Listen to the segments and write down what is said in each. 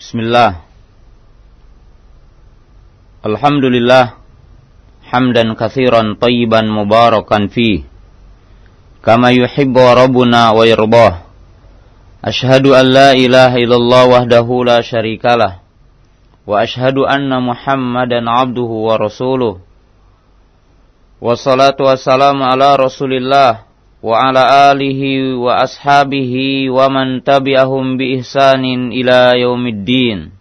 Bismillah Alhamdulillah Hamdan kathiran tayyiban mubarakan fi Kama yuhibbu rabbuna wa yirbah Ashhadu an ilaha illallah wahdahu la syarikalah Wa ashhadu anna muhammadan abduhu wa rasuluh Wassalatu wassalamu ala rasulillah wa ala alihi wa ashabihi wa man tabi'ahum bi ihsanin ila yaumiddin.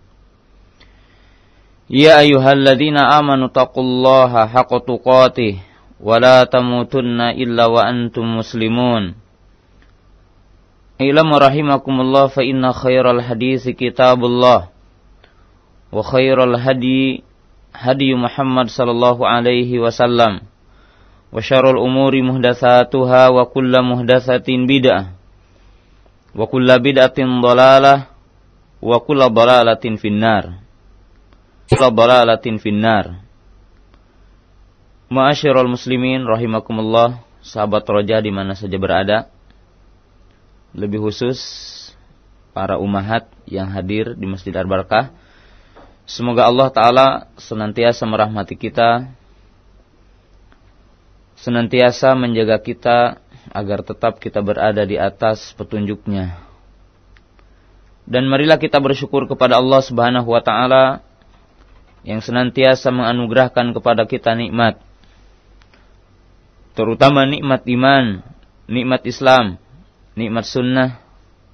Ya ayyuhalladzina amanu taqullaha haqqa tuqatih wa la tamutunna illa wa antum muslimun. Ilamu rahimakumullah fa inna khairal hadisi kitabullah wa khairal hadi hadi Muhammad sallallahu alaihi wasallam. Wa syarul umuri muhdasatuha wa kulla muhdasatin bid'ah. Wa kulla bid'atin dolalah. Wa kulla dolalatin finnar. Kulla dolalatin finnar. Ma'asyirul muslimin rahimakumullah. Sahabat roja di mana saja berada. Lebih khusus para umahat yang hadir di Masjid Al-Barakah. Semoga Allah Ta'ala senantiasa merahmati kita senantiasa menjaga kita agar tetap kita berada di atas petunjuknya. Dan marilah kita bersyukur kepada Allah Subhanahu wa taala yang senantiasa menganugerahkan kepada kita nikmat terutama nikmat iman, nikmat Islam, nikmat sunnah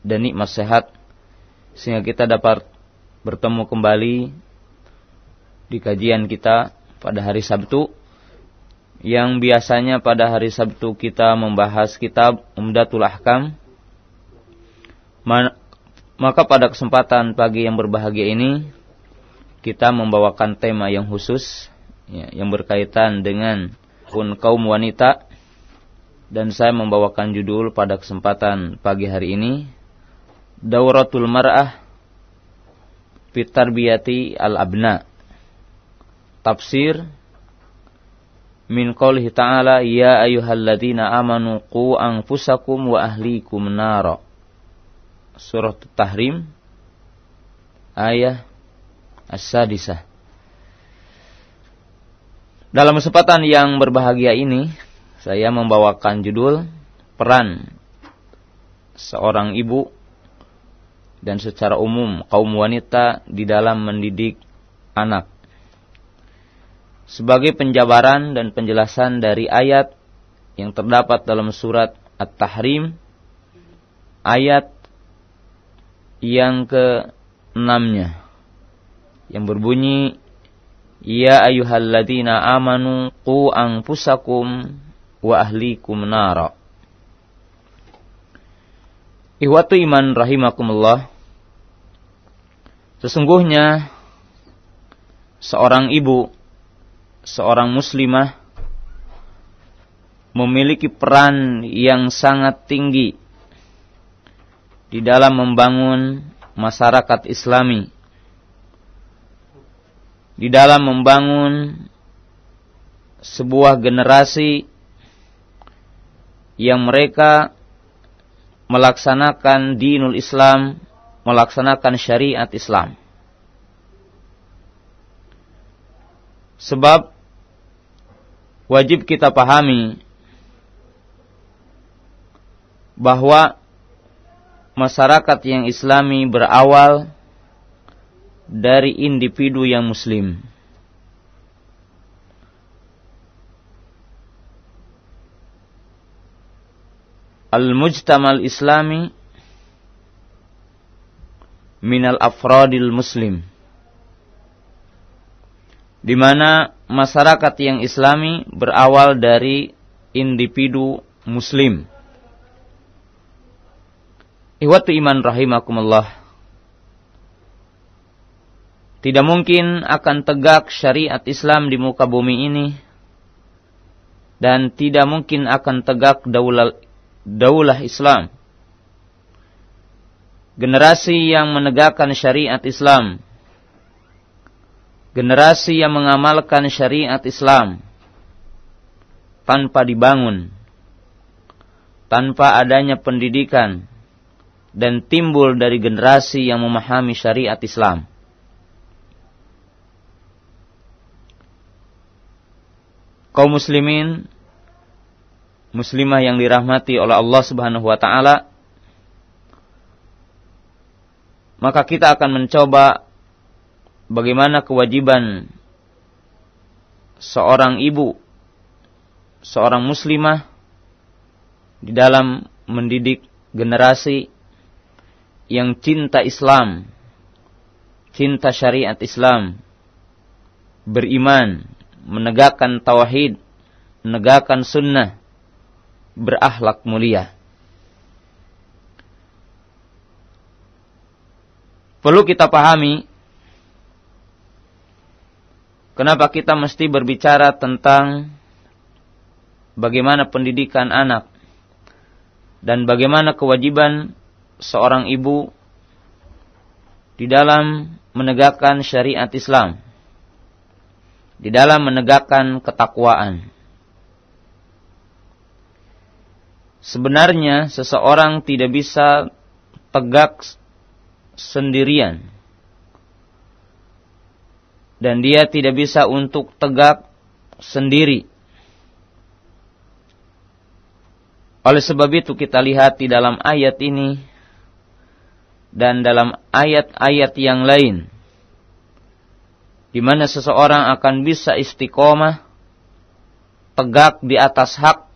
dan nikmat sehat sehingga kita dapat bertemu kembali di kajian kita pada hari Sabtu yang biasanya pada hari Sabtu kita membahas kitab Umdatul Ahkam. Maka pada kesempatan pagi yang berbahagia ini kita membawakan tema yang khusus ya, yang berkaitan dengan kaum wanita dan saya membawakan judul pada kesempatan pagi hari ini Dauratul Mar'ah Fitarbiyati Al-Abna Tafsir min qawlihi ta'ala ya ayyuhalladzina amanu qu anfusakum wa ahlikum nara surah tahrim ayat as-sadisah dalam kesempatan yang berbahagia ini saya membawakan judul peran seorang ibu dan secara umum kaum wanita di dalam mendidik anak sebagai penjabaran dan penjelasan dari ayat yang terdapat dalam surat At-Tahrim ayat yang ke-6-nya yang berbunyi Ya ayyuhalladzina amanu qu anfusakum wa ahlikum nara Ihwatu iman rahimakumullah Sesungguhnya seorang ibu seorang muslimah memiliki peran yang sangat tinggi di dalam membangun masyarakat Islami, di dalam membangun sebuah generasi yang mereka melaksanakan dinul Islam, melaksanakan syariat Islam. Sebab wajib kita pahami bahwa masyarakat yang islami berawal dari individu yang muslim. Al-mujtamal islami minal afradil muslim. Di mana masyarakat yang islami berawal dari individu muslim. Iwatu iman rahimakumullah. Tidak mungkin akan tegak syariat Islam di muka bumi ini dan tidak mungkin akan tegak daulah daulah Islam. Generasi yang menegakkan syariat Islam generasi yang mengamalkan syariat Islam tanpa dibangun, tanpa adanya pendidikan, dan timbul dari generasi yang memahami syariat Islam. Kaum muslimin, muslimah yang dirahmati oleh Allah Subhanahu wa taala, maka kita akan mencoba bagaimana kewajiban seorang ibu, seorang muslimah di dalam mendidik generasi yang cinta Islam, cinta syariat Islam, beriman, menegakkan tauhid, menegakkan sunnah, berakhlak mulia. Perlu kita pahami Kenapa kita mesti berbicara tentang bagaimana pendidikan anak dan bagaimana kewajiban seorang ibu di dalam menegakkan syariat Islam, di dalam menegakkan ketakwaan. Sebenarnya seseorang tidak bisa tegak sendirian dan dia tidak bisa untuk tegak sendiri. Oleh sebab itu kita lihat di dalam ayat ini dan dalam ayat-ayat yang lain di mana seseorang akan bisa istiqomah tegak di atas hak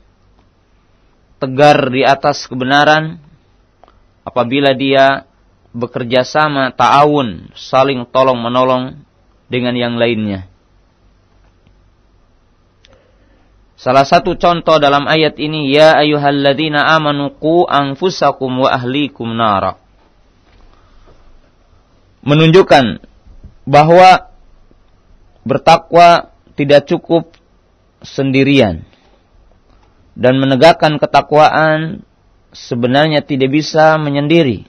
tegar di atas kebenaran apabila dia bekerja sama ta'awun saling tolong menolong dengan yang lainnya. Salah satu contoh dalam ayat ini ya ayyuhalladzina amanu qu anfusakum wa ahlikum nara. Menunjukkan bahwa bertakwa tidak cukup sendirian dan menegakkan ketakwaan sebenarnya tidak bisa menyendiri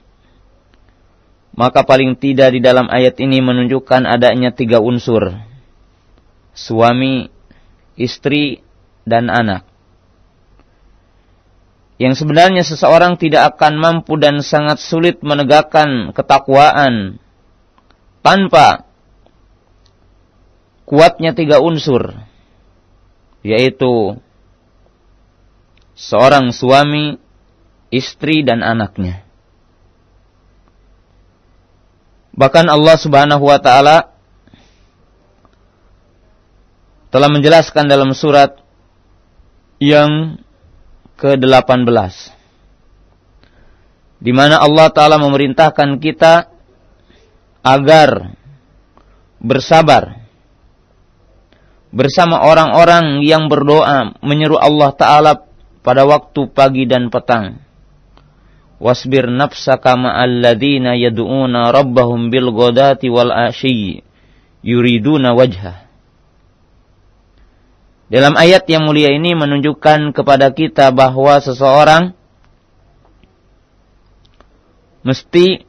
maka paling tidak di dalam ayat ini menunjukkan adanya tiga unsur. Suami, istri, dan anak. Yang sebenarnya seseorang tidak akan mampu dan sangat sulit menegakkan ketakwaan tanpa kuatnya tiga unsur. Yaitu seorang suami, istri, dan anaknya. Bahkan Allah Subhanahu wa taala telah menjelaskan dalam surat yang ke-18 di mana Allah taala memerintahkan kita agar bersabar bersama orang-orang yang berdoa menyeru Allah taala pada waktu pagi dan petang wasbir nafsaka ma'al ladzina yad'una rabbahum bil ghadati wal ashiy yuriduna wajha Dalam ayat yang mulia ini menunjukkan kepada kita bahwa seseorang mesti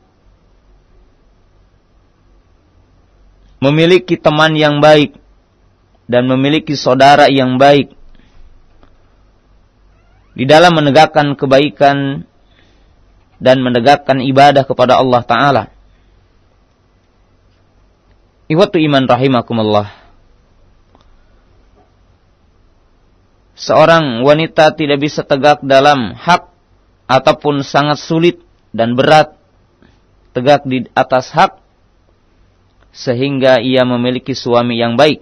memiliki teman yang baik dan memiliki saudara yang baik di dalam menegakkan kebaikan dan menegakkan ibadah kepada Allah Ta'ala. Iwatu iman rahimakumullah. Seorang wanita tidak bisa tegak dalam hak ataupun sangat sulit dan berat tegak di atas hak sehingga ia memiliki suami yang baik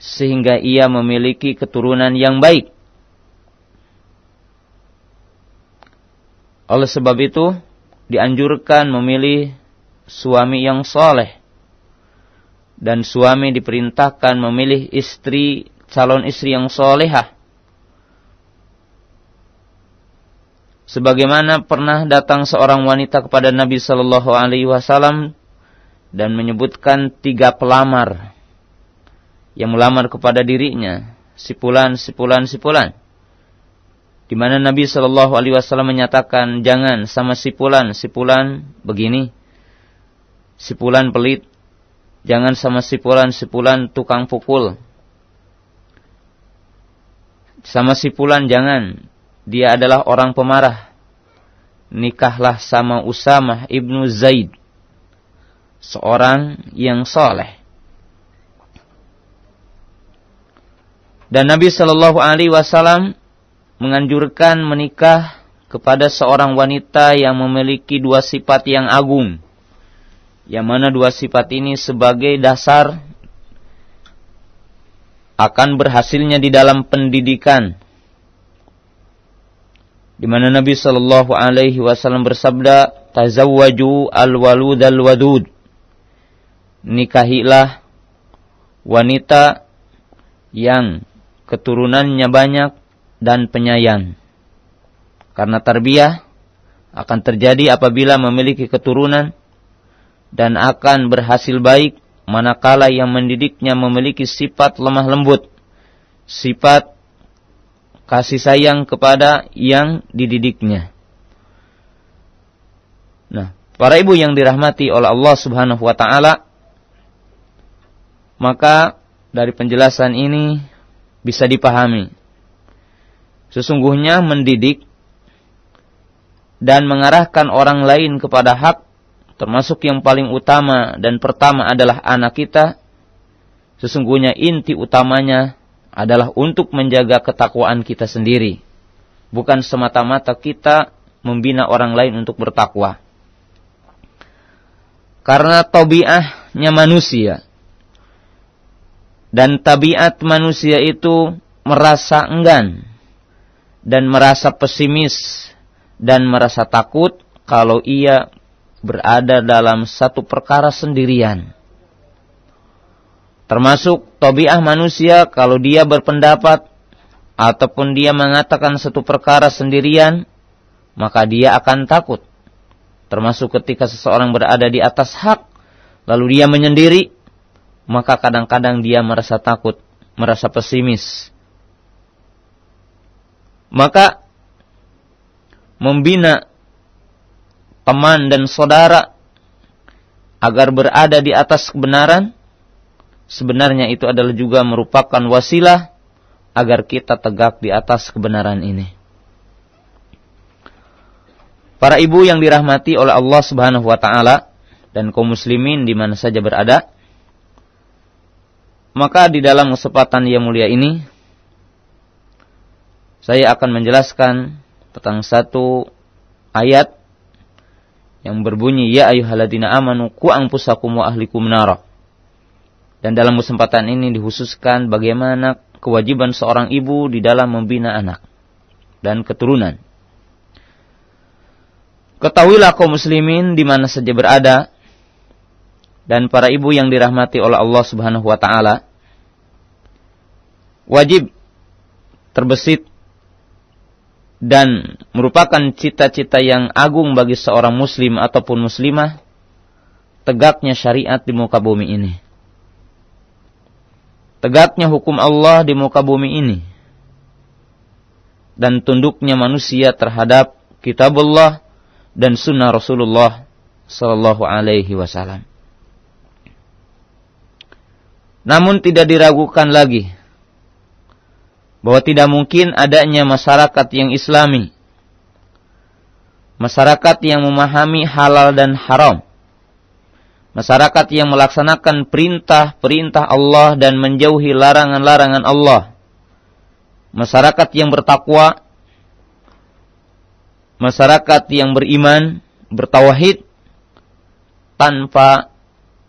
sehingga ia memiliki keturunan yang baik Oleh sebab itu, dianjurkan memilih suami yang soleh. Dan suami diperintahkan memilih istri, calon istri yang solehah. Sebagaimana pernah datang seorang wanita kepada Nabi Shallallahu Alaihi Wasallam dan menyebutkan tiga pelamar yang melamar kepada dirinya, sipulan, sipulan, sipulan di mana Nabi Shallallahu Alaihi Wasallam menyatakan jangan sama sipulan, sipulan begini, sipulan pelit, jangan sama sipulan, sipulan tukang pukul, sama sipulan jangan, dia adalah orang pemarah. Nikahlah sama Usamah ibnu Zaid, seorang yang soleh. Dan Nabi Shallallahu Alaihi Wasallam menganjurkan menikah kepada seorang wanita yang memiliki dua sifat yang agung. Yang mana dua sifat ini sebagai dasar akan berhasilnya di dalam pendidikan. Di mana Nabi sallallahu alaihi wasallam bersabda, "Tazawwaju al-walud al-wadud." Nikahilah wanita yang keturunannya banyak dan penyayang. Karena tarbiyah akan terjadi apabila memiliki keturunan dan akan berhasil baik manakala yang mendidiknya memiliki sifat lemah lembut, sifat kasih sayang kepada yang dididiknya. Nah, para ibu yang dirahmati oleh Allah Subhanahu wa taala, maka dari penjelasan ini bisa dipahami Sesungguhnya mendidik dan mengarahkan orang lain kepada hak termasuk yang paling utama dan pertama adalah anak kita. Sesungguhnya inti utamanya adalah untuk menjaga ketakwaan kita sendiri. Bukan semata-mata kita membina orang lain untuk bertakwa. Karena tobiahnya manusia. Dan tabiat manusia itu merasa enggan dan merasa pesimis dan merasa takut kalau ia berada dalam satu perkara sendirian. Termasuk tobiah manusia kalau dia berpendapat ataupun dia mengatakan satu perkara sendirian, maka dia akan takut. Termasuk ketika seseorang berada di atas hak, lalu dia menyendiri, maka kadang-kadang dia merasa takut, merasa pesimis, maka membina teman dan saudara agar berada di atas kebenaran sebenarnya itu adalah juga merupakan wasilah agar kita tegak di atas kebenaran ini. Para ibu yang dirahmati oleh Allah Subhanahu wa taala dan kaum muslimin di mana saja berada, maka di dalam kesempatan yang mulia ini saya akan menjelaskan tentang satu ayat yang berbunyi ya ayyuhalladzina amanu qu anfusakum wa ahlikum nara. Dan dalam kesempatan ini dihususkan bagaimana kewajiban seorang ibu di dalam membina anak dan keturunan. Ketahuilah kaum muslimin di mana saja berada dan para ibu yang dirahmati oleh Allah Subhanahu wa taala wajib terbesit dan merupakan cita-cita yang agung bagi seorang muslim ataupun muslimah tegaknya syariat di muka bumi ini. Tegaknya hukum Allah di muka bumi ini. Dan tunduknya manusia terhadap kitabullah dan sunnah Rasulullah sallallahu alaihi wasallam. Namun tidak diragukan lagi bahwa tidak mungkin adanya masyarakat yang islami. Masyarakat yang memahami halal dan haram. Masyarakat yang melaksanakan perintah-perintah Allah dan menjauhi larangan-larangan Allah. Masyarakat yang bertakwa. Masyarakat yang beriman, bertawahid. Tanpa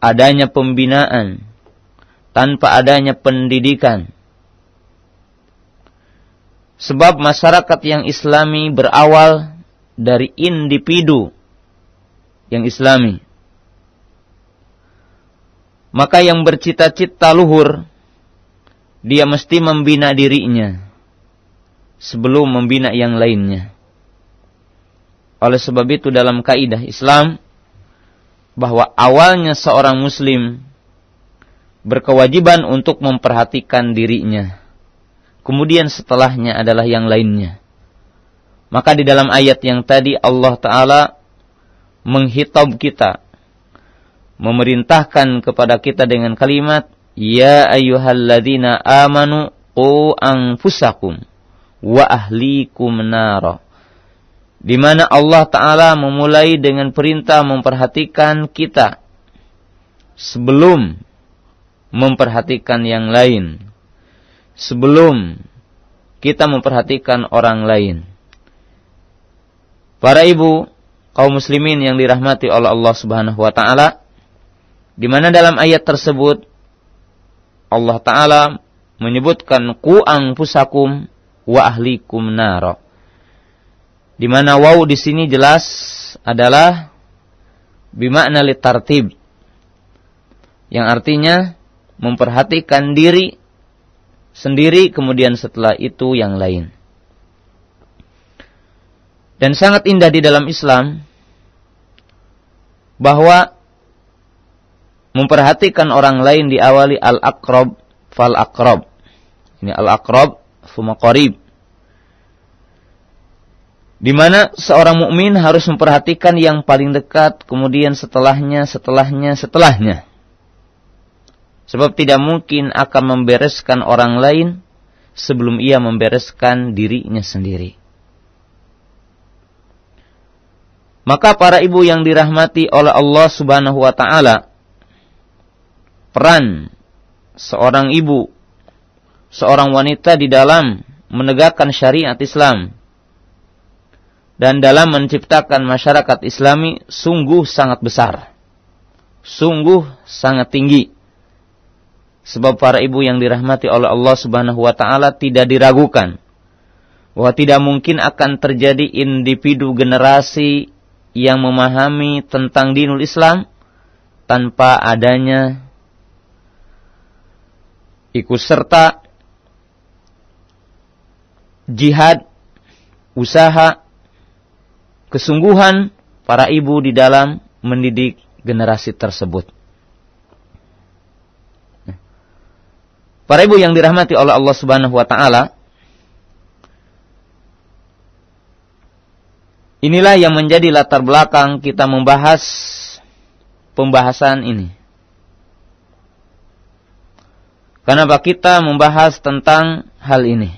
adanya pembinaan. Tanpa adanya pendidikan Sebab masyarakat yang islami berawal dari individu yang islami. Maka yang bercita-cita luhur, dia mesti membina dirinya sebelum membina yang lainnya. Oleh sebab itu dalam kaidah Islam bahwa awalnya seorang muslim berkewajiban untuk memperhatikan dirinya kemudian setelahnya adalah yang lainnya. Maka di dalam ayat yang tadi Allah Ta'ala menghitab kita. Memerintahkan kepada kita dengan kalimat, Ya ayuhalladzina amanu qu anfusakum wa ahlikum nara. Di mana Allah Ta'ala memulai dengan perintah memperhatikan kita sebelum memperhatikan yang lain sebelum kita memperhatikan orang lain. Para ibu, kaum muslimin yang dirahmati oleh Allah Subhanahu wa taala, di mana dalam ayat tersebut Allah taala menyebutkan ku pusakum wa ahlikum nar. Di mana wau di sini jelas adalah bimakna litartib yang artinya memperhatikan diri sendiri kemudian setelah itu yang lain. Dan sangat indah di dalam Islam bahwa memperhatikan orang lain diawali al akrob fal akrob Ini al akrob summa qarib. Di mana seorang mukmin harus memperhatikan yang paling dekat, kemudian setelahnya, setelahnya, setelahnya. Sebab tidak mungkin akan membereskan orang lain sebelum ia membereskan dirinya sendiri. Maka para ibu yang dirahmati oleh Allah Subhanahu wa taala peran seorang ibu seorang wanita di dalam menegakkan syariat Islam dan dalam menciptakan masyarakat Islami sungguh sangat besar. Sungguh sangat tinggi. Sebab para ibu yang dirahmati oleh Allah Subhanahu wa taala tidak diragukan bahwa tidak mungkin akan terjadi individu generasi yang memahami tentang dinul Islam tanpa adanya ikut serta jihad, usaha, kesungguhan para ibu di dalam mendidik generasi tersebut. Para ibu yang dirahmati oleh Allah Subhanahu wa taala, inilah yang menjadi latar belakang kita membahas pembahasan ini. Kenapa kita membahas tentang hal ini?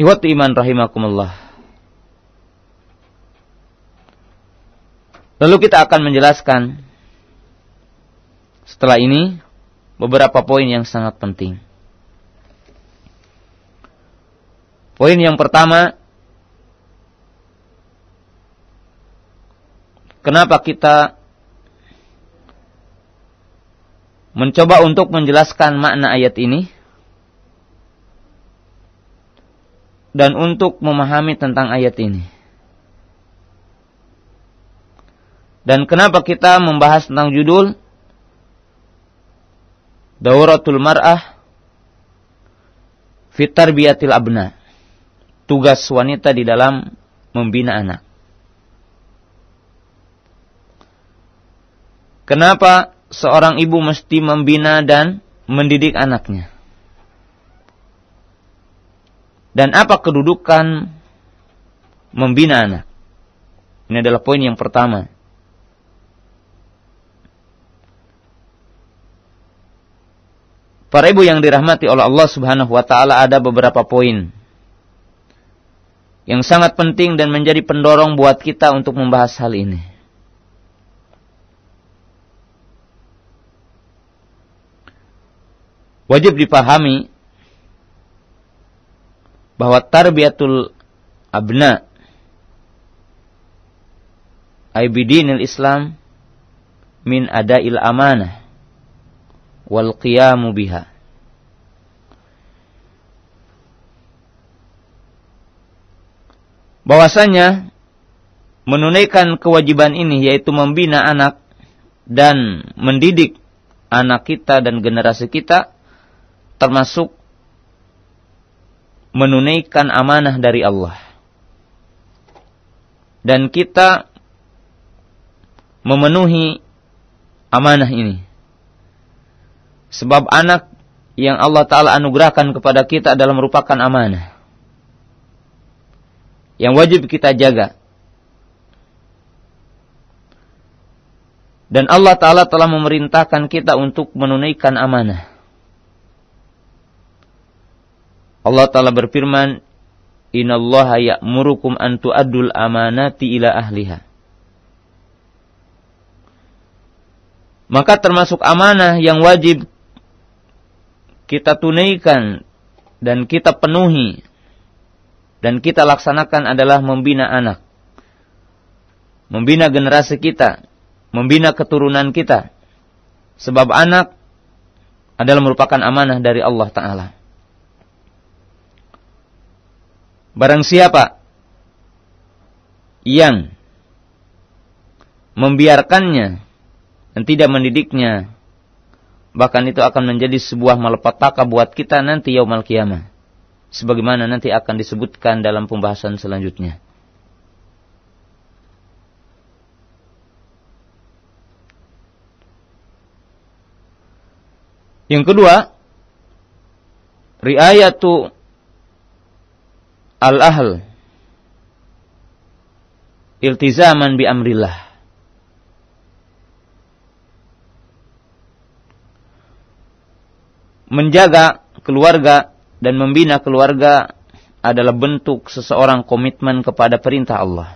Iwat iman rahimakumullah. Lalu kita akan menjelaskan setelah ini, beberapa poin yang sangat penting. Poin yang pertama, kenapa kita mencoba untuk menjelaskan makna ayat ini dan untuk memahami tentang ayat ini. Dan kenapa kita membahas tentang judul Dauratul mar'ah fitar biatil abna. Tugas wanita di dalam membina anak. Kenapa seorang ibu mesti membina dan mendidik anaknya? Dan apa kedudukan membina anak? Ini adalah poin yang pertama. Para ibu yang dirahmati oleh Allah Subhanahu wa taala ada beberapa poin yang sangat penting dan menjadi pendorong buat kita untuk membahas hal ini. Wajib dipahami bahwa Tarbiatul abna aibidinil Islam min adail amanah wal qiyamu biha. Bahwasanya menunaikan kewajiban ini yaitu membina anak dan mendidik anak kita dan generasi kita termasuk menunaikan amanah dari Allah. Dan kita memenuhi amanah ini Sebab anak yang Allah Ta'ala anugerahkan kepada kita adalah merupakan amanah. Yang wajib kita jaga. Dan Allah Ta'ala telah memerintahkan kita untuk menunaikan amanah. Allah Ta'ala berfirman, Innallaha ya'murukum an tu'addul amanati ila ahliha. Maka termasuk amanah yang wajib kita tunaikan dan kita penuhi dan kita laksanakan adalah membina anak. Membina generasi kita, membina keturunan kita. Sebab anak adalah merupakan amanah dari Allah Ta'ala. Barang siapa yang membiarkannya dan tidak mendidiknya bahkan itu akan menjadi sebuah malapetaka buat kita nanti yaumal kiamah sebagaimana nanti akan disebutkan dalam pembahasan selanjutnya Yang kedua, riayatu al-ahl iltizaman bi amrillah. menjaga keluarga dan membina keluarga adalah bentuk seseorang komitmen kepada perintah Allah.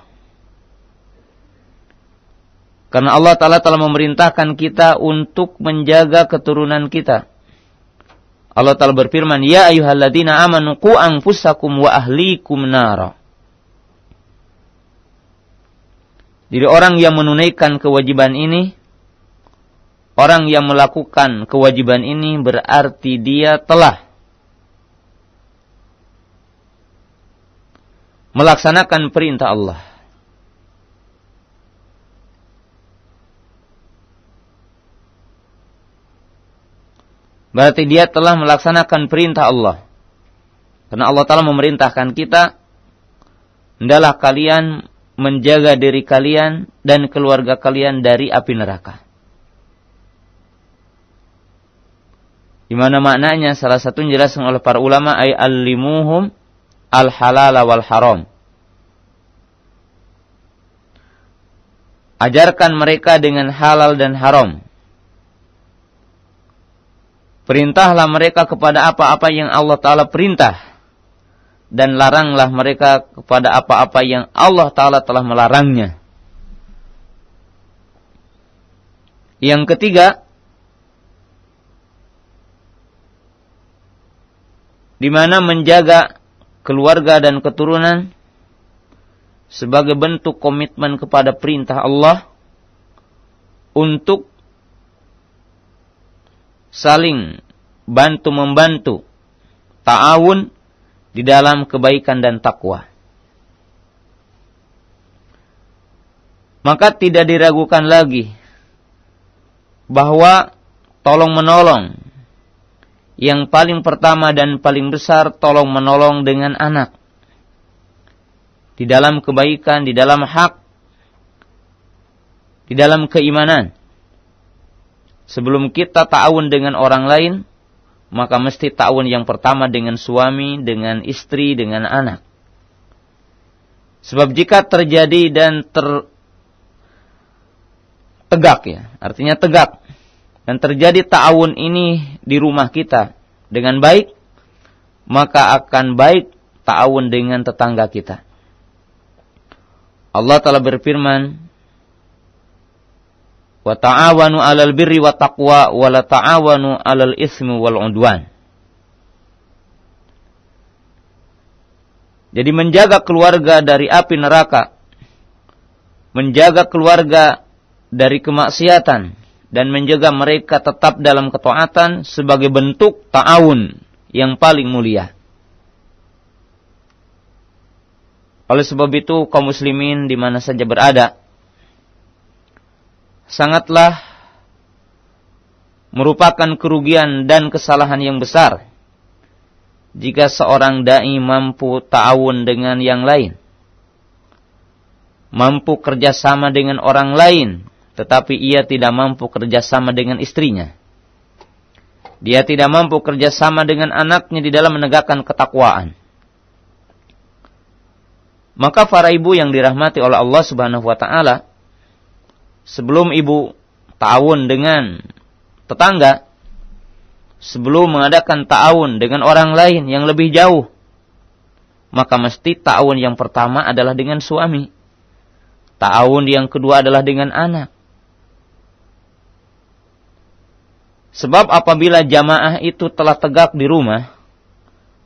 Karena Allah Ta'ala telah memerintahkan kita untuk menjaga keturunan kita. Allah Ta'ala berfirman, Ya ayuhalladina amanu ku fusakum wa ahlikum nara. Jadi orang yang menunaikan kewajiban ini, Orang yang melakukan kewajiban ini berarti dia telah melaksanakan perintah Allah. Berarti dia telah melaksanakan perintah Allah. Karena Allah telah memerintahkan kita, Indahlah kalian menjaga diri kalian dan keluarga kalian dari api neraka. Di mana maknanya salah satu jelas oleh para ulama ay alimuhum al halal wal haram. Ajarkan mereka dengan halal dan haram. Perintahlah mereka kepada apa-apa yang Allah Ta'ala perintah. Dan laranglah mereka kepada apa-apa yang Allah Ta'ala telah melarangnya. Yang ketiga, di mana menjaga keluarga dan keturunan sebagai bentuk komitmen kepada perintah Allah untuk saling bantu membantu ta'awun di dalam kebaikan dan takwa. Maka tidak diragukan lagi bahwa tolong menolong yang paling pertama dan paling besar tolong menolong dengan anak. Di dalam kebaikan, di dalam hak, di dalam keimanan. Sebelum kita ta'awun dengan orang lain, maka mesti ta'awun yang pertama dengan suami, dengan istri, dengan anak. Sebab jika terjadi dan ter tegak ya, artinya tegak dan terjadi ta'awun ini di rumah kita dengan baik, maka akan baik ta'awun dengan tetangga kita. Allah telah berfirman, wa ta'awanu 'alal birri wa taqwa wa la ta'awanu 'alal ismi wal Jadi menjaga keluarga dari api neraka, menjaga keluarga dari kemaksiatan, dan menjaga mereka tetap dalam ketaatan sebagai bentuk ta'awun yang paling mulia. Oleh sebab itu, kaum muslimin di mana saja berada, sangatlah merupakan kerugian dan kesalahan yang besar jika seorang da'i mampu ta'awun dengan yang lain. Mampu kerjasama dengan orang lain tetapi ia tidak mampu kerjasama dengan istrinya. Dia tidak mampu kerjasama dengan anaknya di dalam menegakkan ketakwaan. Maka para ibu yang dirahmati oleh Allah Subhanahu wa taala sebelum ibu ta'awun dengan tetangga sebelum mengadakan ta'awun dengan orang lain yang lebih jauh maka mesti ta'awun yang pertama adalah dengan suami ta'awun yang kedua adalah dengan anak Sebab apabila jamaah itu telah tegak di rumah,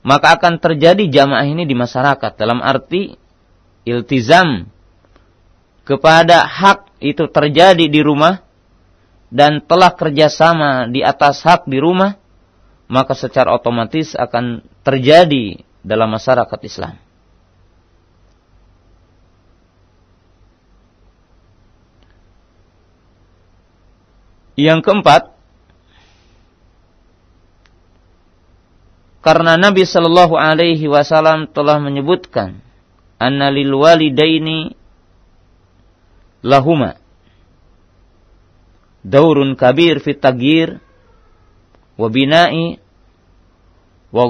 maka akan terjadi jamaah ini di masyarakat. Dalam arti iltizam kepada hak itu terjadi di rumah dan telah kerjasama di atas hak di rumah, maka secara otomatis akan terjadi dalam masyarakat Islam. Yang keempat, Karena Nabi Shallallahu Alaihi Wasallam telah menyebutkan, analil walidaini lahuma daurun kabir fit wabinai wa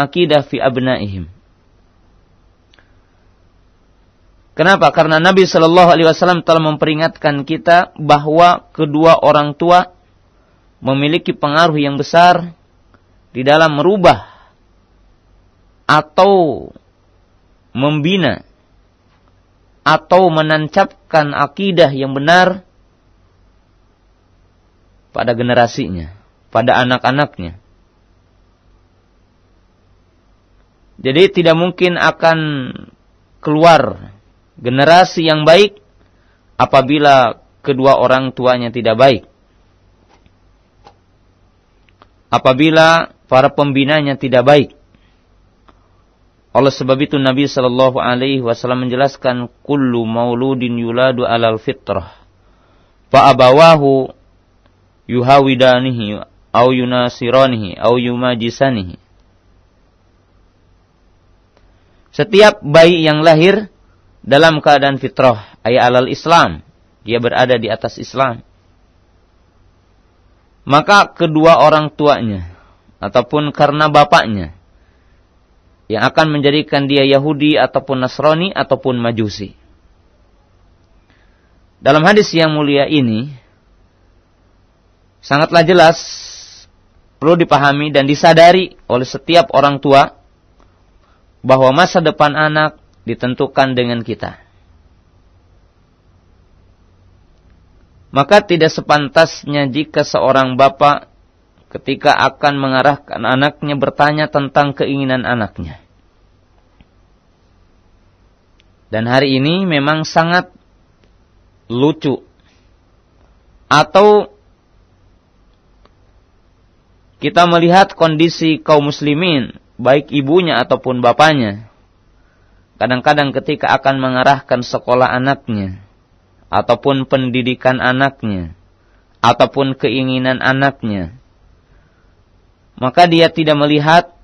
akidah fi abnaihim. Kenapa? Karena Nabi Shallallahu Alaihi Wasallam telah memperingatkan kita bahwa kedua orang tua memiliki pengaruh yang besar di dalam merubah atau membina atau menancapkan akidah yang benar pada generasinya, pada anak-anaknya. Jadi tidak mungkin akan keluar generasi yang baik apabila kedua orang tuanya tidak baik. Apabila para pembinanya tidak baik. Oleh sebab itu Nabi Shallallahu Alaihi Wasallam menjelaskan kullu mauludin yuladu alal fitrah. abawahu yuhawidanihi au yunasiranihi au yumajisanihi. Setiap bayi yang lahir dalam keadaan fitrah, ayat alal Islam, dia berada di atas Islam. Maka kedua orang tuanya, ataupun karena bapaknya, yang akan menjadikan dia Yahudi ataupun Nasrani ataupun Majusi. Dalam hadis yang mulia ini sangatlah jelas perlu dipahami dan disadari oleh setiap orang tua bahwa masa depan anak ditentukan dengan kita. Maka tidak sepantasnya jika seorang bapak ketika akan mengarahkan anaknya bertanya tentang keinginan anaknya. Dan hari ini memang sangat lucu atau kita melihat kondisi kaum muslimin baik ibunya ataupun bapaknya kadang-kadang ketika akan mengarahkan sekolah anaknya ataupun pendidikan anaknya ataupun keinginan anaknya maka dia tidak melihat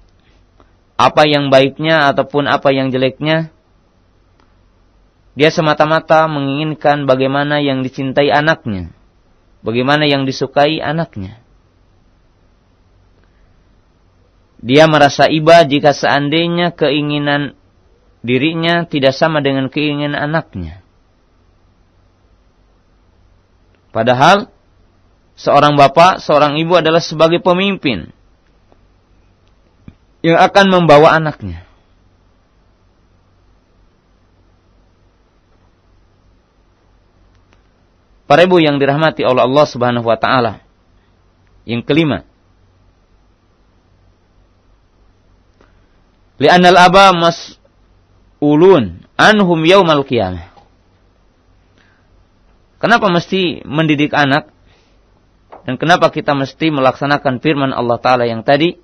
apa yang baiknya ataupun apa yang jeleknya. Dia semata-mata menginginkan bagaimana yang dicintai anaknya, bagaimana yang disukai anaknya. Dia merasa iba jika seandainya keinginan dirinya tidak sama dengan keinginan anaknya. Padahal seorang bapak, seorang ibu adalah sebagai pemimpin yang akan membawa anaknya. Para ibu yang dirahmati oleh Allah Subhanahu wa taala. Yang kelima. al aba mas'ulun anhum yaumal qiyamah. Kenapa mesti mendidik anak? Dan kenapa kita mesti melaksanakan firman Allah Ta'ala yang tadi?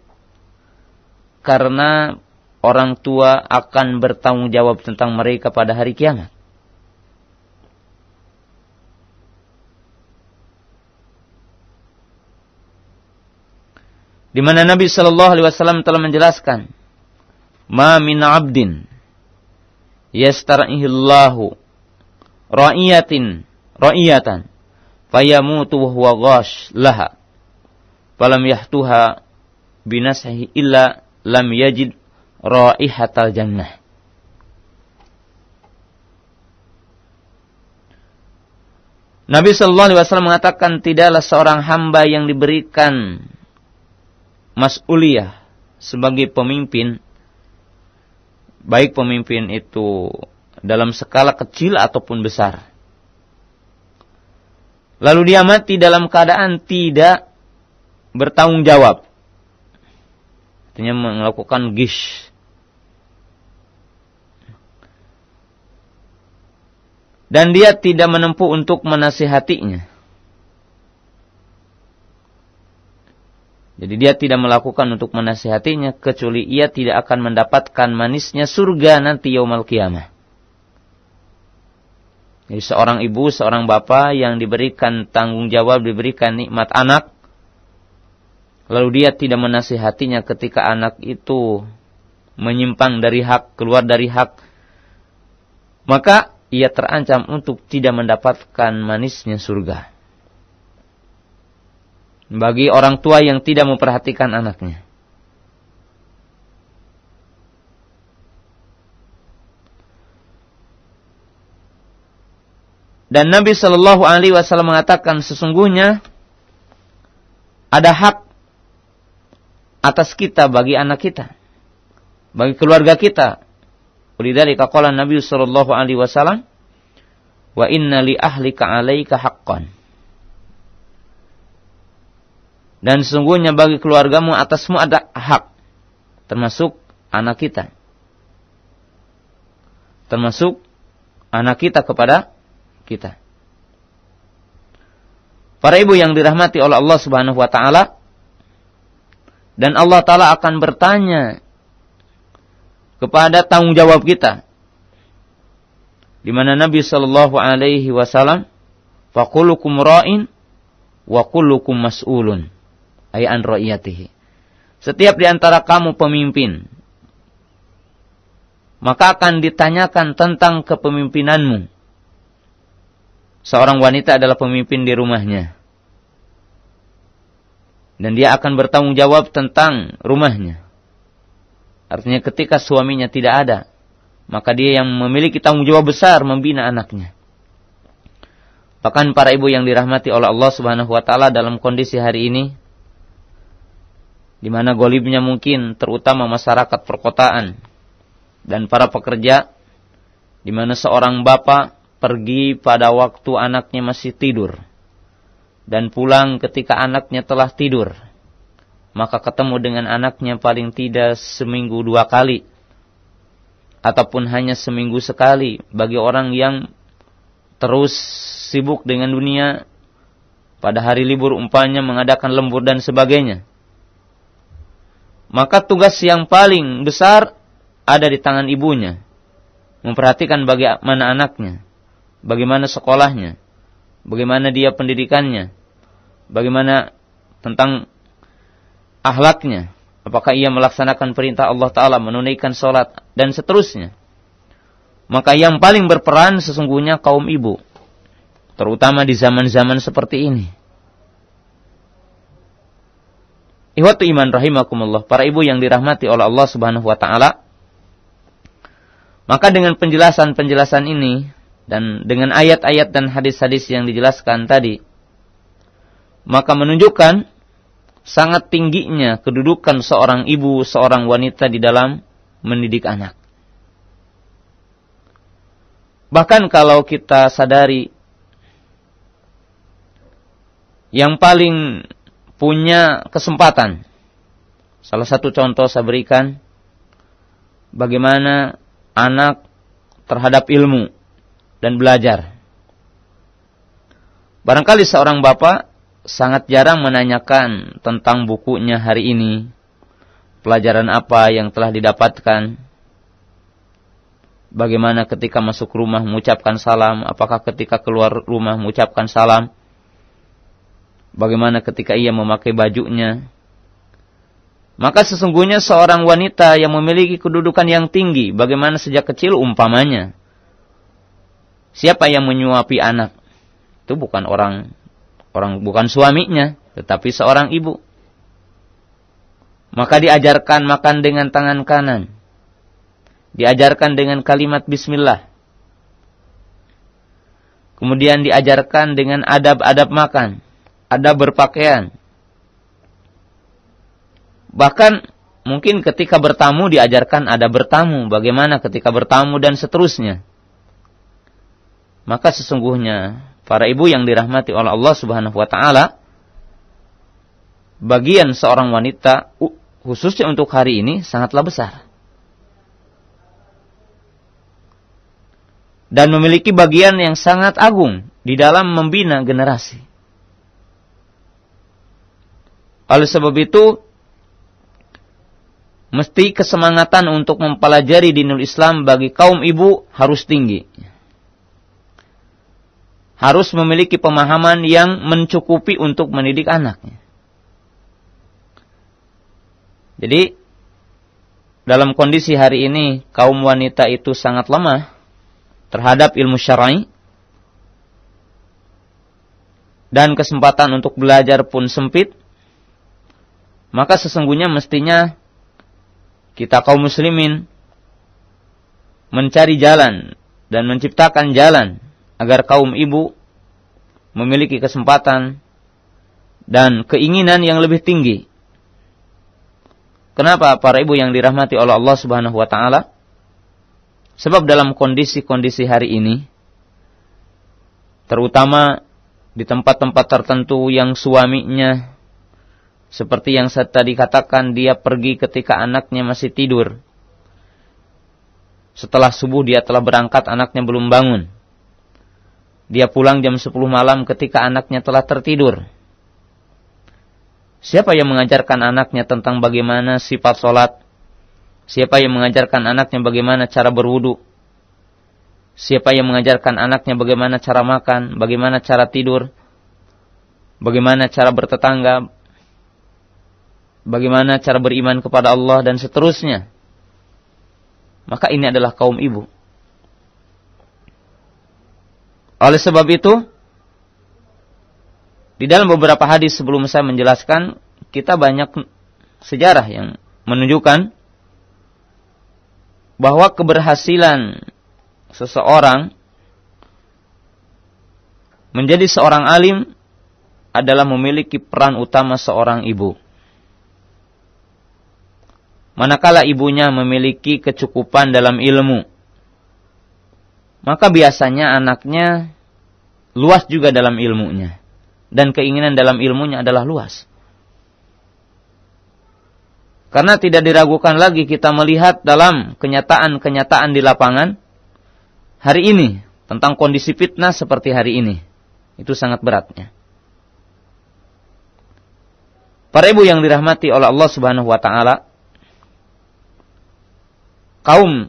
karena orang tua akan bertanggung jawab tentang mereka pada hari kiamat. Di mana Nabi Shallallahu Alaihi Wasallam telah menjelaskan, ma min abdin yastarihillahu ra'iyatin ra'iyatan fayamutu wa huwa ghash laha falam yahtuha binasahi illa lam yajid raihatal jannah. Nabi Shallallahu Alaihi Wasallam mengatakan tidaklah seorang hamba yang diberikan mas'uliyah sebagai pemimpin, baik pemimpin itu dalam skala kecil ataupun besar. Lalu dia mati dalam keadaan tidak bertanggung jawab. Artinya melakukan gish. Dan dia tidak menempuh untuk menasihatinya. Jadi dia tidak melakukan untuk menasihatinya kecuali ia tidak akan mendapatkan manisnya surga nanti yaumal kiamah. Jadi seorang ibu, seorang bapak yang diberikan tanggung jawab, diberikan nikmat anak, Lalu dia tidak menasihatinya ketika anak itu menyimpang dari hak, keluar dari hak. Maka ia terancam untuk tidak mendapatkan manisnya surga. Bagi orang tua yang tidak memperhatikan anaknya. Dan Nabi Shallallahu Alaihi Wasallam mengatakan sesungguhnya ada hak atas kita bagi anak kita, bagi keluarga kita. dari qala Nabi sallallahu alaihi wasallam wa inna li ahlika 'alaika haqqan. Dan sungguhnya bagi keluargamu atasmu ada hak termasuk anak kita. Termasuk anak kita kepada kita. Para ibu yang dirahmati oleh Allah Subhanahu wa taala, dan Allah Ta'ala akan bertanya kepada tanggung jawab kita. Di mana Nabi Sallallahu Alaihi Wasallam, fakulukum ra'in, wa kulukum mas'ulun ayan ra'iyatihi. Setiap di antara kamu pemimpin, maka akan ditanyakan tentang kepemimpinanmu. Seorang wanita adalah pemimpin di rumahnya. Dan dia akan bertanggung jawab tentang rumahnya. Artinya ketika suaminya tidak ada, maka dia yang memiliki tanggung jawab besar membina anaknya. Bahkan para ibu yang dirahmati oleh Allah Subhanahu wa taala dalam kondisi hari ini di mana golibnya mungkin terutama masyarakat perkotaan dan para pekerja di mana seorang bapak pergi pada waktu anaknya masih tidur dan pulang ketika anaknya telah tidur. Maka ketemu dengan anaknya paling tidak seminggu dua kali. Ataupun hanya seminggu sekali bagi orang yang terus sibuk dengan dunia. Pada hari libur umpanya mengadakan lembur dan sebagainya. Maka tugas yang paling besar ada di tangan ibunya. Memperhatikan bagaimana anaknya. Bagaimana sekolahnya. Bagaimana dia pendidikannya bagaimana tentang ahlaknya, apakah ia melaksanakan perintah Allah Ta'ala, menunaikan sholat, dan seterusnya. Maka yang paling berperan sesungguhnya kaum ibu. Terutama di zaman-zaman seperti ini. Ihwatu iman rahimakumullah. Para ibu yang dirahmati oleh Allah subhanahu wa ta'ala. Maka dengan penjelasan-penjelasan ini. Dan dengan ayat-ayat dan hadis-hadis yang dijelaskan tadi maka menunjukkan sangat tingginya kedudukan seorang ibu, seorang wanita di dalam mendidik anak. Bahkan kalau kita sadari yang paling punya kesempatan. Salah satu contoh saya berikan bagaimana anak terhadap ilmu dan belajar. Barangkali seorang bapak sangat jarang menanyakan tentang bukunya hari ini. Pelajaran apa yang telah didapatkan? Bagaimana ketika masuk rumah mengucapkan salam? Apakah ketika keluar rumah mengucapkan salam? Bagaimana ketika ia memakai bajunya? Maka sesungguhnya seorang wanita yang memiliki kedudukan yang tinggi, bagaimana sejak kecil umpamanya. Siapa yang menyuapi anak? Itu bukan orang orang bukan suaminya, tetapi seorang ibu. Maka diajarkan makan dengan tangan kanan. Diajarkan dengan kalimat bismillah. Kemudian diajarkan dengan adab-adab makan, adab berpakaian. Bahkan mungkin ketika bertamu diajarkan ada bertamu, bagaimana ketika bertamu dan seterusnya. Maka sesungguhnya para ibu yang dirahmati oleh Allah Subhanahu wa taala bagian seorang wanita khususnya untuk hari ini sangatlah besar dan memiliki bagian yang sangat agung di dalam membina generasi oleh sebab itu mesti kesemangatan untuk mempelajari dinul Islam bagi kaum ibu harus tinggi harus memiliki pemahaman yang mencukupi untuk mendidik anaknya. Jadi, dalam kondisi hari ini kaum wanita itu sangat lemah terhadap ilmu syar'i dan kesempatan untuk belajar pun sempit, maka sesungguhnya mestinya kita kaum muslimin mencari jalan dan menciptakan jalan agar kaum ibu memiliki kesempatan dan keinginan yang lebih tinggi. Kenapa para ibu yang dirahmati oleh Allah Subhanahu wa taala? Sebab dalam kondisi-kondisi hari ini terutama di tempat-tempat tertentu yang suaminya seperti yang saya tadi katakan dia pergi ketika anaknya masih tidur. Setelah subuh dia telah berangkat, anaknya belum bangun. Dia pulang jam 10 malam ketika anaknya telah tertidur. Siapa yang mengajarkan anaknya tentang bagaimana sifat sholat? Siapa yang mengajarkan anaknya bagaimana cara berwudu? Siapa yang mengajarkan anaknya bagaimana cara makan, bagaimana cara tidur, bagaimana cara bertetangga, bagaimana cara beriman kepada Allah dan seterusnya? Maka ini adalah kaum ibu. Oleh sebab itu, di dalam beberapa hadis sebelum saya menjelaskan, kita banyak sejarah yang menunjukkan bahwa keberhasilan seseorang menjadi seorang alim adalah memiliki peran utama seorang ibu. Manakala ibunya memiliki kecukupan dalam ilmu, maka biasanya anaknya luas juga dalam ilmunya dan keinginan dalam ilmunya adalah luas. Karena tidak diragukan lagi kita melihat dalam kenyataan-kenyataan di lapangan hari ini tentang kondisi fitnah seperti hari ini. Itu sangat beratnya. Para ibu yang dirahmati oleh Allah Subhanahu wa taala, kaum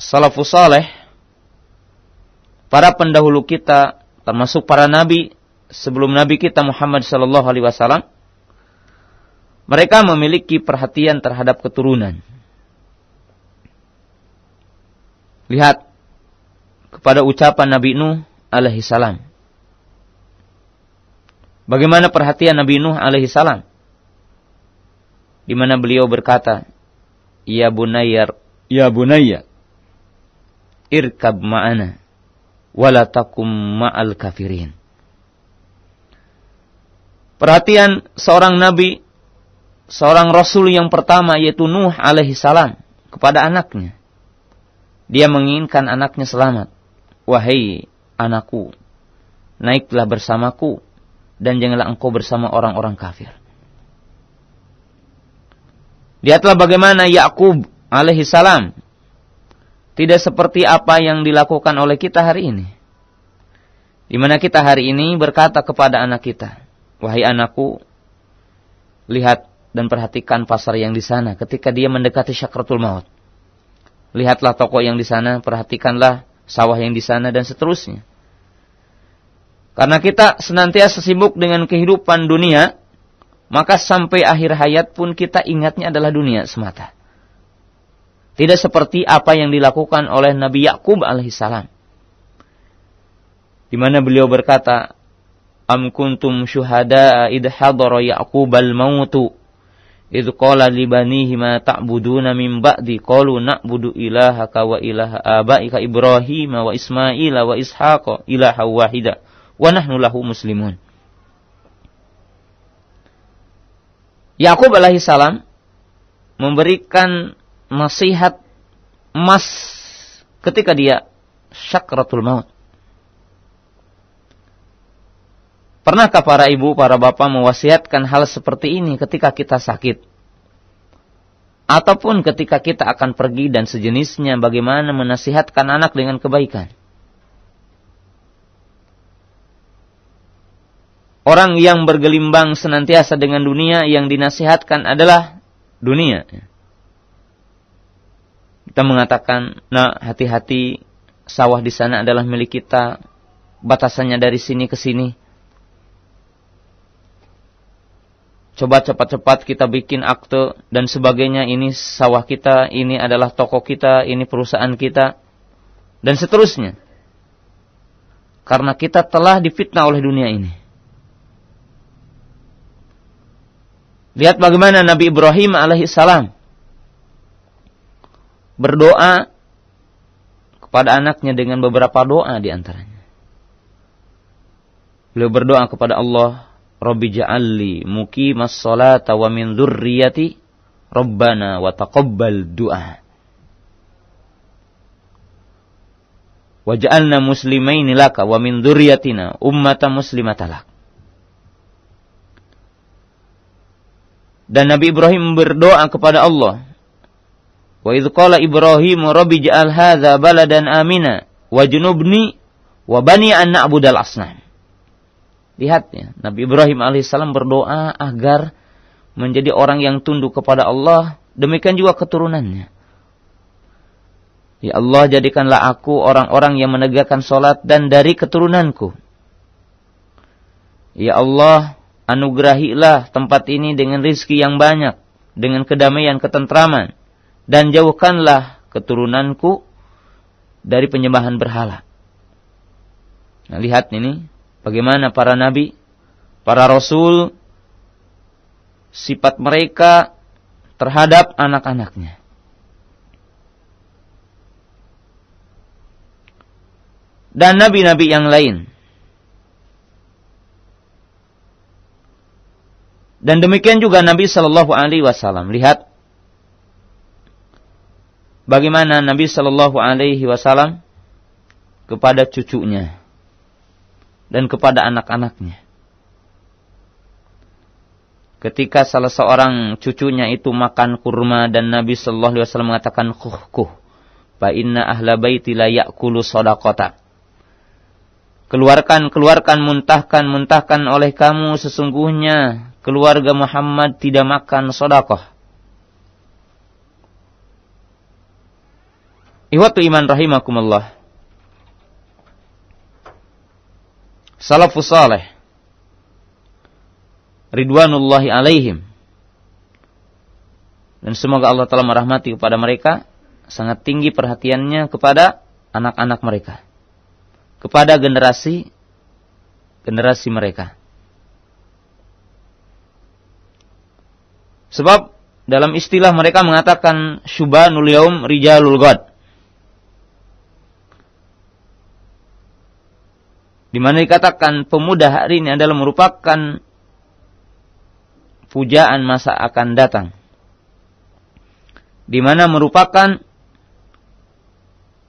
salafus saleh para pendahulu kita termasuk para nabi sebelum nabi kita Muhammad sallallahu alaihi wasallam mereka memiliki perhatian terhadap keturunan. Lihat kepada ucapan Nabi Nuh alaihi salam. Bagaimana perhatian Nabi Nuh alaihi salam? Di mana beliau berkata, "Ya bunayyar ya bunayya, irkab ma'ana." wala takum ma'al kafirin. Perhatian seorang nabi, seorang rasul yang pertama yaitu Nuh alaihi salam kepada anaknya. Dia menginginkan anaknya selamat. Wahai anakku, naiklah bersamaku dan janganlah engkau bersama orang-orang kafir. Lihatlah bagaimana Yakub alaihi salam tidak seperti apa yang dilakukan oleh kita hari ini. Di mana kita hari ini berkata kepada anak kita, "Wahai anakku, lihat dan perhatikan pasar yang di sana ketika dia mendekati syakratul maut. Lihatlah toko yang di sana, perhatikanlah sawah yang di sana dan seterusnya." Karena kita senantiasa sibuk dengan kehidupan dunia, maka sampai akhir hayat pun kita ingatnya adalah dunia semata. Tidak seperti apa yang dilakukan oleh Nabi Yakub alaihissalam. Di mana beliau berkata, "Am kuntum syuhada id hadara Yaqub al-mautu id qala li banihi ma ta'buduna min ba'di qalu na'budu ilahaka wa ilaha abaika Ibrahim wa Ismail wa Ishaq ilaha wahida wa nahnu lahu muslimun." Yakub salam memberikan nasihat emas ketika dia syakratul maut. Pernahkah para ibu, para bapak mewasiatkan hal seperti ini ketika kita sakit? Ataupun ketika kita akan pergi dan sejenisnya bagaimana menasihatkan anak dengan kebaikan? Orang yang bergelimbang senantiasa dengan dunia yang dinasihatkan adalah dunia. Kita mengatakan, nah hati-hati sawah di sana adalah milik kita, batasannya dari sini ke sini. Coba cepat-cepat kita bikin akte dan sebagainya. Ini sawah kita, ini adalah toko kita, ini perusahaan kita, dan seterusnya. Karena kita telah difitnah oleh dunia ini. Lihat bagaimana Nabi Ibrahim alaihissalam berdoa kepada anaknya dengan beberapa doa di antaranya. Beliau berdoa kepada Allah, Rabbi ja'alli muqimas salata wa min dzurriyyati Rabbana wa taqabbal du'a. Waj'alna muslimaini laka wa min dzurriyyatina ummatan muslimatalak. Dan Nabi Ibrahim berdoa kepada Allah, Wa idh qala Ibrahim rabbi ja'al hadza baladan amina wajnubni wa bani an na'budal asnam. Lihat ya, Nabi Ibrahim alaihissalam berdoa agar menjadi orang yang tunduk kepada Allah, demikian juga keturunannya. Ya Allah jadikanlah aku orang-orang yang menegakkan solat dan dari keturunanku. Ya Allah anugerahilah tempat ini dengan rizki yang banyak, dengan kedamaian ketentraman dan jauhkanlah keturunanku dari penyembahan berhala. Nah, lihat ini bagaimana para nabi, para rasul sifat mereka terhadap anak-anaknya. Dan nabi-nabi yang lain. Dan demikian juga Nabi Shallallahu Alaihi Wasallam. Lihat bagaimana Nabi Shallallahu Alaihi Wasallam kepada cucunya dan kepada anak-anaknya. Ketika salah seorang cucunya itu makan kurma dan Nabi Shallallahu Alaihi Wasallam mengatakan kuh kuh, fa inna ahla baiti la yakulu sodakota. Keluarkan, keluarkan, muntahkan, muntahkan oleh kamu sesungguhnya keluarga Muhammad tidak makan sodakoh. Ikhwatul iman rahimakumullah. Salafus saleh ridwanullahi alaihim dan semoga Allah telah merahmati kepada mereka sangat tinggi perhatiannya kepada anak-anak mereka kepada generasi generasi mereka sebab dalam istilah mereka mengatakan syubanul yaum rijalul god di mana dikatakan pemuda hari ini adalah merupakan pujaan masa akan datang. Di mana merupakan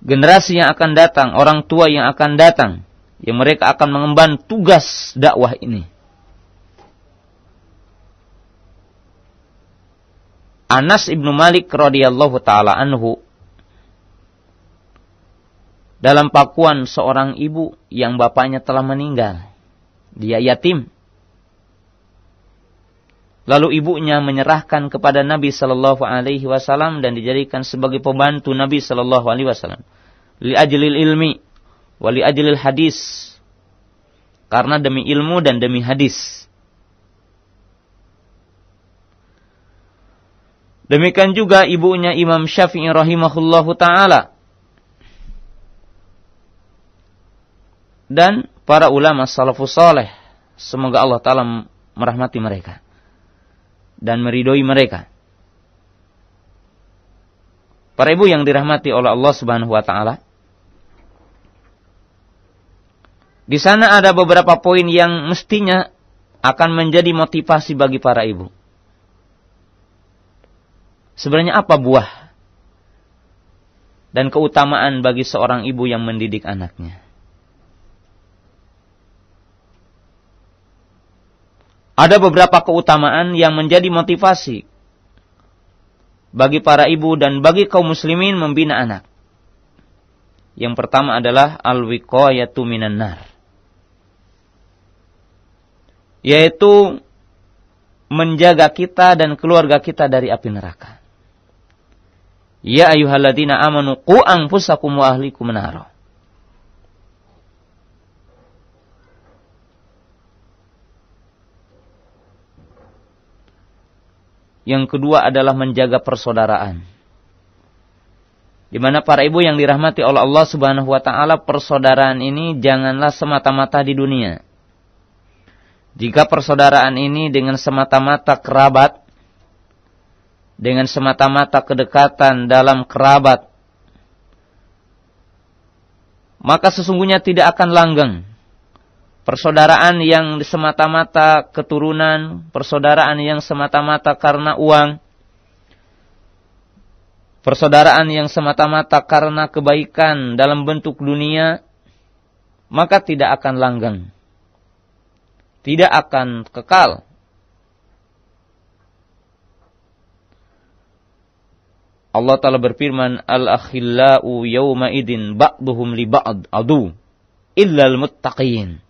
generasi yang akan datang, orang tua yang akan datang, yang mereka akan mengemban tugas dakwah ini. Anas ibnu Malik radhiyallahu taala anhu dalam pakuan seorang ibu yang bapaknya telah meninggal. Dia yatim. Lalu ibunya menyerahkan kepada Nabi Shallallahu Alaihi Wasallam dan dijadikan sebagai pembantu Nabi Shallallahu Alaihi Wasallam. Li ajlil ilmi, wali ajlil hadis. Karena demi ilmu dan demi hadis. Demikian juga ibunya Imam Syafi'i rahimahullahu taala dan para ulama salafus saleh. Semoga Allah taala merahmati mereka dan meridhoi mereka. Para ibu yang dirahmati oleh Allah Subhanahu wa taala. Di sana ada beberapa poin yang mestinya akan menjadi motivasi bagi para ibu. Sebenarnya apa buah dan keutamaan bagi seorang ibu yang mendidik anaknya? Ada beberapa keutamaan yang menjadi motivasi bagi para ibu dan bagi kaum muslimin membina anak. Yang pertama adalah al-wiqayatu minan nar. Yaitu menjaga kita dan keluarga kita dari api neraka. Ya ayyuhalladzina amanu qu anfusakum wa ahlikum naro. Yang kedua adalah menjaga persaudaraan. Di mana para ibu yang dirahmati oleh Allah Subhanahu wa taala, persaudaraan ini janganlah semata-mata di dunia. Jika persaudaraan ini dengan semata-mata kerabat, dengan semata-mata kedekatan dalam kerabat, maka sesungguhnya tidak akan langgeng persaudaraan yang semata-mata keturunan, persaudaraan yang semata-mata karena uang, persaudaraan yang semata-mata karena kebaikan dalam bentuk dunia, maka tidak akan langgang. Tidak akan kekal. Allah Ta'ala berfirman, Al-akhillau yawma idin ba'duhum li ba'd adu illal muttaqiyin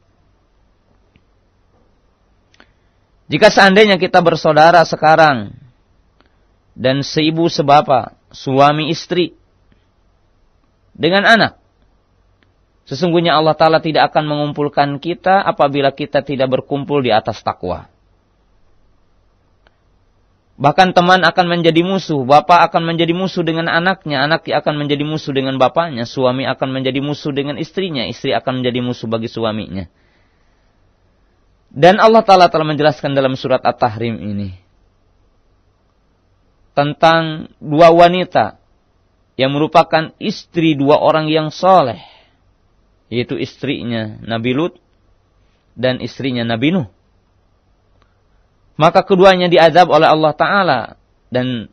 Jika seandainya kita bersaudara sekarang dan seibu sebapa, suami istri dengan anak, sesungguhnya Allah Ta'ala tidak akan mengumpulkan kita apabila kita tidak berkumpul di atas takwa. Bahkan teman akan menjadi musuh, bapak akan menjadi musuh dengan anaknya, anak akan menjadi musuh dengan bapaknya, suami akan menjadi musuh dengan istrinya, istri akan menjadi musuh bagi suaminya. Dan Allah Ta'ala telah menjelaskan dalam surat At-Tahrim ini. Tentang dua wanita yang merupakan istri dua orang yang soleh. Yaitu istrinya Nabi Lut dan istrinya Nabi Nuh. Maka keduanya diazab oleh Allah Ta'ala. Dan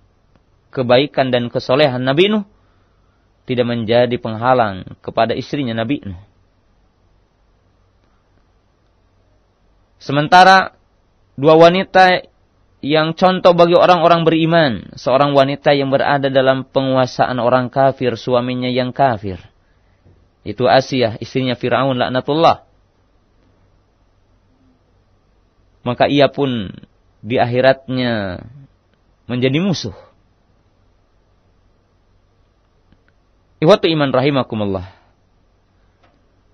kebaikan dan kesolehan Nabi Nuh tidak menjadi penghalang kepada istrinya Nabi Nuh. Sementara dua wanita yang contoh bagi orang-orang beriman, seorang wanita yang berada dalam penguasaan orang kafir, suaminya yang kafir. Itu Asiyah, istrinya Fir'aun laknatullah. Maka ia pun di akhiratnya menjadi musuh. Iwatu iman rahimakumullah.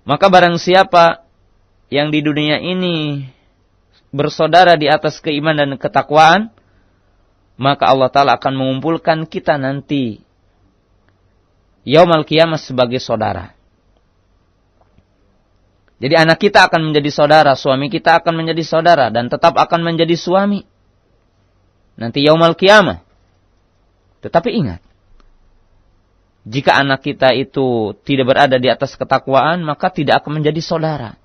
Maka barang siapa yang di dunia ini bersaudara di atas keimanan dan ketakwaan, maka Allah Ta'ala akan mengumpulkan kita nanti. Yaumal kiamah sebagai saudara. Jadi anak kita akan menjadi saudara, suami kita akan menjadi saudara, dan tetap akan menjadi suami. Nanti yaumal Qiyamah. Tetapi ingat, jika anak kita itu tidak berada di atas ketakwaan, maka tidak akan menjadi saudara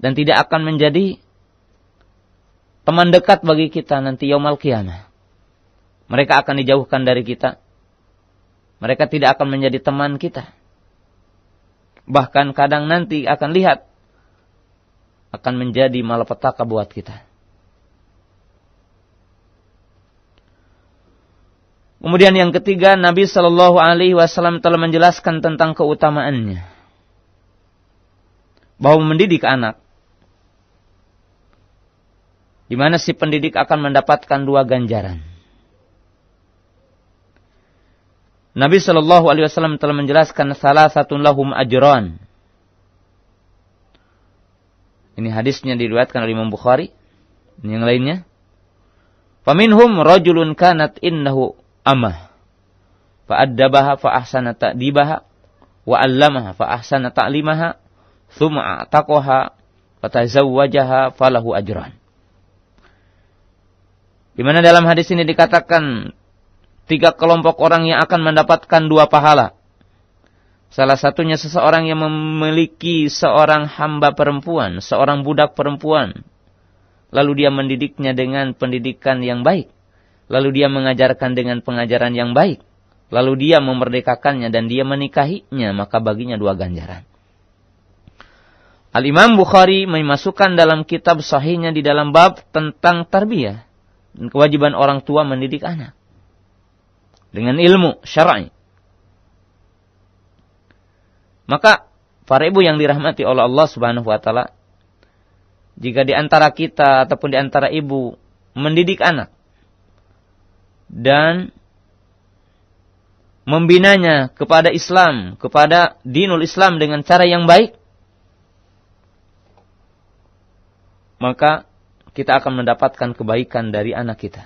dan tidak akan menjadi teman dekat bagi kita nanti Al kiamah. Mereka akan dijauhkan dari kita. Mereka tidak akan menjadi teman kita. Bahkan kadang nanti akan lihat akan menjadi malapetaka buat kita. Kemudian yang ketiga, Nabi Shallallahu Alaihi Wasallam telah menjelaskan tentang keutamaannya bahwa mendidik anak di mana si pendidik akan mendapatkan dua ganjaran. Nabi Shallallahu Alaihi Wasallam telah menjelaskan salah satu lahum ajron. Ini hadisnya diriwayatkan oleh Imam Bukhari. Ini yang lainnya. Faminhum rajulun kanat innahu amah. Fa'addabaha fa'ahsana ta'dibaha. Wa'allamaha fa'ahsana ta'limaha. Thum'a taqoha. Fatazawwajaha falahu ajran. Di mana dalam hadis ini dikatakan tiga kelompok orang yang akan mendapatkan dua pahala. Salah satunya seseorang yang memiliki seorang hamba perempuan, seorang budak perempuan. Lalu dia mendidiknya dengan pendidikan yang baik. Lalu dia mengajarkan dengan pengajaran yang baik. Lalu dia memerdekakannya dan dia menikahinya, maka baginya dua ganjaran. Al-Imam Bukhari memasukkan dalam kitab sahihnya di dalam bab tentang tarbiyah kewajiban orang tua mendidik anak dengan ilmu syar'i. Maka para ibu yang dirahmati oleh Allah Subhanahu wa taala jika di antara kita ataupun di antara ibu mendidik anak dan membinanya kepada Islam, kepada dinul Islam dengan cara yang baik maka kita akan mendapatkan kebaikan dari anak kita.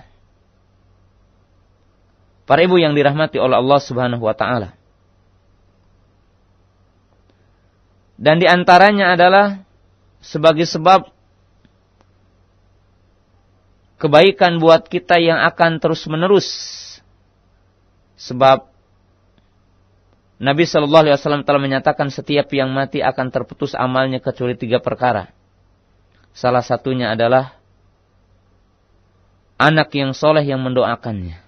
Para ibu yang dirahmati oleh Allah Subhanahu wa taala. Dan di antaranya adalah sebagai sebab kebaikan buat kita yang akan terus-menerus. Sebab Nabi Shallallahu alaihi wasallam telah menyatakan setiap yang mati akan terputus amalnya kecuali tiga perkara. Salah satunya adalah anak yang soleh yang mendoakannya.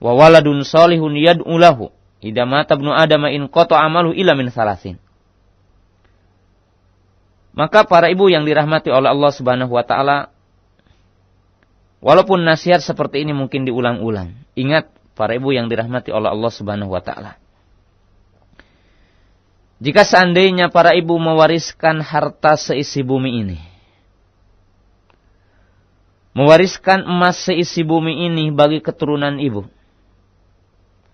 Wa waladun solihun yad'ulahu. Ida mata bnu adama in koto amalu ila salasin. Maka para ibu yang dirahmati oleh Allah Subhanahu wa taala walaupun nasihat seperti ini mungkin diulang-ulang. Ingat para ibu yang dirahmati oleh Allah Subhanahu wa taala. Jika seandainya para ibu mewariskan harta seisi bumi ini, mewariskan emas seisi bumi ini bagi keturunan ibu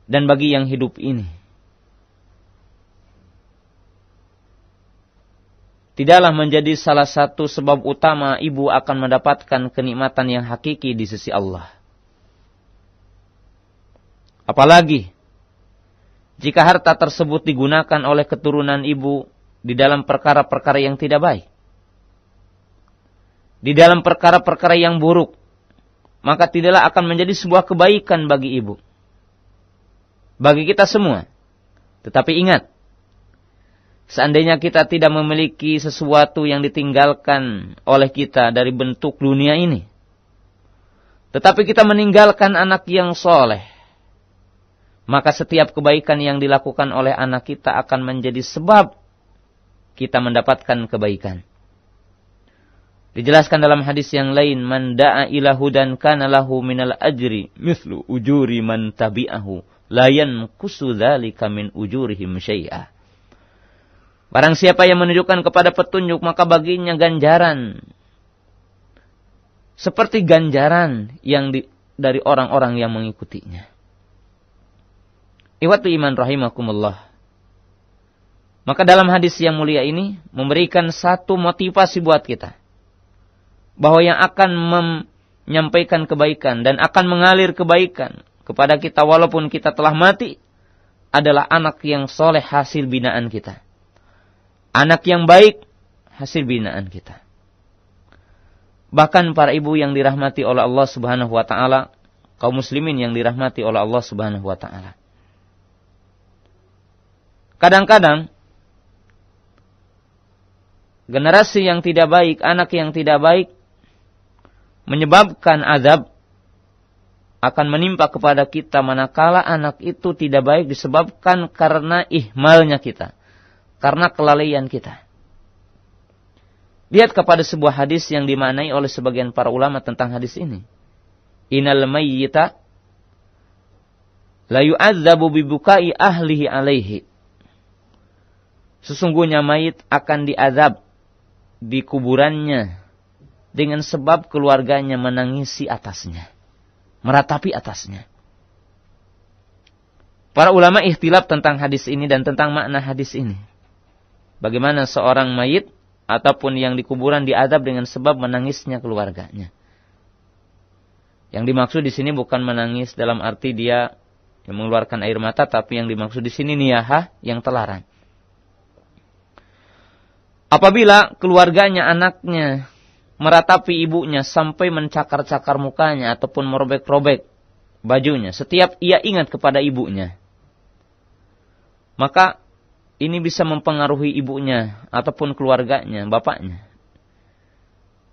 dan bagi yang hidup ini, tidaklah menjadi salah satu sebab utama ibu akan mendapatkan kenikmatan yang hakiki di sisi Allah. Apalagi jika harta tersebut digunakan oleh keturunan ibu di dalam perkara-perkara yang tidak baik, di dalam perkara-perkara yang buruk, maka tidaklah akan menjadi sebuah kebaikan bagi ibu, bagi kita semua. Tetapi ingat, seandainya kita tidak memiliki sesuatu yang ditinggalkan oleh kita dari bentuk dunia ini, tetapi kita meninggalkan anak yang soleh, maka setiap kebaikan yang dilakukan oleh anak kita akan menjadi sebab kita mendapatkan kebaikan. Dijelaskan dalam hadis yang lain, man da'a ila hudan kana lahu minal ajri mithlu ujuri man tabi'ahu la yanqusu dzalika min ujurihim syai'a. Barang siapa yang menunjukkan kepada petunjuk maka baginya ganjaran seperti ganjaran yang di, dari orang-orang yang mengikutinya. Iwatu iman rahimakumullah. Maka dalam hadis yang mulia ini memberikan satu motivasi buat kita. Bahwa yang akan menyampaikan kebaikan dan akan mengalir kebaikan kepada kita walaupun kita telah mati adalah anak yang soleh hasil binaan kita. Anak yang baik hasil binaan kita. Bahkan para ibu yang dirahmati oleh Allah Subhanahu wa taala, kaum muslimin yang dirahmati oleh Allah Subhanahu wa taala Kadang-kadang generasi yang tidak baik, anak yang tidak baik menyebabkan azab akan menimpa kepada kita manakala anak itu tidak baik disebabkan karena ihmalnya kita, karena kelalaian kita. Lihat kepada sebuah hadis yang dimaknai oleh sebagian para ulama tentang hadis ini. Inal mayyita la yu'adzabu bibukai ahlihi alaihi. Sesungguhnya mayit akan diadab di kuburannya dengan sebab keluarganya menangisi atasnya, meratapi atasnya. Para ulama ikhtilaf tentang hadis ini dan tentang makna hadis ini. Bagaimana seorang mayit ataupun yang di kuburan diadab dengan sebab menangisnya keluarganya. Yang dimaksud di sini bukan menangis dalam arti dia mengeluarkan air mata, tapi yang dimaksud di sini niyahah yang telaran. Apabila keluarganya, anaknya meratapi ibunya sampai mencakar-cakar mukanya ataupun merobek-robek bajunya, setiap ia ingat kepada ibunya, maka ini bisa mempengaruhi ibunya ataupun keluarganya, bapaknya.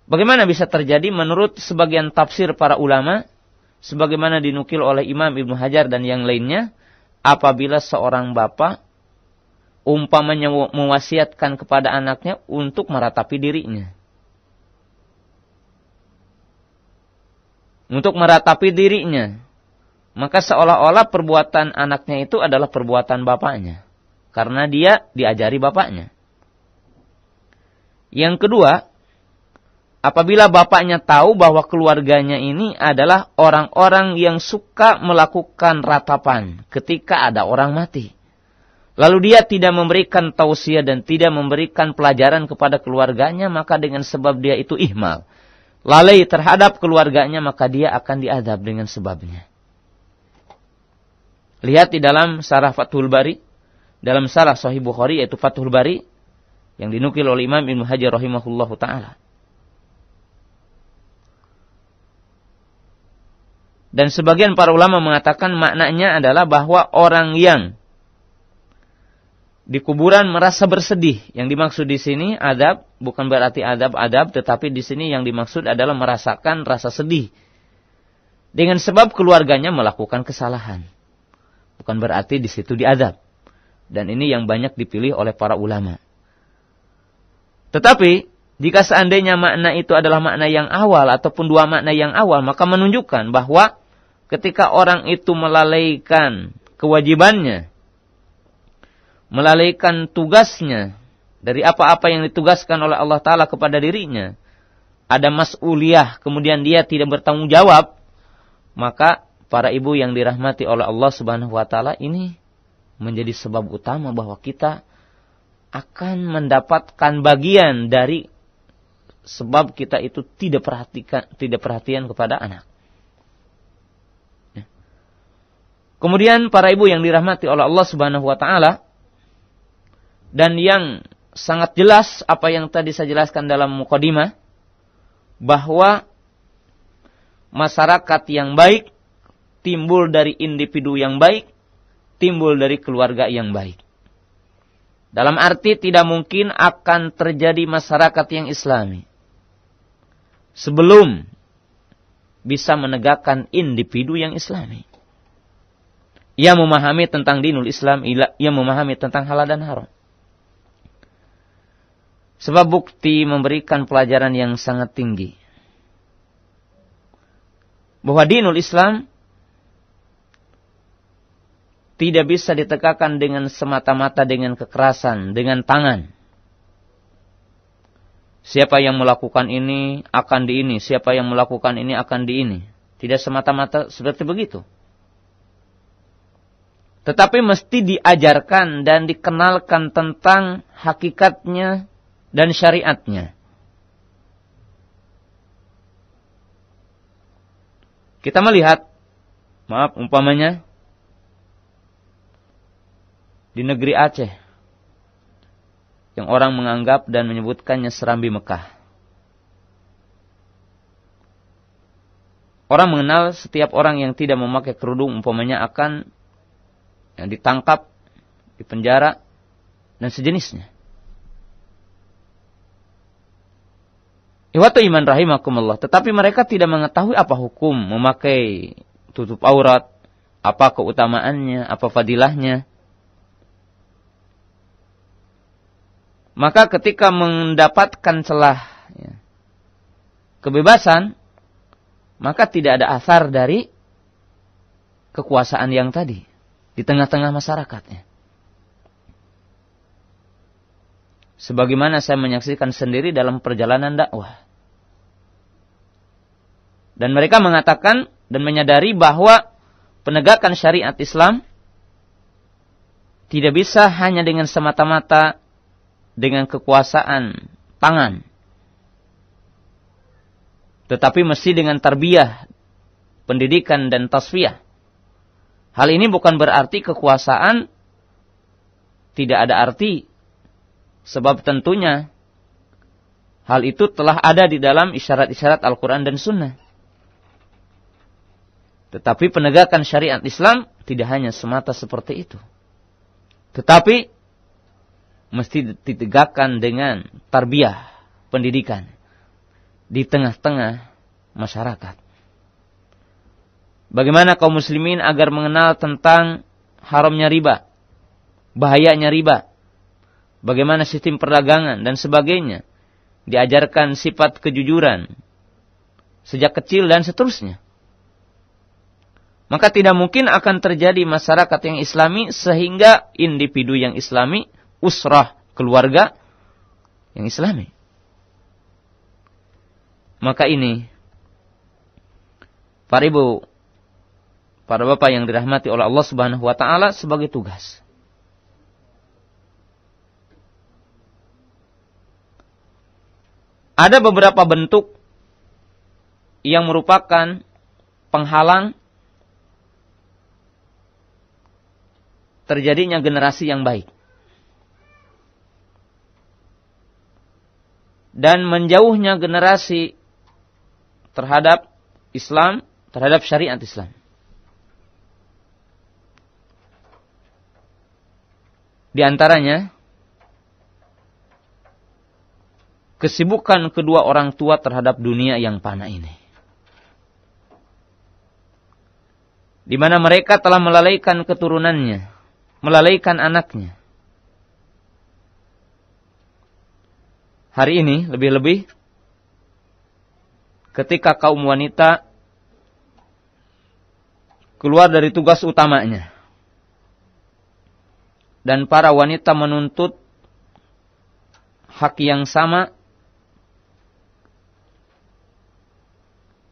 Bagaimana bisa terjadi menurut sebagian tafsir para ulama sebagaimana dinukil oleh Imam Ibnu Hajar dan yang lainnya apabila seorang bapak umpamanya mewasiatkan kepada anaknya untuk meratapi dirinya. Untuk meratapi dirinya. Maka seolah-olah perbuatan anaknya itu adalah perbuatan bapaknya. Karena dia diajari bapaknya. Yang kedua, apabila bapaknya tahu bahwa keluarganya ini adalah orang-orang yang suka melakukan ratapan ketika ada orang mati. Lalu dia tidak memberikan tausiah dan tidak memberikan pelajaran kepada keluarganya, maka dengan sebab dia itu ihmal. Lalai terhadap keluarganya, maka dia akan diadab dengan sebabnya. Lihat di dalam Sarah Fathul Bari, dalam Sarah Sahih Bukhari yaitu Fathul Bari, yang dinukil oleh Imam Ibn Hajar rahimahullah taala. Dan sebagian para ulama mengatakan maknanya adalah bahwa orang yang di kuburan merasa bersedih. Yang dimaksud di sini adab bukan berarti adab-adab, tetapi di sini yang dimaksud adalah merasakan rasa sedih. Dengan sebab keluarganya melakukan kesalahan. Bukan berarti di situ diadab. Dan ini yang banyak dipilih oleh para ulama. Tetapi jika seandainya makna itu adalah makna yang awal ataupun dua makna yang awal, maka menunjukkan bahwa ketika orang itu melalaikan kewajibannya, melalaikan tugasnya dari apa-apa yang ditugaskan oleh Allah Ta'ala kepada dirinya, ada mas'uliyah, kemudian dia tidak bertanggung jawab, maka para ibu yang dirahmati oleh Allah Subhanahu wa taala ini menjadi sebab utama bahwa kita akan mendapatkan bagian dari sebab kita itu tidak perhatikan tidak perhatian kepada anak. Ya. Kemudian para ibu yang dirahmati oleh Allah Subhanahu wa taala dan yang sangat jelas apa yang tadi saya jelaskan dalam mukadimah bahwa masyarakat yang baik timbul dari individu yang baik, timbul dari keluarga yang baik. Dalam arti tidak mungkin akan terjadi masyarakat yang islami sebelum bisa menegakkan individu yang islami. Ia memahami tentang dinul Islam, ia memahami tentang halal dan haram. Sebab bukti memberikan pelajaran yang sangat tinggi. Bahwa dinul Islam tidak bisa ditegakkan dengan semata-mata dengan kekerasan, dengan tangan. Siapa yang melakukan ini akan di ini, siapa yang melakukan ini akan di ini. Tidak semata-mata seperti begitu. Tetapi mesti diajarkan dan dikenalkan tentang hakikatnya dan syariatnya. Kita melihat, maaf umpamanya, di negeri Aceh, yang orang menganggap dan menyebutkannya Serambi Mekah. Orang mengenal setiap orang yang tidak memakai kerudung umpamanya akan yang ditangkap, dipenjara, dan sejenisnya. Iwatu iman rahimakumullah. Tetapi mereka tidak mengetahui apa hukum memakai tutup aurat. Apa keutamaannya, apa fadilahnya. Maka ketika mendapatkan celah ya, kebebasan, maka tidak ada asar dari kekuasaan yang tadi di tengah-tengah masyarakatnya. Sebagaimana saya menyaksikan sendiri dalam perjalanan dakwah. Dan mereka mengatakan dan menyadari bahwa penegakan syariat Islam tidak bisa hanya dengan semata-mata dengan kekuasaan tangan. Tetapi mesti dengan tarbiyah, pendidikan dan tasfiah. Hal ini bukan berarti kekuasaan tidak ada arti. Sebab tentunya hal itu telah ada di dalam isyarat-isyarat Al-Quran dan Sunnah. Tetapi penegakan syariat Islam tidak hanya semata seperti itu. Tetapi mesti ditegakkan dengan tarbiyah, pendidikan di tengah-tengah masyarakat. Bagaimana kaum muslimin agar mengenal tentang haramnya riba, bahayanya riba, bagaimana sistem perdagangan dan sebagainya. Diajarkan sifat kejujuran sejak kecil dan seterusnya maka tidak mungkin akan terjadi masyarakat yang islami sehingga individu yang islami, usrah, keluarga yang islami. Maka ini, para ibu, para bapak yang dirahmati oleh Allah subhanahu wa ta'ala sebagai tugas. Ada beberapa bentuk yang merupakan penghalang terjadinya generasi yang baik. Dan menjauhnya generasi terhadap Islam, terhadap syariat Islam. Di antaranya, kesibukan kedua orang tua terhadap dunia yang panah ini. Di mana mereka telah melalaikan keturunannya melalaikan anaknya. Hari ini lebih-lebih ketika kaum wanita keluar dari tugas utamanya dan para wanita menuntut hak yang sama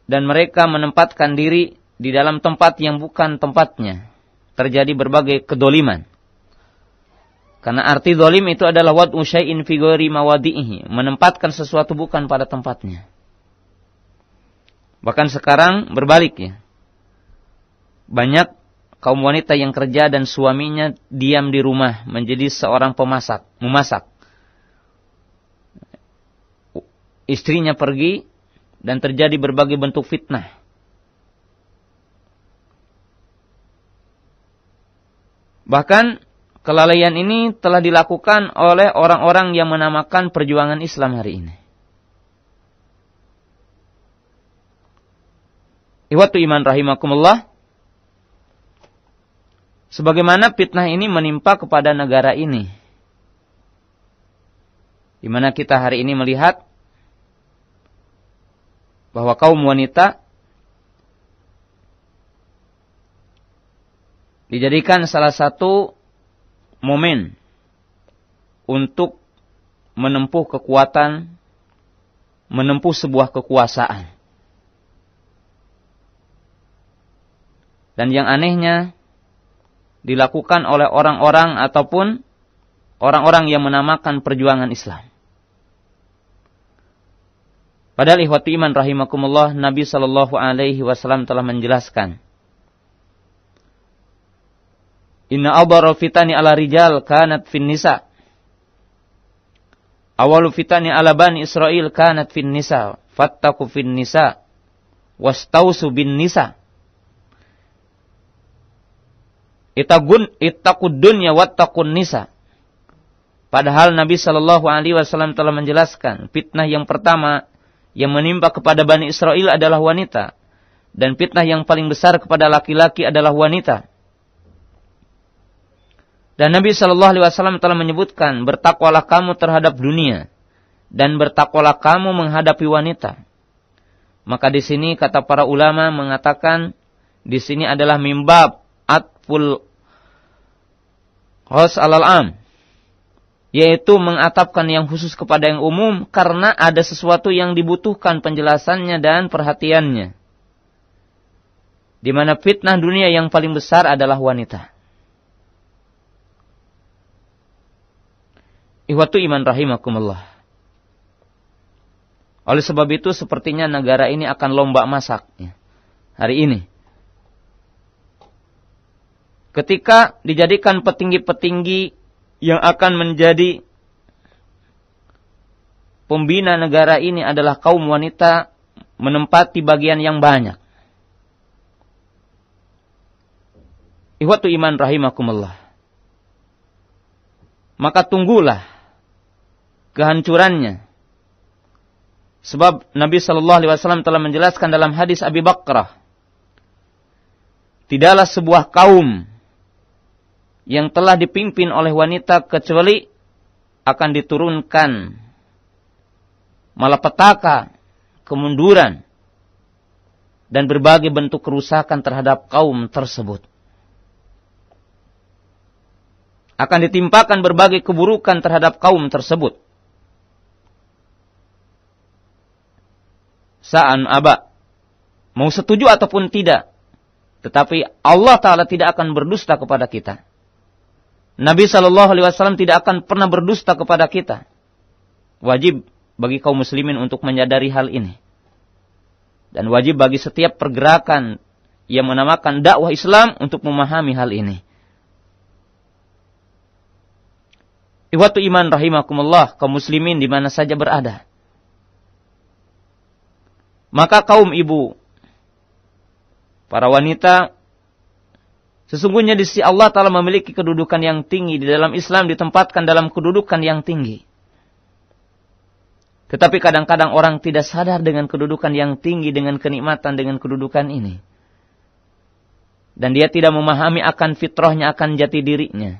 dan mereka menempatkan diri di dalam tempat yang bukan tempatnya terjadi berbagai kedoliman. Karena arti dolim itu adalah wad usyai'in figuri mawadi'ihi, menempatkan sesuatu bukan pada tempatnya. Bahkan sekarang berbalik ya. Banyak kaum wanita yang kerja dan suaminya diam di rumah menjadi seorang pemasak, memasak. Istrinya pergi dan terjadi berbagai bentuk fitnah. Bahkan kelalaian ini telah dilakukan oleh orang-orang yang menamakan perjuangan Islam hari ini. Iwatu iman rahimakumullah. Sebagaimana fitnah ini menimpa kepada negara ini. Di mana kita hari ini melihat bahwa kaum wanita dijadikan salah satu momen untuk menempuh kekuatan, menempuh sebuah kekuasaan. Dan yang anehnya dilakukan oleh orang-orang ataupun orang-orang yang menamakan perjuangan Islam. Padahal ihwati iman rahimakumullah Nabi Shallallahu alaihi wasallam telah menjelaskan Inna awdaru fitani ala rijal kanat fin nisa. Awalu fitani ala bani Israel kanat fin nisa. Fattaku fin nisa. Wastausu bin nisa. Itagun, itaku dunya wattakun nisa. Padahal Nabi Shallallahu Alaihi Wasallam telah menjelaskan fitnah yang pertama yang menimpa kepada bani Israel adalah wanita dan fitnah yang paling besar kepada laki-laki adalah wanita. Dan Nabi Shallallahu Alaihi Wasallam telah menyebutkan bertakwalah kamu terhadap dunia dan bertakwalah kamu menghadapi wanita. Maka di sini kata para ulama mengatakan di sini adalah mimbab atful khos alal am yaitu mengatapkan yang khusus kepada yang umum karena ada sesuatu yang dibutuhkan penjelasannya dan perhatiannya. Di mana fitnah dunia yang paling besar adalah wanita. Ihwatu iman rahimakumullah. Oleh sebab itu sepertinya negara ini akan lomba masak ya, hari ini. Ketika dijadikan petinggi-petinggi yang akan menjadi pembina negara ini adalah kaum wanita menempati bagian yang banyak. Ihwatu iman rahimakumullah. Maka tunggulah kehancurannya. Sebab Nabi Shallallahu Alaihi Wasallam telah menjelaskan dalam hadis Abi Bakrah, tidaklah sebuah kaum yang telah dipimpin oleh wanita kecuali akan diturunkan malapetaka, kemunduran, dan berbagai bentuk kerusakan terhadap kaum tersebut. Akan ditimpakan berbagai keburukan terhadap kaum tersebut. sa'an aba. Mau setuju ataupun tidak. Tetapi Allah Ta'ala tidak akan berdusta kepada kita. Nabi Shallallahu Alaihi Wasallam tidak akan pernah berdusta kepada kita. Wajib bagi kaum muslimin untuk menyadari hal ini. Dan wajib bagi setiap pergerakan yang menamakan dakwah Islam untuk memahami hal ini. Iwatu iman rahimakumullah kaum muslimin di mana saja berada. Maka kaum ibu, para wanita, sesungguhnya di sisi Allah telah memiliki kedudukan yang tinggi. Di dalam Islam ditempatkan dalam kedudukan yang tinggi. Tetapi kadang-kadang orang tidak sadar dengan kedudukan yang tinggi, dengan kenikmatan, dengan kedudukan ini. Dan dia tidak memahami akan fitrahnya, akan jati dirinya.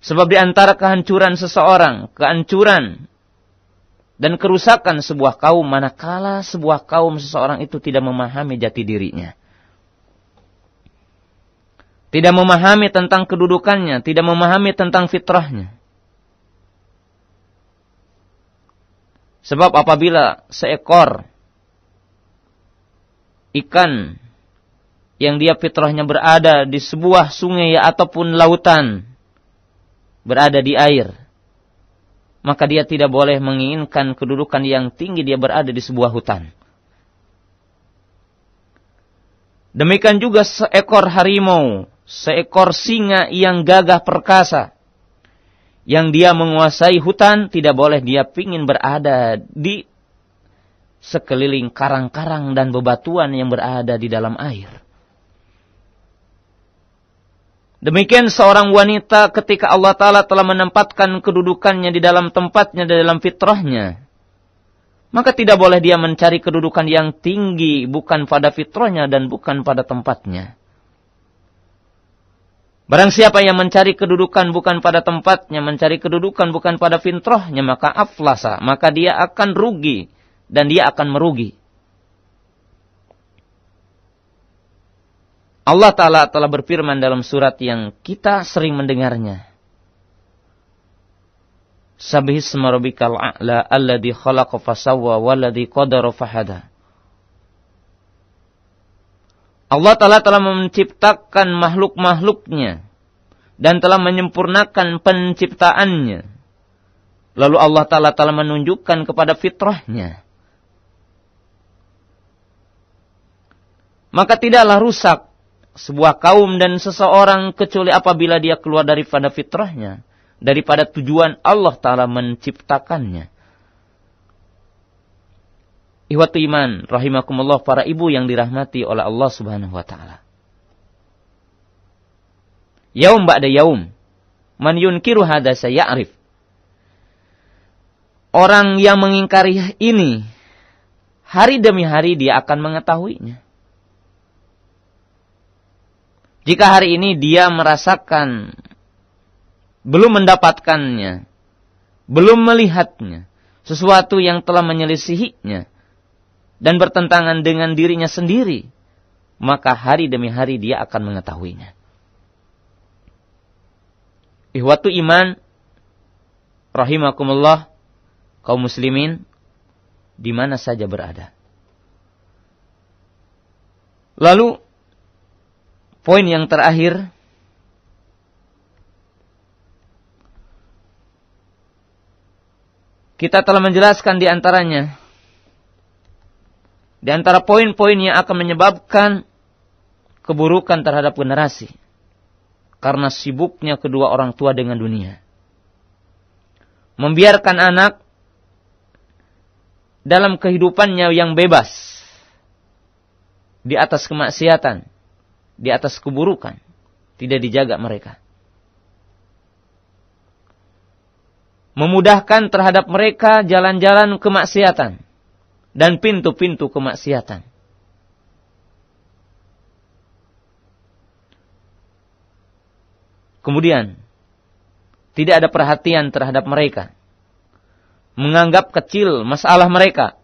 Sebab di antara kehancuran seseorang, kehancuran dan kerusakan sebuah kaum manakala sebuah kaum seseorang itu tidak memahami jati dirinya. Tidak memahami tentang kedudukannya, tidak memahami tentang fitrahnya. Sebab apabila seekor ikan yang dia fitrahnya berada di sebuah sungai ataupun lautan, berada di air, maka dia tidak boleh menginginkan kedudukan yang tinggi dia berada di sebuah hutan. Demikian juga seekor harimau, seekor singa yang gagah perkasa. Yang dia menguasai hutan tidak boleh dia pingin berada di sekeliling karang-karang dan bebatuan yang berada di dalam air. Demikian seorang wanita ketika Allah Ta'ala telah menempatkan kedudukannya di dalam tempatnya, di dalam fitrahnya. Maka tidak boleh dia mencari kedudukan yang tinggi bukan pada fitrahnya dan bukan pada tempatnya. Barang siapa yang mencari kedudukan bukan pada tempatnya, mencari kedudukan bukan pada fitrahnya, maka aflasa, maka dia akan rugi dan dia akan merugi. Allah Ta'ala telah berfirman dalam surat yang kita sering mendengarnya. Sabihisma rabbikal a'la alladhi khalaqa fasawwa walladhi qadara fahada. Allah Ta'ala telah menciptakan makhluk-makhluknya dan telah menyempurnakan penciptaannya. Lalu Allah Ta'ala telah menunjukkan kepada fitrahnya. Maka tidaklah rusak sebuah kaum dan seseorang kecuali apabila dia keluar daripada fitrahnya, daripada tujuan Allah Ta'ala menciptakannya. Ihwatu iman, rahimakumullah para ibu yang dirahmati oleh Allah Subhanahu wa taala. Yaum ba'da yaum, man yunkiru hadza sayarif. Orang yang mengingkari ini hari demi hari dia akan mengetahuinya. Jika hari ini dia merasakan belum mendapatkannya, belum melihatnya, sesuatu yang telah menyelisihinya dan bertentangan dengan dirinya sendiri, maka hari demi hari dia akan mengetahuinya. Ihwatu iman rahimakumullah kaum muslimin di mana saja berada. Lalu Poin yang terakhir kita telah menjelaskan di antaranya di antara poin-poin yang akan menyebabkan keburukan terhadap generasi karena sibuknya kedua orang tua dengan dunia. Membiarkan anak dalam kehidupannya yang bebas di atas kemaksiatan di atas keburukan, tidak dijaga mereka. Memudahkan terhadap mereka jalan-jalan kemaksiatan dan pintu-pintu kemaksiatan. Kemudian, tidak ada perhatian terhadap mereka. Menganggap kecil masalah mereka.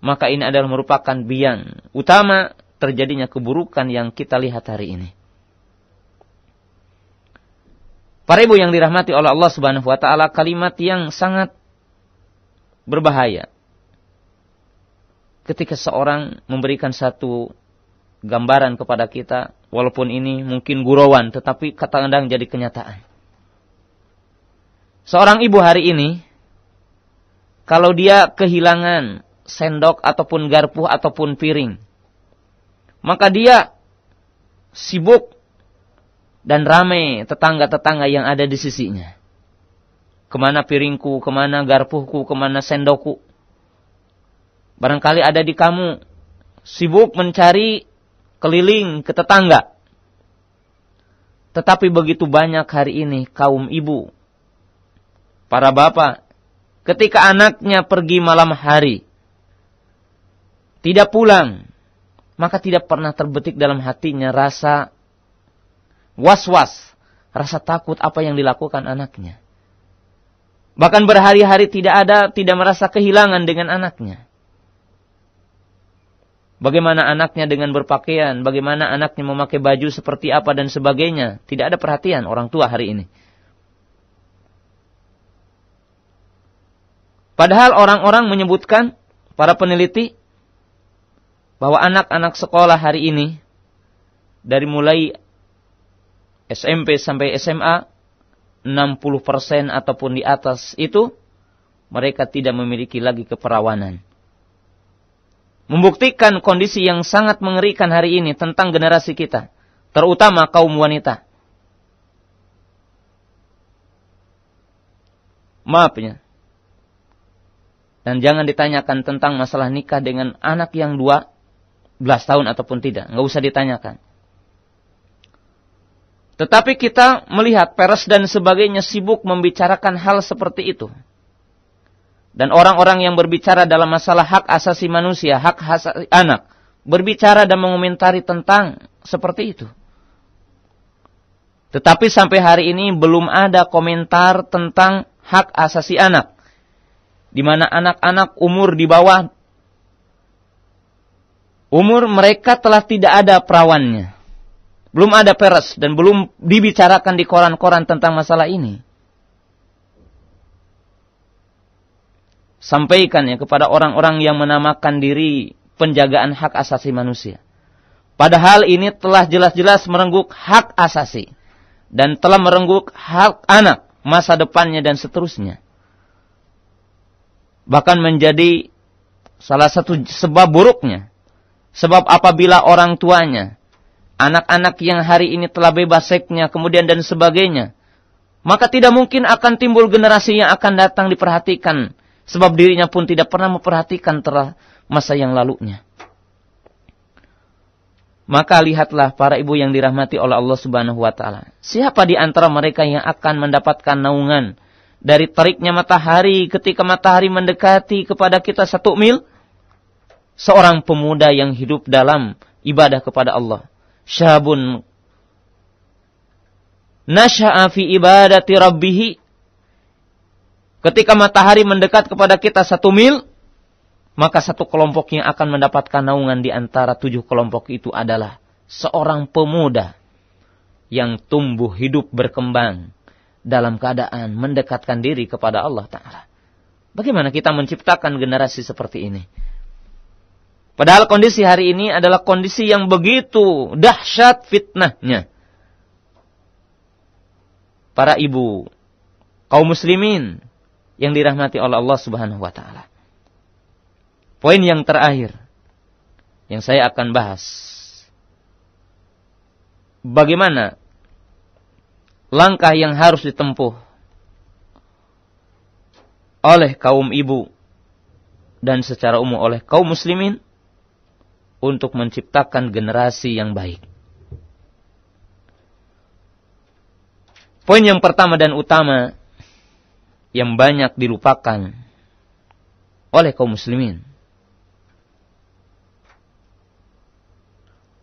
Maka ini adalah merupakan biang utama terjadinya keburukan yang kita lihat hari ini. Para ibu yang dirahmati oleh Allah Subhanahu wa taala, kalimat yang sangat berbahaya. Ketika seorang memberikan satu gambaran kepada kita, walaupun ini mungkin gurauan, tetapi kadang-kadang jadi kenyataan. Seorang ibu hari ini, kalau dia kehilangan sendok ataupun garpu ataupun piring, maka dia sibuk dan ramai tetangga-tetangga yang ada di sisinya. Kemana piringku, kemana garpuku, kemana sendokku. Barangkali ada di kamu, sibuk mencari keliling ke tetangga. Tetapi begitu banyak hari ini kaum ibu, para bapak, ketika anaknya pergi malam hari, tidak pulang, maka tidak pernah terbetik dalam hatinya rasa was-was, rasa takut apa yang dilakukan anaknya. Bahkan berhari-hari tidak ada, tidak merasa kehilangan dengan anaknya. Bagaimana anaknya dengan berpakaian, bagaimana anaknya memakai baju seperti apa dan sebagainya. Tidak ada perhatian orang tua hari ini. Padahal orang-orang menyebutkan, para peneliti, bahwa anak-anak sekolah hari ini dari mulai SMP sampai SMA 60% ataupun di atas itu mereka tidak memiliki lagi keperawanan. Membuktikan kondisi yang sangat mengerikan hari ini tentang generasi kita, terutama kaum wanita. Maafnya. Dan jangan ditanyakan tentang masalah nikah dengan anak yang dua tahun ataupun tidak. Nggak usah ditanyakan. Tetapi kita melihat Peres dan sebagainya sibuk membicarakan hal seperti itu. Dan orang-orang yang berbicara dalam masalah hak asasi manusia, hak asasi anak, berbicara dan mengomentari tentang seperti itu. Tetapi sampai hari ini belum ada komentar tentang hak asasi anak. Di mana anak-anak umur di bawah umur mereka telah tidak ada perawannya. Belum ada peres dan belum dibicarakan di koran-koran tentang masalah ini. Sampaikan ya kepada orang-orang yang menamakan diri penjagaan hak asasi manusia. Padahal ini telah jelas-jelas merengguk hak asasi. Dan telah merengguk hak anak, masa depannya dan seterusnya. Bahkan menjadi salah satu sebab buruknya Sebab apabila orang tuanya, anak-anak yang hari ini telah bebas seksnya, kemudian dan sebagainya, maka tidak mungkin akan timbul generasi yang akan datang diperhatikan. Sebab dirinya pun tidak pernah memperhatikan terah masa yang lalunya. Maka lihatlah para ibu yang dirahmati oleh Allah Subhanahu wa taala. Siapa di antara mereka yang akan mendapatkan naungan dari teriknya matahari ketika matahari mendekati kepada kita satu mil? seorang pemuda yang hidup dalam ibadah kepada Allah. Syabun nasha'a fi ibadati rabbihi. Ketika matahari mendekat kepada kita satu mil, maka satu kelompok yang akan mendapatkan naungan di antara tujuh kelompok itu adalah seorang pemuda yang tumbuh hidup berkembang dalam keadaan mendekatkan diri kepada Allah Ta'ala. Bagaimana kita menciptakan generasi seperti ini? Padahal kondisi hari ini adalah kondisi yang begitu dahsyat fitnahnya. Para ibu, kaum muslimin yang dirahmati oleh Allah Subhanahu wa taala. Poin yang terakhir yang saya akan bahas. Bagaimana langkah yang harus ditempuh oleh kaum ibu dan secara umum oleh kaum muslimin untuk menciptakan generasi yang baik. Poin yang pertama dan utama yang banyak dilupakan oleh kaum muslimin.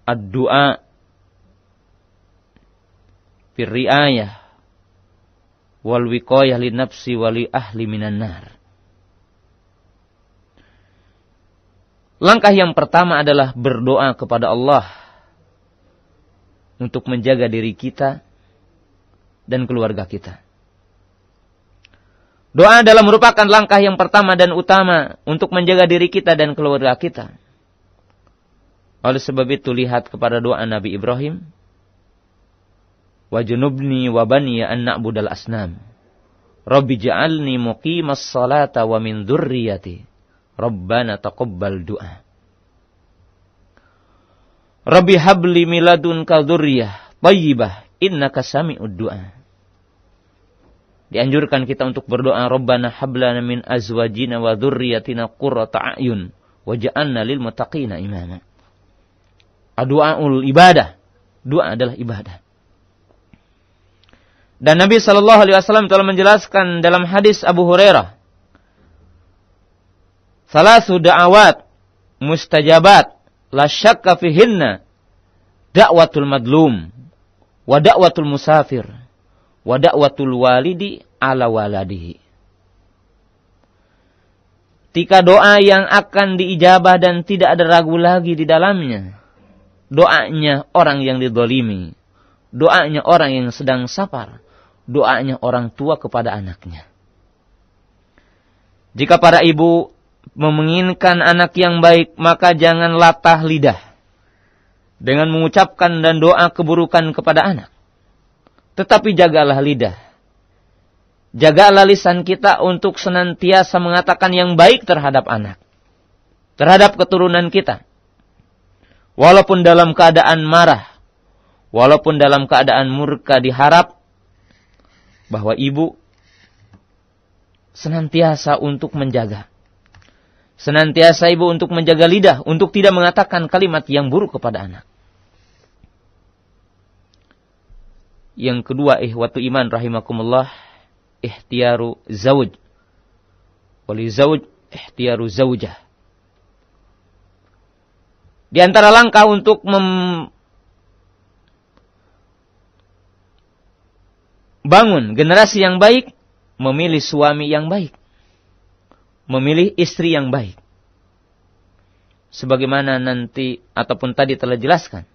Ad-du'a birriayah wal wiqayah li nafsi wali ahli minan nar. Langkah yang pertama adalah berdoa kepada Allah untuk menjaga diri kita dan keluarga kita. Doa adalah merupakan langkah yang pertama dan utama untuk menjaga diri kita dan keluarga kita. Oleh sebab itu lihat kepada doa Nabi Ibrahim. Wajunubni wabani an na'budal asnam. Rabbi ja'alni muqimas salata wa min dhurriyati Rabbana taqabbal du'a. Rabbi habli miladunka dzurriyyah thayyibah innaka sami'ud du'a. Dianjurkan kita untuk berdoa Rabbana hablana min azwajina wa dzurriyyatina qurrata a'yun waj'alna lil muttaqina imama. Adu'aul ibadah. Doa adalah ibadah. Dan Nabi Shallallahu Alaihi Wasallam telah menjelaskan dalam hadis Abu Hurairah Salah sudah awat mustajabat la syakka fihinna madlum wa musafir wa walidi ala waladihi. Tika doa yang akan diijabah dan tidak ada ragu lagi di dalamnya. Doanya orang yang didolimi. Doanya orang yang sedang safar. Doanya orang tua kepada anaknya. Jika para ibu menginginkan anak yang baik, maka jangan latah lidah dengan mengucapkan dan doa keburukan kepada anak. Tetapi jagalah lidah. Jagalah lisan kita untuk senantiasa mengatakan yang baik terhadap anak. Terhadap keturunan kita. Walaupun dalam keadaan marah. Walaupun dalam keadaan murka diharap. Bahwa ibu senantiasa untuk menjaga Senantiasa ibu untuk menjaga lidah, untuk tidak mengatakan kalimat yang buruk kepada anak. Yang kedua, ihwatu iman rahimakumullah, ihtiyaru zawj. Wali zawj, ihtiyaru zawjah. Di antara langkah untuk membangun generasi yang baik, memilih suami yang baik memilih istri yang baik. Sebagaimana nanti ataupun tadi telah jelaskan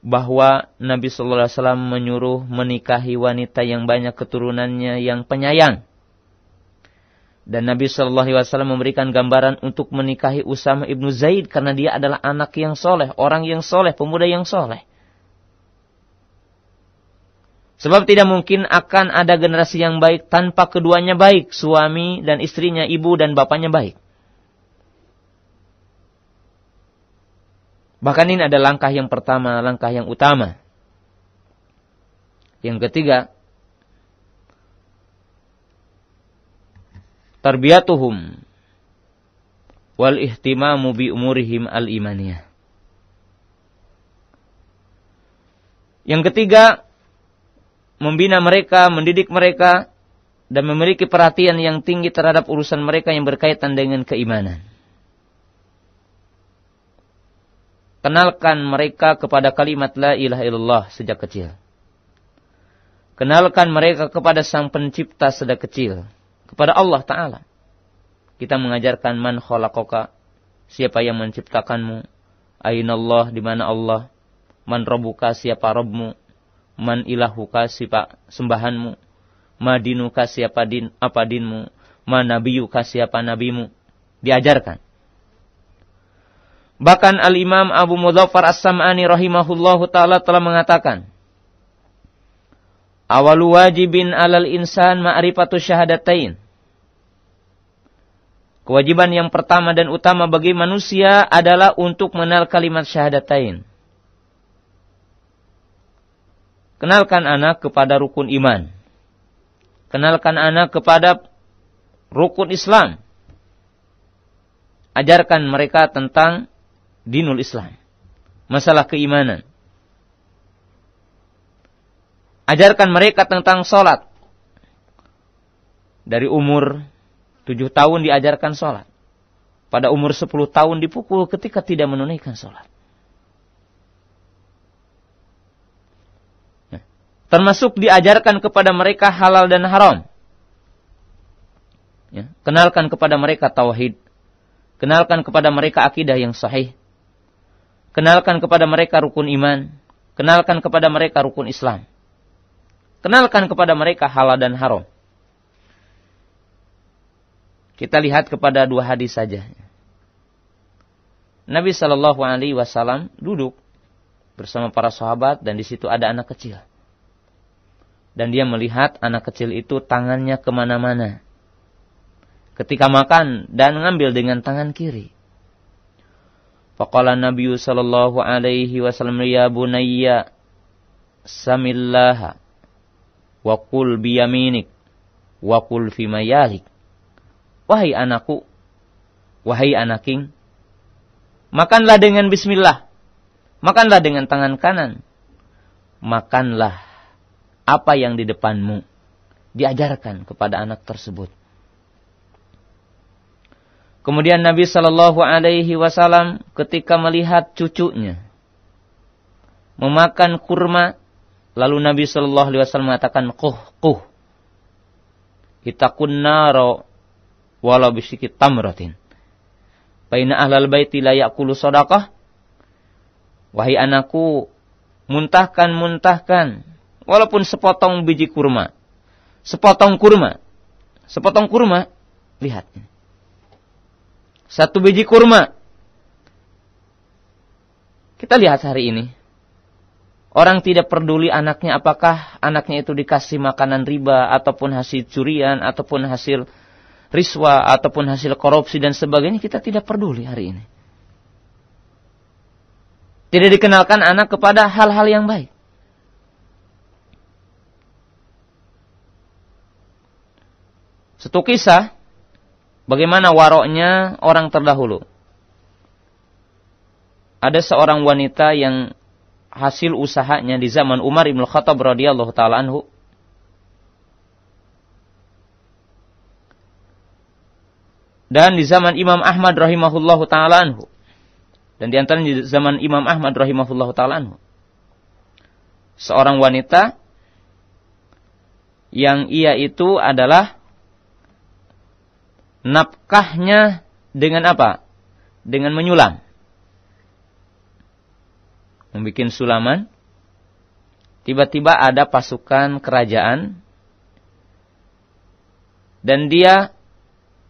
bahwa Nabi Shallallahu Alaihi Wasallam menyuruh menikahi wanita yang banyak keturunannya yang penyayang. Dan Nabi Shallallahu Alaihi Wasallam memberikan gambaran untuk menikahi Usamah ibnu Zaid karena dia adalah anak yang soleh, orang yang soleh, pemuda yang soleh. Sebab tidak mungkin akan ada generasi yang baik tanpa keduanya baik, suami dan istrinya, ibu dan bapaknya baik. Bahkan ini ada langkah yang pertama, langkah yang utama. Yang ketiga, Tarbiatuhum. wal ihtimamu bi umurihim al imaniyah. Yang ketiga, membina mereka, mendidik mereka, dan memiliki perhatian yang tinggi terhadap urusan mereka yang berkaitan dengan keimanan. Kenalkan mereka kepada kalimat la ilaha illallah sejak kecil. Kenalkan mereka kepada sang pencipta sejak kecil. Kepada Allah Ta'ala. Kita mengajarkan man kholakoka. Siapa yang menciptakanmu. Ainallah di mana Allah. Man robuka siapa robmu man ilahuka siapa sembahanmu, madinuka siapa din apa dinmu, Man nabiyuka siapa nabimu. Diajarkan. Bahkan Al-Imam Abu Mudhaffar As-Sam'ani rahimahullahu taala telah mengatakan, Awalu wajibin alal insan ma'rifatu syahadatain. Kewajiban yang pertama dan utama bagi manusia adalah untuk mengenal kalimat syahadatain. Kenalkan anak kepada rukun iman. Kenalkan anak kepada rukun Islam. Ajarkan mereka tentang dinul Islam. Masalah keimanan. Ajarkan mereka tentang sholat. Dari umur tujuh tahun diajarkan sholat. Pada umur sepuluh tahun dipukul ketika tidak menunaikan sholat. Termasuk diajarkan kepada mereka halal dan haram. Ya, kenalkan kepada mereka tauhid. Kenalkan kepada mereka akidah yang sahih. Kenalkan kepada mereka rukun iman. Kenalkan kepada mereka rukun Islam. Kenalkan kepada mereka halal dan haram. Kita lihat kepada dua hadis saja. Nabi Shallallahu Alaihi Wasallam duduk bersama para sahabat dan di situ ada anak kecil dan dia melihat anak kecil itu tangannya kemana-mana. Ketika makan dan mengambil dengan tangan kiri. Faqala Nabi sallallahu alaihi wasallam ya bunayya samillaha wa qul biyaminik wa qul fima Wahai anakku, wahai anaking, makanlah dengan bismillah. Makanlah dengan tangan kanan. Makanlah apa yang di depanmu. Diajarkan kepada anak tersebut. Kemudian Nabi Shallallahu Alaihi Wasallam ketika melihat cucunya memakan kurma, lalu Nabi Shallallahu Alaihi Wasallam mengatakan kuh kuh kita kunaro walau bisikit tamrotin. Baina ahlal baiti layak yakulu sodakah. Wahai anakku, muntahkan, muntahkan walaupun sepotong biji kurma. Sepotong kurma. Sepotong kurma, lihat. Satu biji kurma. Kita lihat hari ini. Orang tidak peduli anaknya apakah anaknya itu dikasih makanan riba ataupun hasil curian ataupun hasil riswa ataupun hasil korupsi dan sebagainya kita tidak peduli hari ini. Tidak dikenalkan anak kepada hal-hal yang baik. Satu kisah bagaimana waroknya orang terdahulu. Ada seorang wanita yang hasil usahanya di zaman Umar Ibn Khattab radhiyallahu taala anhu dan di zaman Imam Ahmad rahimahullahu taala anhu dan di antara di zaman Imam Ahmad rahimahullahu taala anhu seorang wanita yang ia itu adalah Napkahnya dengan apa? Dengan menyulam. membuat sulaman. Tiba-tiba ada pasukan kerajaan. Dan dia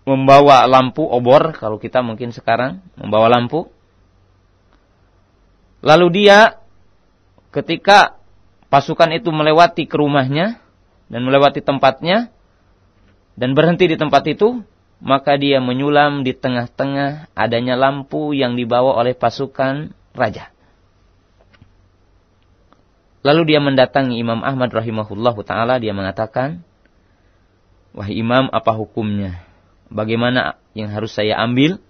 membawa lampu obor. Kalau kita mungkin sekarang membawa lampu. Lalu dia ketika pasukan itu melewati ke rumahnya dan melewati tempatnya dan berhenti di tempat itu, maka dia menyulam di tengah-tengah adanya lampu yang dibawa oleh pasukan raja. Lalu dia mendatangi Imam Ahmad rahimahullahu taala dia mengatakan, "Wahai Imam, apa hukumnya? Bagaimana yang harus saya ambil?"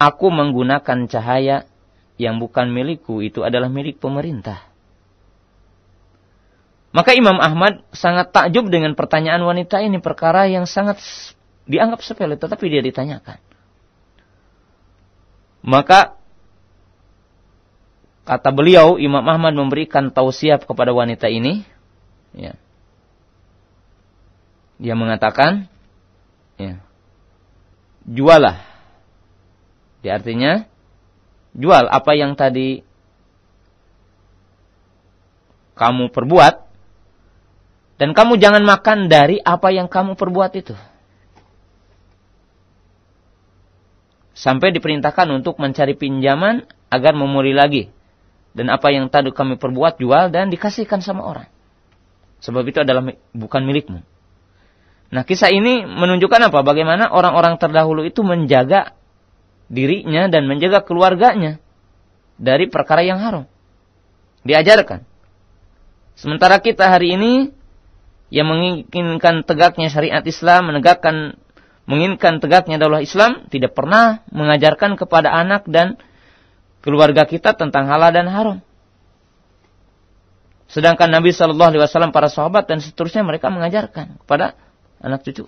Aku menggunakan cahaya yang bukan milikku itu adalah milik pemerintah. Maka Imam Ahmad sangat takjub dengan pertanyaan wanita ini perkara yang sangat dianggap sepele tetapi dia ditanyakan. Maka kata beliau Imam Ahmad memberikan tausiah kepada wanita ini ya. Dia mengatakan ya. Jualah. Di artinya jual apa yang tadi kamu perbuat dan kamu jangan makan dari apa yang kamu perbuat itu. Sampai diperintahkan untuk mencari pinjaman agar memuri lagi. Dan apa yang tadi kami perbuat jual dan dikasihkan sama orang. Sebab itu adalah bukan milikmu. Nah kisah ini menunjukkan apa? Bagaimana orang-orang terdahulu itu menjaga dirinya dan menjaga keluarganya dari perkara yang haram. Diajarkan. Sementara kita hari ini yang menginginkan tegaknya syariat Islam, menegakkan menginginkan tegaknya daulah Islam, tidak pernah mengajarkan kepada anak dan keluarga kita tentang halal dan haram. Sedangkan Nabi Shallallahu Alaihi Wasallam, para sahabat dan seterusnya mereka mengajarkan kepada anak cucu.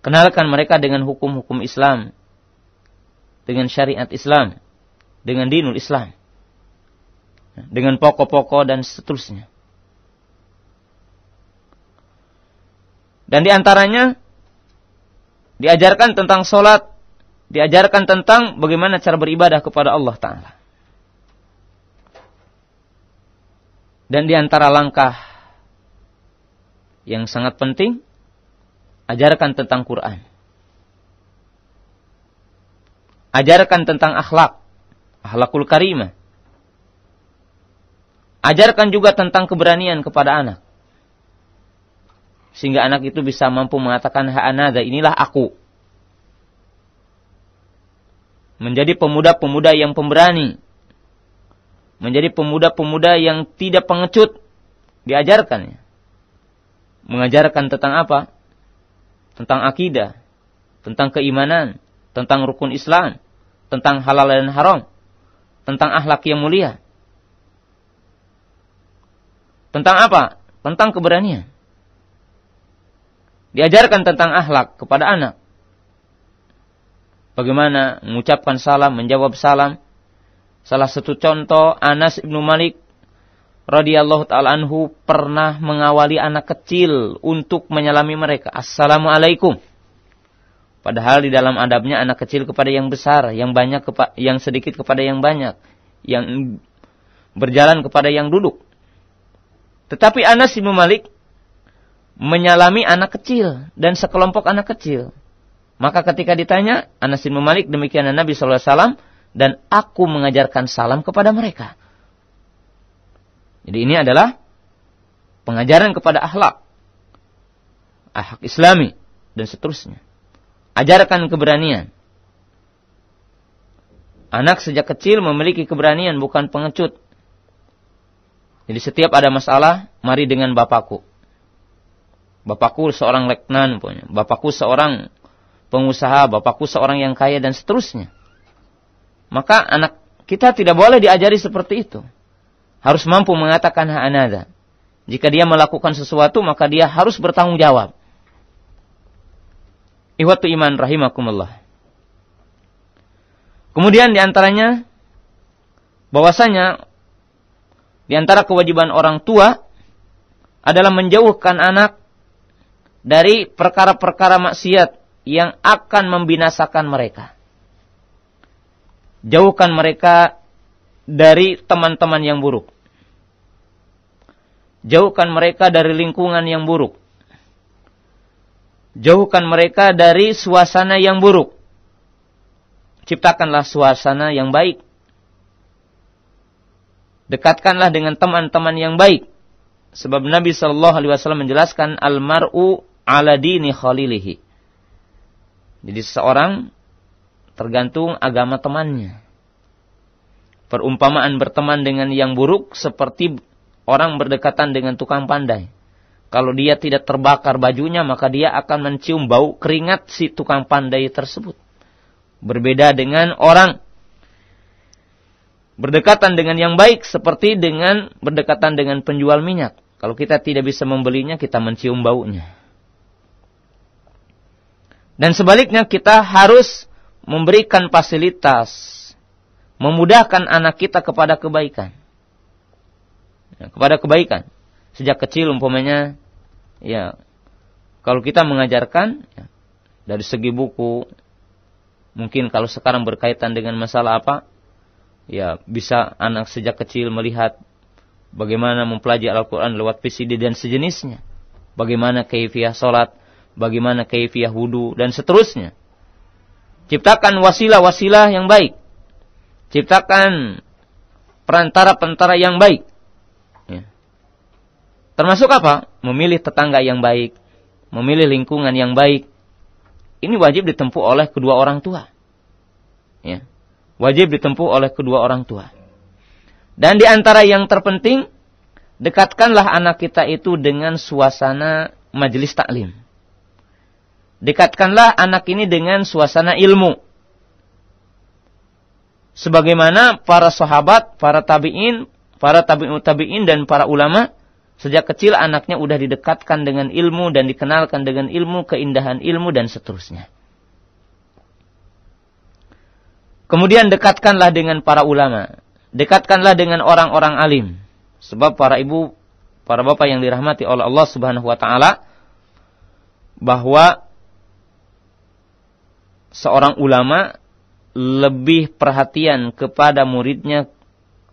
Kenalkan mereka dengan hukum-hukum Islam, dengan syariat Islam, dengan dinul Islam, dengan pokok-pokok dan seterusnya. Dan diantaranya diajarkan tentang sholat, diajarkan tentang bagaimana cara beribadah kepada Allah Ta'ala. Dan diantara langkah yang sangat penting, ajarkan tentang Quran. Ajarkan tentang akhlak, akhlakul karimah. Ajarkan juga tentang keberanian kepada anak sehingga anak itu bisa mampu mengatakan ha'anada inilah aku. Menjadi pemuda-pemuda yang pemberani. Menjadi pemuda-pemuda yang tidak pengecut. Diajarkan. Mengajarkan tentang apa? Tentang akidah. Tentang keimanan. Tentang rukun Islam. Tentang halal dan haram. Tentang ahlak yang mulia. Tentang apa? Tentang keberanian. Diajarkan tentang ahlak kepada anak. Bagaimana mengucapkan salam, menjawab salam. Salah satu contoh Anas ibnu Malik radhiyallahu taala anhu pernah mengawali anak kecil untuk menyalami mereka. Assalamualaikum. Padahal di dalam adabnya anak kecil kepada yang besar, yang banyak kepa yang sedikit kepada yang banyak, yang berjalan kepada yang duduk. Tetapi Anas bin Malik menyalami anak kecil dan sekelompok anak kecil. Maka ketika ditanya, Anas bin Malik demikian Nabi Shallallahu Alaihi Wasallam dan aku mengajarkan salam kepada mereka. Jadi ini adalah pengajaran kepada akhlak, akhlak Islami dan seterusnya. Ajarkan keberanian. Anak sejak kecil memiliki keberanian bukan pengecut. Jadi setiap ada masalah, mari dengan bapakku bapakku seorang leknan, bapakku seorang pengusaha, bapakku seorang yang kaya dan seterusnya. Maka anak kita tidak boleh diajari seperti itu. Harus mampu mengatakan ha'anada. Jika dia melakukan sesuatu maka dia harus bertanggung jawab. Iwatu iman rahimakumullah. Kemudian diantaranya bahwasanya diantara kewajiban orang tua adalah menjauhkan anak dari perkara-perkara maksiat yang akan membinasakan mereka. Jauhkan mereka dari teman-teman yang buruk. Jauhkan mereka dari lingkungan yang buruk. Jauhkan mereka dari suasana yang buruk. Ciptakanlah suasana yang baik. Dekatkanlah dengan teman-teman yang baik Sebab Nabi Shallallahu Alaihi Wasallam menjelaskan almaru ala dini khalilihi. Jadi seseorang tergantung agama temannya. Perumpamaan berteman dengan yang buruk seperti orang berdekatan dengan tukang pandai. Kalau dia tidak terbakar bajunya, maka dia akan mencium bau keringat si tukang pandai tersebut. Berbeda dengan orang berdekatan dengan yang baik seperti dengan berdekatan dengan penjual minyak. Kalau kita tidak bisa membelinya, kita mencium baunya. Dan sebaliknya kita harus memberikan fasilitas, memudahkan anak kita kepada kebaikan. Ya, kepada kebaikan. Sejak kecil umpamanya, ya kalau kita mengajarkan ya, dari segi buku, mungkin kalau sekarang berkaitan dengan masalah apa, ya bisa anak sejak kecil melihat bagaimana mempelajari Al-Quran lewat PCD dan sejenisnya, bagaimana kaifiah solat, bagaimana kaifiah wudhu, dan seterusnya. Ciptakan wasilah-wasilah yang baik. Ciptakan perantara-perantara yang baik. Ya. Termasuk apa? Memilih tetangga yang baik, memilih lingkungan yang baik. Ini wajib ditempuh oleh kedua orang tua. Ya. Wajib ditempuh oleh kedua orang tua. Dan di antara yang terpenting, dekatkanlah anak kita itu dengan suasana majelis taklim. Dekatkanlah anak ini dengan suasana ilmu. Sebagaimana para sahabat, para tabi'in, para tabi'in tabi dan para ulama sejak kecil anaknya sudah didekatkan dengan ilmu dan dikenalkan dengan ilmu, keindahan ilmu dan seterusnya. Kemudian dekatkanlah dengan para ulama dekatkanlah dengan orang-orang alim. Sebab para ibu, para bapak yang dirahmati oleh Allah Subhanahu wa taala bahwa seorang ulama lebih perhatian kepada muridnya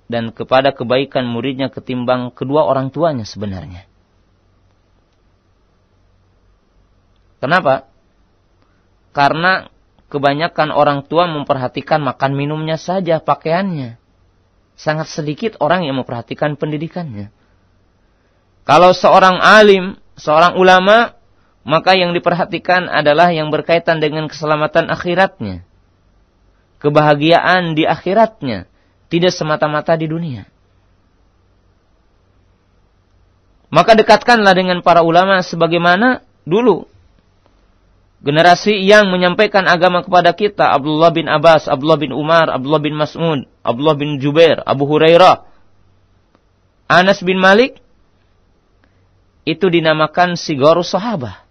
dan kepada kebaikan muridnya ketimbang kedua orang tuanya sebenarnya. Kenapa? Karena kebanyakan orang tua memperhatikan makan minumnya saja, pakaiannya sangat sedikit orang yang memperhatikan pendidikannya. Kalau seorang alim, seorang ulama, maka yang diperhatikan adalah yang berkaitan dengan keselamatan akhiratnya. Kebahagiaan di akhiratnya, tidak semata-mata di dunia. Maka dekatkanlah dengan para ulama sebagaimana dulu generasi yang menyampaikan agama kepada kita Abdullah bin Abbas, Abdullah bin Umar, Abdullah bin Mas'ud, Abdullah bin Jubair, Abu Hurairah, Anas bin Malik itu dinamakan sigaru sahabah.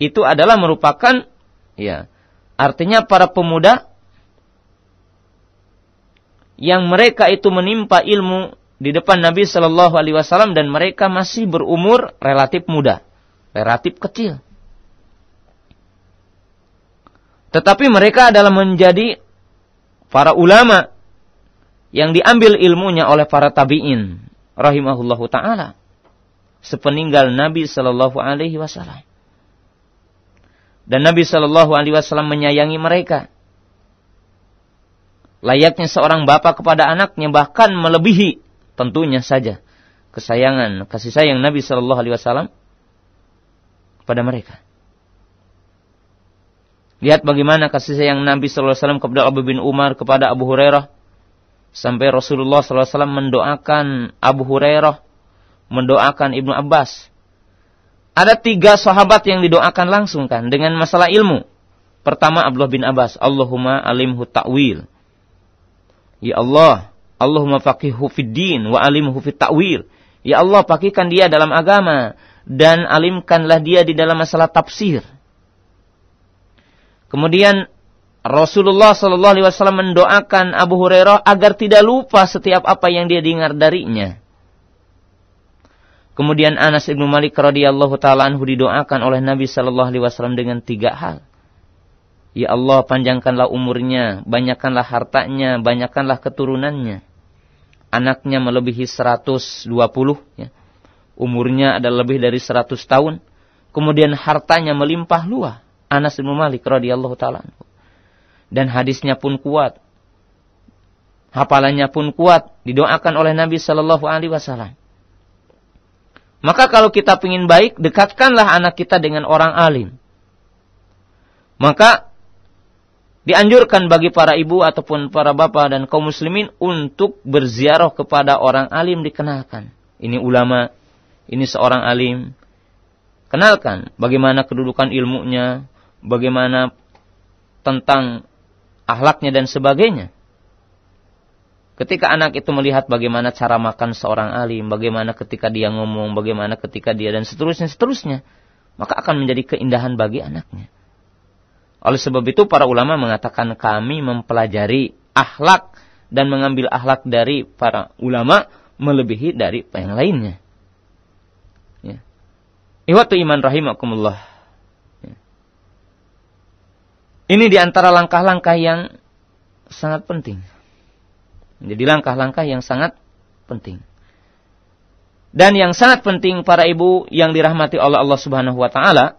Itu adalah merupakan ya, artinya para pemuda yang mereka itu menimpa ilmu di depan Nabi Shallallahu alaihi wasallam dan mereka masih berumur relatif muda, relatif kecil tetapi mereka adalah menjadi para ulama yang diambil ilmunya oleh para tabi'in rahimahullahu taala sepeninggal Nabi Shallallahu alaihi wasallam. Dan Nabi Shallallahu alaihi wasallam menyayangi mereka. Layaknya seorang bapak kepada anaknya bahkan melebihi tentunya saja kesayangan kasih sayang Nabi Shallallahu alaihi wasallam pada mereka. Lihat bagaimana kasih sayang Nabi SAW kepada Abu bin Umar, kepada Abu Hurairah. Sampai Rasulullah SAW mendoakan Abu Hurairah, mendoakan Ibnu Abbas. Ada tiga sahabat yang didoakan langsung kan dengan masalah ilmu. Pertama Abdullah bin Abbas, Allahumma alimhu ta'wil. Ya Allah, Allahumma faqihu fid din wa alimhu fit ta'wil. Ya Allah, pakikan dia dalam agama dan alimkanlah dia di dalam masalah tafsir. Kemudian Rasulullah Shallallahu Alaihi Wasallam mendoakan Abu Hurairah agar tidak lupa setiap apa yang dia dengar darinya. Kemudian Anas ibnu Malik radhiyallahu taala anhu didoakan oleh Nabi Shallallahu Alaihi Wasallam dengan tiga hal. Ya Allah panjangkanlah umurnya, banyakkanlah hartanya, banyakkanlah keturunannya. Anaknya melebihi 120 ya. Umurnya ada lebih dari 100 tahun. Kemudian hartanya melimpah luas. Anas bin Malik radhiyallahu taala. Dan hadisnya pun kuat. Hafalannya pun kuat, didoakan oleh Nabi Shallallahu alaihi wasallam. Maka kalau kita ingin baik, dekatkanlah anak kita dengan orang alim. Maka dianjurkan bagi para ibu ataupun para bapak dan kaum muslimin untuk berziarah kepada orang alim dikenalkan. Ini ulama, ini seorang alim. Kenalkan bagaimana kedudukan ilmunya, bagaimana tentang ahlaknya dan sebagainya. Ketika anak itu melihat bagaimana cara makan seorang alim, bagaimana ketika dia ngomong, bagaimana ketika dia dan seterusnya seterusnya, maka akan menjadi keindahan bagi anaknya. Oleh sebab itu para ulama mengatakan kami mempelajari ahlak dan mengambil ahlak dari para ulama melebihi dari yang lainnya. Ya. iman rahimakumullah. Ini di antara langkah-langkah yang sangat penting. Jadi langkah-langkah yang sangat penting. Dan yang sangat penting para ibu yang dirahmati oleh Allah Subhanahu wa taala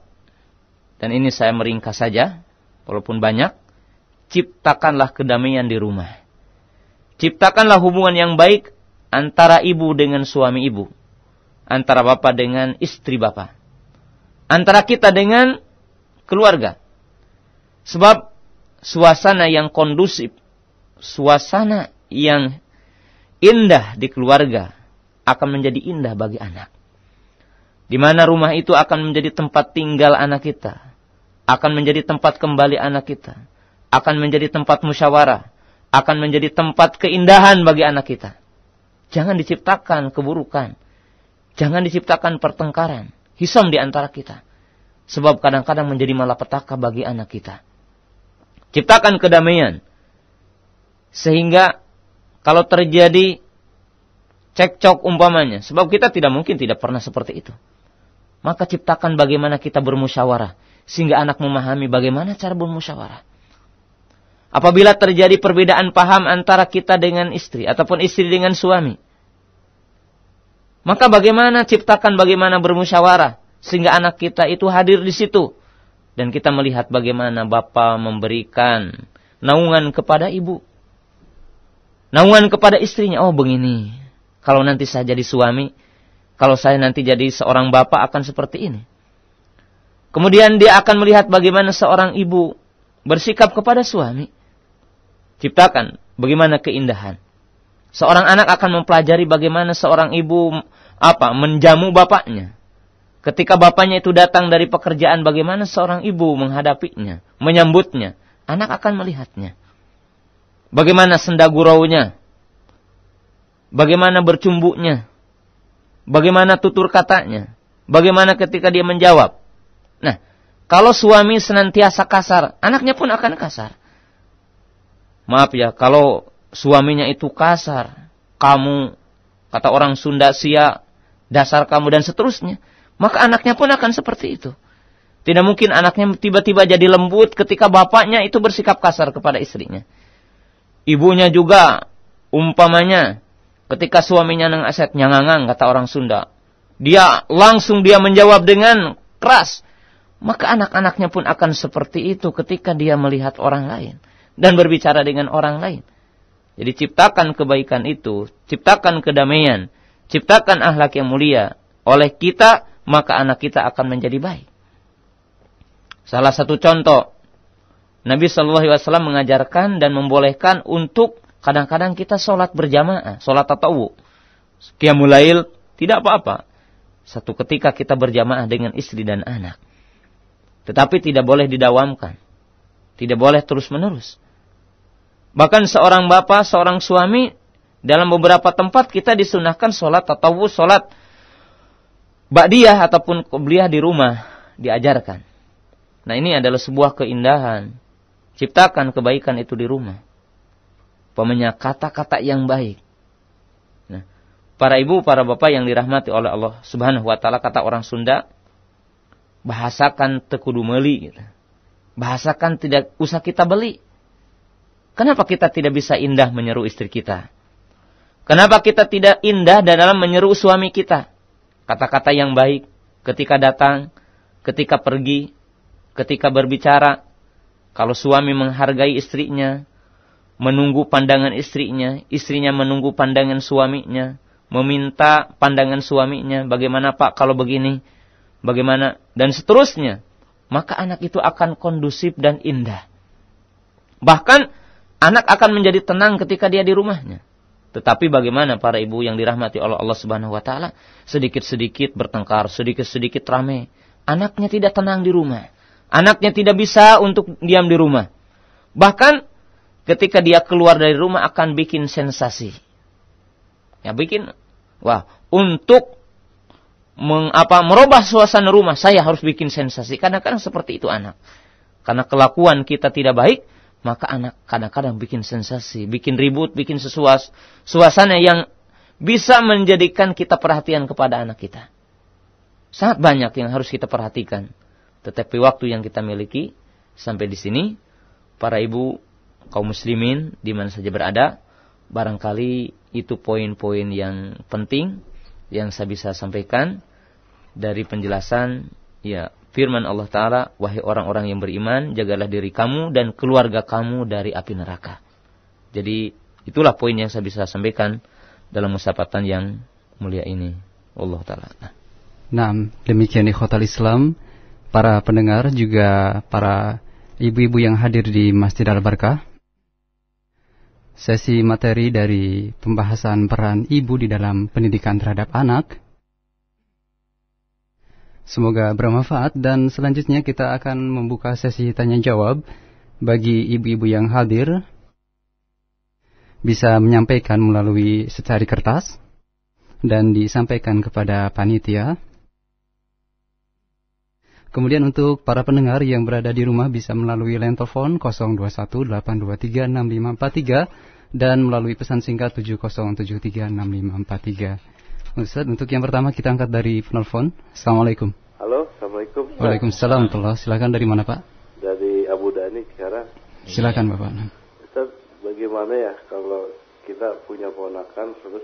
dan ini saya meringkas saja walaupun banyak ciptakanlah kedamaian di rumah. Ciptakanlah hubungan yang baik antara ibu dengan suami ibu, antara bapak dengan istri bapak, antara kita dengan keluarga, Sebab suasana yang kondusif, suasana yang indah di keluarga akan menjadi indah bagi anak. Di mana rumah itu akan menjadi tempat tinggal anak kita, akan menjadi tempat kembali anak kita, akan menjadi tempat musyawarah, akan menjadi tempat keindahan bagi anak kita. Jangan diciptakan keburukan, jangan diciptakan pertengkaran, hisam di antara kita. Sebab kadang-kadang menjadi malapetaka bagi anak kita. Ciptakan kedamaian. Sehingga kalau terjadi cekcok umpamanya, sebab kita tidak mungkin tidak pernah seperti itu. Maka ciptakan bagaimana kita bermusyawarah sehingga anak memahami bagaimana cara bermusyawarah. Apabila terjadi perbedaan paham antara kita dengan istri ataupun istri dengan suami, maka bagaimana ciptakan bagaimana bermusyawarah sehingga anak kita itu hadir di situ dan kita melihat bagaimana bapak memberikan naungan kepada ibu. Naungan kepada istrinya, oh begini. Kalau nanti saya jadi suami, kalau saya nanti jadi seorang bapak akan seperti ini. Kemudian dia akan melihat bagaimana seorang ibu bersikap kepada suami. Ciptakan bagaimana keindahan. Seorang anak akan mempelajari bagaimana seorang ibu apa menjamu bapaknya. Ketika bapaknya itu datang dari pekerjaan, bagaimana seorang ibu menghadapinya, menyambutnya? Anak akan melihatnya. Bagaimana senda gurau nya Bagaimana bercumbunya? Bagaimana tutur katanya? Bagaimana ketika dia menjawab? Nah, kalau suami senantiasa kasar, anaknya pun akan kasar. Maaf ya, kalau suaminya itu kasar, kamu, kata orang Sunda sia, dasar kamu dan seterusnya maka anaknya pun akan seperti itu. Tidak mungkin anaknya tiba-tiba jadi lembut ketika bapaknya itu bersikap kasar kepada istrinya. Ibunya juga umpamanya ketika suaminya neng aset nyangangang kata orang Sunda. Dia langsung dia menjawab dengan keras. Maka anak-anaknya pun akan seperti itu ketika dia melihat orang lain. Dan berbicara dengan orang lain. Jadi ciptakan kebaikan itu, ciptakan kedamaian, ciptakan ahlak yang mulia oleh kita maka anak kita akan menjadi baik. Salah satu contoh, Nabi Shallallahu Alaihi Wasallam mengajarkan dan membolehkan untuk kadang-kadang kita sholat berjamaah, sholat tatawu, kiamulail tidak apa-apa. Satu ketika kita berjamaah dengan istri dan anak, tetapi tidak boleh didawamkan, tidak boleh terus menerus. Bahkan seorang bapak, seorang suami, dalam beberapa tempat kita disunahkan sholat tatawu, sholat Ba'diyah ataupun kuliah di rumah diajarkan. Nah ini adalah sebuah keindahan. Ciptakan kebaikan itu di rumah. Pemenya kata-kata yang baik. Nah, para ibu, para bapak yang dirahmati oleh Allah Subhanahu wa taala kata orang Sunda, bahasakan tekudu meli gitu. Bahasakan tidak usah kita beli. Kenapa kita tidak bisa indah menyeru istri kita? Kenapa kita tidak indah dalam menyeru suami kita? kata-kata yang baik ketika datang, ketika pergi, ketika berbicara. Kalau suami menghargai istrinya, menunggu pandangan istrinya, istrinya menunggu pandangan suaminya, meminta pandangan suaminya, bagaimana Pak kalau begini, bagaimana dan seterusnya, maka anak itu akan kondusif dan indah. Bahkan anak akan menjadi tenang ketika dia di rumahnya. Tetapi bagaimana para ibu yang dirahmati oleh Allah Subhanahu wa taala sedikit-sedikit bertengkar, sedikit-sedikit ramai. Anaknya tidak tenang di rumah. Anaknya tidak bisa untuk diam di rumah. Bahkan ketika dia keluar dari rumah akan bikin sensasi. Ya bikin wah, untuk mengapa merubah suasana rumah saya harus bikin sensasi. Kadang-kadang seperti itu anak. Karena kelakuan kita tidak baik, maka anak kadang-kadang bikin sensasi, bikin ribut, bikin sesuas, suasana yang bisa menjadikan kita perhatian kepada anak kita. Sangat banyak yang harus kita perhatikan. Tetapi waktu yang kita miliki sampai di sini, para ibu kaum muslimin di mana saja berada, barangkali itu poin-poin yang penting yang saya bisa sampaikan dari penjelasan ya firman Allah Ta'ala, wahai orang-orang yang beriman, jagalah diri kamu dan keluarga kamu dari api neraka. Jadi itulah poin yang saya bisa sampaikan dalam musafatan yang mulia ini. Allah Ta'ala. Nah. nah, demikian ikhwatal Islam, para pendengar juga para ibu-ibu yang hadir di Masjid Al-Barkah. Sesi materi dari pembahasan peran ibu di dalam pendidikan terhadap anak – Semoga bermanfaat dan selanjutnya kita akan membuka sesi tanya jawab bagi ibu-ibu yang hadir bisa menyampaikan melalui secari kertas dan disampaikan kepada panitia. Kemudian untuk para pendengar yang berada di rumah bisa melalui line telepon 0218236543 dan melalui pesan singkat 70736543. Ustaz, untuk yang pertama kita angkat dari penelpon. Assalamualaikum. Halo, Assalamualaikum. Waalaikumsalam. Tullah. Silakan dari mana Pak? Dari Abu Dhani sekarang. Silakan Bapak. Ustaz, bagaimana ya kalau kita punya ponakan terus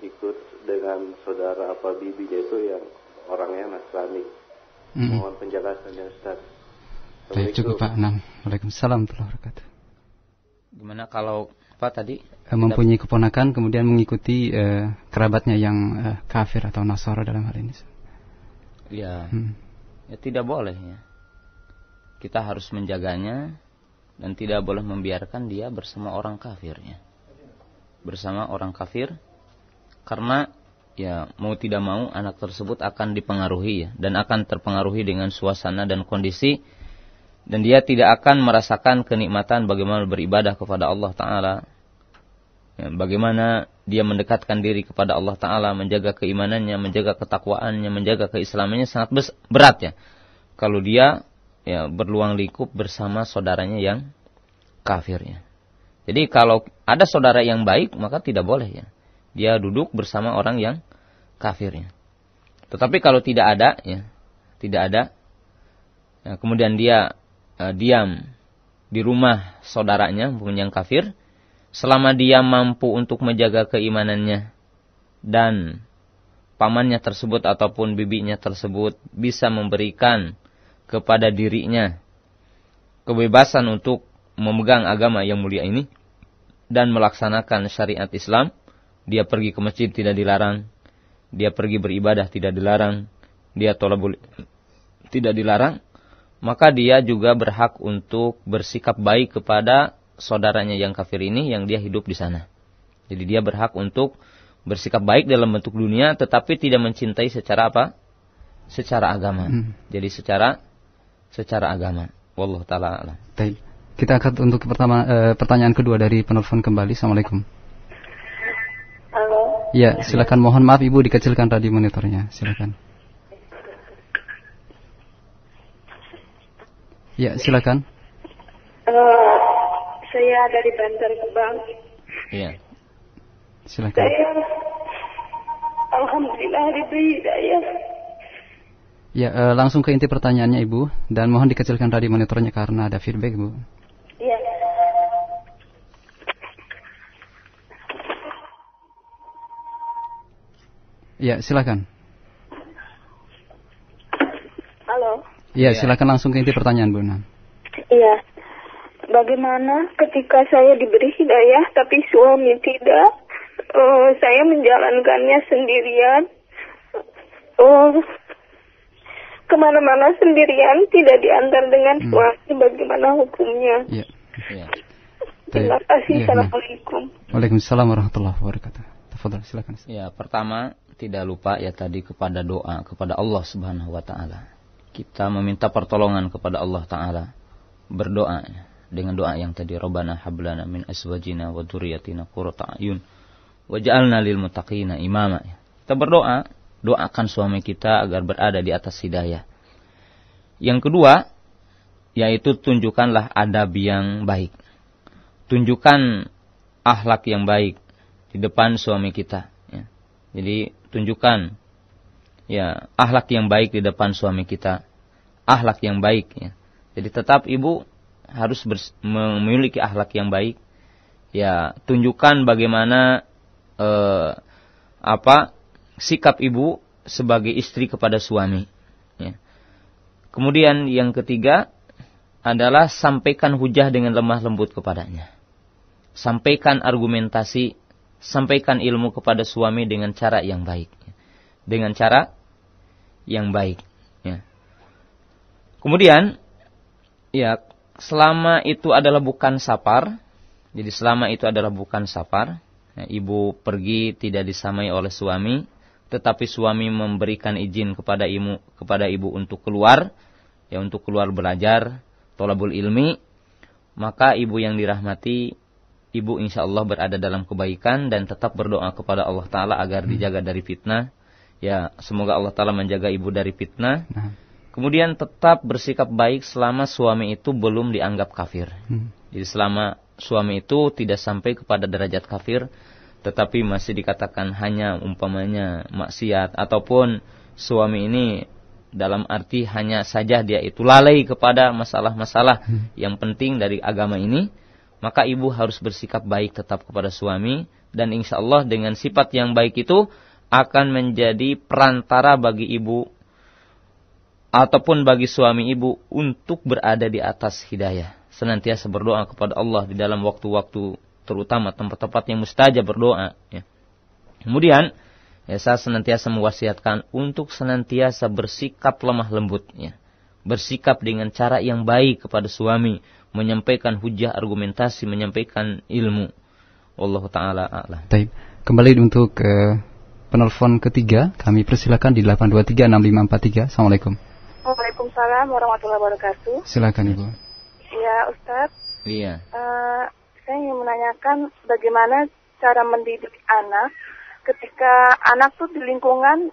ikut dengan saudara apa bibinya itu yang orangnya Nasrani. Mm-hmm. Mohon penjelasannya Ustaz. Baik, cukup Pak Enam. Waalaikumsalam Tullah. Gimana kalau Pak tadi mempunyai keponakan kemudian mengikuti uh, kerabatnya yang uh, kafir atau nasara dalam hal ini. Ya, hmm. ya tidak boleh ya. Kita harus menjaganya dan tidak boleh membiarkan dia bersama orang kafir ya. Bersama orang kafir karena ya mau tidak mau anak tersebut akan dipengaruhi ya dan akan terpengaruhi dengan suasana dan kondisi dan dia tidak akan merasakan kenikmatan bagaimana beribadah kepada Allah taala Ya, bagaimana dia mendekatkan diri kepada Allah Ta'ala, menjaga keimanannya, menjaga ketakwaannya, menjaga keislamannya sangat berat ya. Kalau dia ya berluang likup bersama saudaranya yang kafirnya. Jadi kalau ada saudara yang baik maka tidak boleh ya. Dia duduk bersama orang yang kafirnya. Tetapi kalau tidak ada ya, tidak ada ya, kemudian dia uh, diam di rumah saudaranya yang kafir selama dia mampu untuk menjaga keimanannya dan pamannya tersebut ataupun bibinya tersebut bisa memberikan kepada dirinya kebebasan untuk memegang agama yang mulia ini dan melaksanakan syariat Islam, dia pergi ke masjid tidak dilarang, dia pergi beribadah tidak dilarang, dia tolabul tidak dilarang, maka dia juga berhak untuk bersikap baik kepada saudaranya yang kafir ini yang dia hidup di sana. Jadi dia berhak untuk bersikap baik dalam bentuk dunia tetapi tidak mencintai secara apa? Secara agama. Hmm. Jadi secara secara agama. Wallahu taala alam. Baik. Kita akan untuk pertama e, pertanyaan kedua dari penelpon kembali. Assalamualaikum. Halo. Ya, silakan mohon maaf Ibu dikecilkan tadi monitornya. Silakan. Ya, silakan. Eh, saya dari Bandar Gebang. Iya. Silakan. Saya Alhamdulillah diberi hidayah. Ya, e, langsung ke inti pertanyaannya Ibu dan mohon dikecilkan tadi monitornya karena ada feedback, Bu. Iya. Ya, silakan. Halo. Iya, ya. silakan langsung ke inti pertanyaan, Bu. Iya. Bagaimana ketika saya diberi hidayah tapi suami tidak? Uh, saya menjalankannya sendirian. Uh, kemana-mana sendirian, tidak diantar dengan hmm. suami. Bagaimana hukumnya? Yeah. Yeah. Terima kasih. yeah. Ya. Assalamualaikum. Waalaikumsalam warahmatullahi wabarakatuh. Tafadhol, silakan. Ya, pertama tidak lupa ya tadi kepada doa kepada Allah Subhanahu wa taala. Kita meminta pertolongan kepada Allah taala. Berdoa. Ya dengan doa yang tadi Rabbana hablana min aswajina wa dzurriyyatina qurrata ayun waj'alna lil muttaqina imama. Kita berdoa, doakan suami kita agar berada di atas hidayah. Yang kedua, yaitu tunjukkanlah adab yang baik. Tunjukkan akhlak yang baik di depan suami kita. Ya. Jadi tunjukkan ya akhlak yang baik di depan suami kita, akhlak yang baik. Ya. Jadi tetap ibu harus memiliki akhlak yang baik. Ya, tunjukkan bagaimana eh, apa sikap ibu sebagai istri kepada suami. Ya. Kemudian yang ketiga adalah sampaikan hujah dengan lemah lembut kepadanya. Sampaikan argumentasi, sampaikan ilmu kepada suami dengan cara yang baik. Dengan cara yang baik. Ya. Kemudian, ya selama itu adalah bukan safar, jadi selama itu adalah bukan safar, ya, ibu pergi tidak disamai oleh suami, tetapi suami memberikan izin kepada ibu kepada ibu untuk keluar, ya untuk keluar belajar tolabul ilmi, maka ibu yang dirahmati ibu insya Allah berada dalam kebaikan dan tetap berdoa kepada Allah Taala agar dijaga dari fitnah. Ya semoga Allah Taala menjaga ibu dari fitnah. Nah Kemudian tetap bersikap baik selama suami itu belum dianggap kafir. Hmm. Jadi selama suami itu tidak sampai kepada derajat kafir, tetapi masih dikatakan hanya umpamanya maksiat ataupun suami ini dalam arti hanya saja dia itu lalai kepada masalah-masalah hmm. yang penting dari agama ini, maka ibu harus bersikap baik tetap kepada suami dan insya Allah dengan sifat yang baik itu akan menjadi perantara bagi ibu ataupun bagi suami ibu untuk berada di atas hidayah. Senantiasa berdoa kepada Allah di dalam waktu-waktu terutama tempat-tempat yang mustajab berdoa. Ya. Kemudian ya, saya senantiasa mewasiatkan untuk senantiasa bersikap lemah lembut. Ya. Bersikap dengan cara yang baik kepada suami, menyampaikan hujah argumentasi, menyampaikan ilmu. Allah Ta'ala Kembali untuk uh, penelpon ketiga, kami persilakan di 8236543. Assalamualaikum. Waalaikumsalam warahmatullahi wabarakatuh. Silakan Ibu. Iya, Ustadz. Iya. Uh, saya ingin menanyakan bagaimana cara mendidik anak ketika anak tuh di lingkungan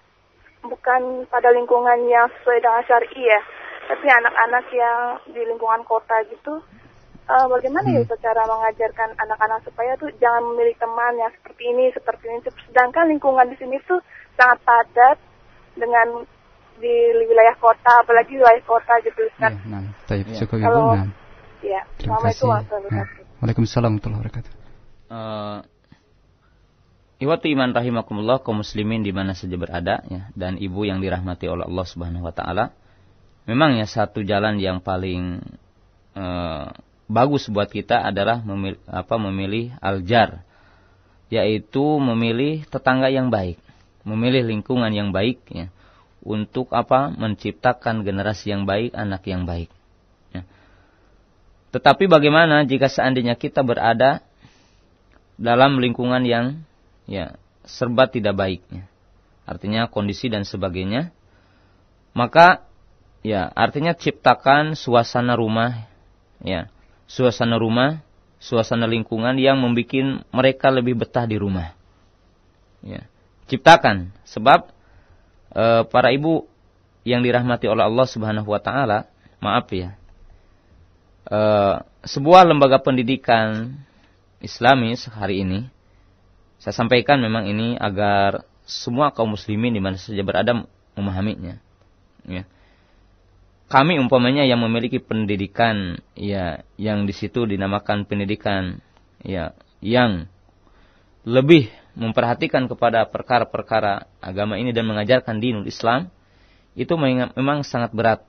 bukan pada lingkungan yang sesuai dengan syari ya, tapi anak-anak yang di lingkungan kota gitu. Uh, bagaimana ya hmm. ya cara mengajarkan anak-anak supaya tuh jangan memilih teman yang seperti ini, seperti ini. Sedangkan lingkungan di sini tuh sangat padat dengan di wilayah kota apalagi wilayah kota gitu kan. Ya, nah, taib, ya. Kalau, ibu, nah. Ya, terima kasih. Nah. Waalaikumsalam warahmatullahi wabarakatuh. Uh, Iwati iman rahimakumullah kaum muslimin di mana saja berada ya dan ibu yang dirahmati oleh Allah Subhanahu wa taala. Memang ya satu jalan yang paling uh, bagus buat kita adalah memilih, apa memilih aljar yaitu memilih tetangga yang baik, memilih lingkungan yang baik ya untuk apa? Menciptakan generasi yang baik, anak yang baik. Ya. Tetapi bagaimana jika seandainya kita berada dalam lingkungan yang ya serba tidak baik, ya. artinya kondisi dan sebagainya, maka ya artinya ciptakan suasana rumah, ya suasana rumah, suasana lingkungan yang membuat mereka lebih betah di rumah. Ya. Ciptakan, sebab e, para ibu yang dirahmati oleh Allah Subhanahu wa taala, maaf ya. E, sebuah lembaga pendidikan Islamis hari ini saya sampaikan memang ini agar semua kaum muslimin di mana saja berada memahaminya. Ya. Kami umpamanya yang memiliki pendidikan ya yang di situ dinamakan pendidikan ya yang lebih memperhatikan kepada perkara-perkara agama ini dan mengajarkan dinul Islam itu memang sangat berat.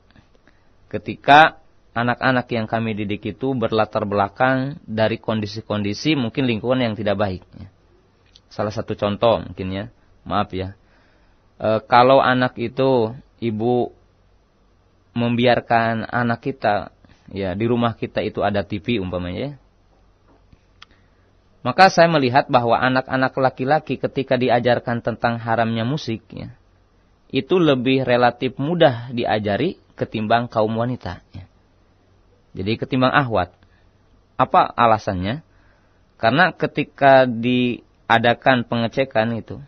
Ketika anak-anak yang kami didik itu berlatar belakang dari kondisi-kondisi mungkin lingkungan yang tidak baik. Salah satu contoh mungkin ya, maaf ya. E, kalau anak itu ibu membiarkan anak kita ya di rumah kita itu ada TV umpamanya ya. Maka saya melihat bahwa anak-anak laki-laki ketika diajarkan tentang haramnya musik, ya, itu lebih relatif mudah diajari ketimbang kaum wanita. Ya. Jadi ketimbang ahwat. Apa alasannya? Karena ketika diadakan pengecekan itu,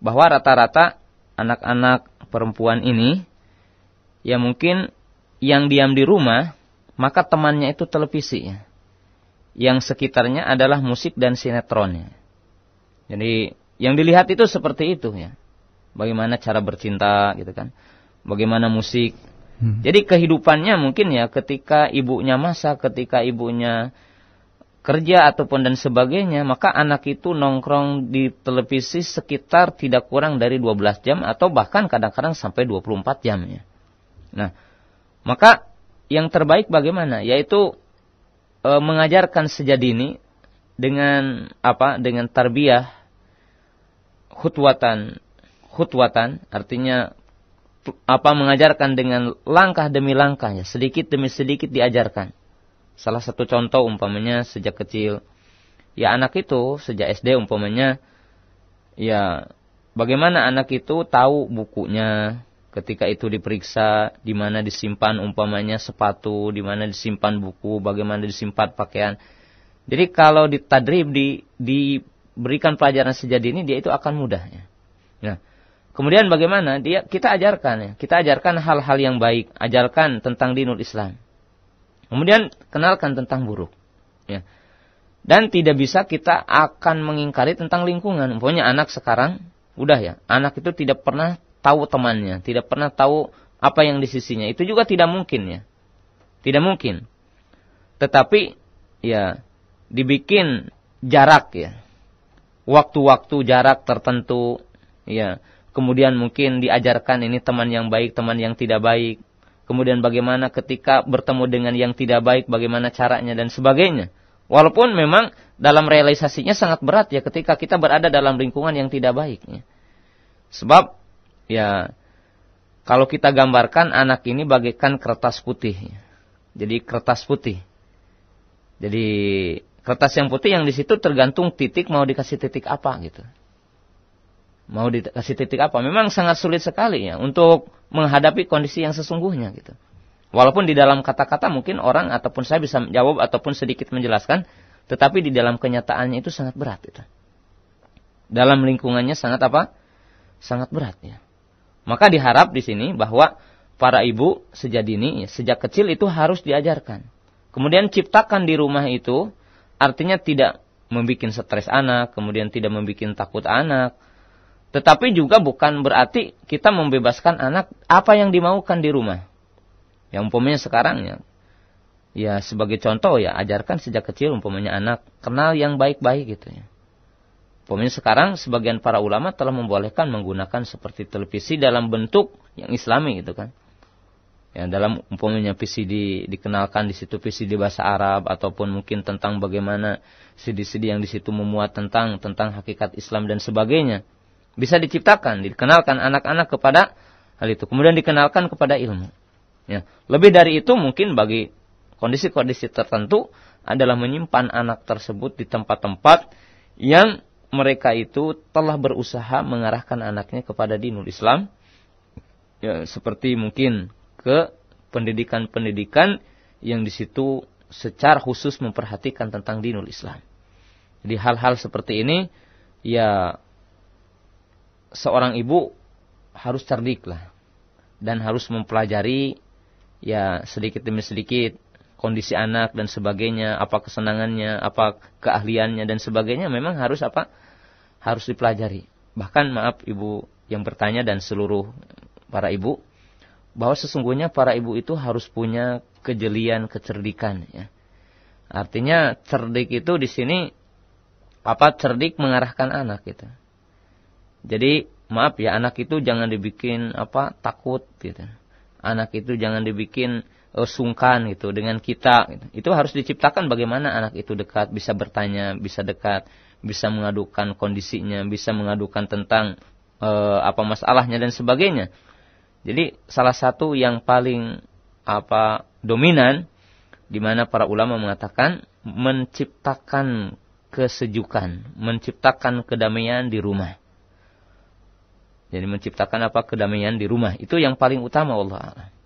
bahwa rata-rata anak-anak perempuan ini, ya mungkin yang diam di rumah, maka temannya itu televisi ya yang sekitarnya adalah musik dan sinetronnya. Jadi yang dilihat itu seperti itu ya. Bagaimana cara bercinta gitu kan. Bagaimana musik. Hmm. Jadi kehidupannya mungkin ya ketika ibunya masa, ketika ibunya kerja ataupun dan sebagainya, maka anak itu nongkrong di televisi sekitar tidak kurang dari 12 jam atau bahkan kadang-kadang sampai 24 jam ya. Nah, maka yang terbaik bagaimana? Yaitu e, mengajarkan sejadi ini dengan apa? Dengan tarbiyah khutwatan khutwatan artinya apa mengajarkan dengan langkah demi langkahnya sedikit demi sedikit diajarkan. Salah satu contoh umpamanya sejak kecil ya anak itu sejak SD umpamanya ya bagaimana anak itu tahu bukunya, ketika itu diperiksa di mana disimpan umpamanya sepatu, di mana disimpan buku, bagaimana disimpan pakaian. Jadi kalau ditadrib di diberikan pelajaran sejadi ini dia itu akan mudah ya. Nah, kemudian bagaimana? Dia kita ajarkan ya. Kita ajarkan hal-hal yang baik, ajarkan tentang dinul Islam. Kemudian kenalkan tentang buruk ya. Dan tidak bisa kita akan mengingkari tentang lingkungan. Pokoknya anak sekarang udah ya, anak itu tidak pernah tahu temannya, tidak pernah tahu apa yang di sisinya. Itu juga tidak mungkin ya. Tidak mungkin. Tetapi ya dibikin jarak ya. Waktu-waktu jarak tertentu ya. Kemudian mungkin diajarkan ini teman yang baik, teman yang tidak baik. Kemudian bagaimana ketika bertemu dengan yang tidak baik, bagaimana caranya dan sebagainya. Walaupun memang dalam realisasinya sangat berat ya ketika kita berada dalam lingkungan yang tidak baik. Ya. Sebab ya kalau kita gambarkan anak ini bagaikan kertas putih. Jadi kertas putih. Jadi kertas yang putih yang di situ tergantung titik mau dikasih titik apa gitu. Mau dikasih titik apa? Memang sangat sulit sekali ya untuk menghadapi kondisi yang sesungguhnya gitu. Walaupun di dalam kata-kata mungkin orang ataupun saya bisa jawab ataupun sedikit menjelaskan, tetapi di dalam kenyataannya itu sangat berat itu. Dalam lingkungannya sangat apa? Sangat berat ya. Maka diharap di sini bahwa para ibu sejak dini, sejak kecil itu harus diajarkan. Kemudian ciptakan di rumah itu, artinya tidak membuat stres anak, kemudian tidak membuat takut anak. Tetapi juga bukan berarti kita membebaskan anak apa yang dimaukan di rumah. Yang umpamanya sekarang ya, ya sebagai contoh ya ajarkan sejak kecil umpamanya anak kenal yang baik-baik gitu ya. Pemirsa sekarang sebagian para ulama telah membolehkan menggunakan seperti televisi dalam bentuk yang islami gitu kan. Ya, dalam umpamanya VCD dikenalkan di situ VCD bahasa Arab ataupun mungkin tentang bagaimana CD-CD yang di situ memuat tentang tentang hakikat Islam dan sebagainya. Bisa diciptakan, dikenalkan anak-anak kepada hal itu. Kemudian dikenalkan kepada ilmu. Ya, lebih dari itu mungkin bagi kondisi-kondisi tertentu adalah menyimpan anak tersebut di tempat-tempat yang mereka itu telah berusaha mengarahkan anaknya kepada dinul Islam ya, seperti mungkin ke pendidikan-pendidikan yang di situ secara khusus memperhatikan tentang dinul Islam. Jadi hal-hal seperti ini ya seorang ibu harus cerdik lah dan harus mempelajari ya sedikit demi sedikit kondisi anak dan sebagainya, apa kesenangannya, apa keahliannya dan sebagainya memang harus apa? harus dipelajari. Bahkan maaf ibu yang bertanya dan seluruh para ibu bahwa sesungguhnya para ibu itu harus punya kejelian, kecerdikan ya. Artinya cerdik itu di sini apa cerdik mengarahkan anak gitu. Jadi maaf ya anak itu jangan dibikin apa takut gitu. Anak itu jangan dibikin sungkan gitu dengan kita gitu. itu harus diciptakan bagaimana anak itu dekat bisa bertanya bisa dekat bisa mengadukan kondisinya bisa mengadukan tentang e, apa masalahnya dan sebagainya jadi salah satu yang paling apa dominan di mana para ulama mengatakan menciptakan kesejukan menciptakan kedamaian di rumah jadi menciptakan apa kedamaian di rumah itu yang paling utama Allah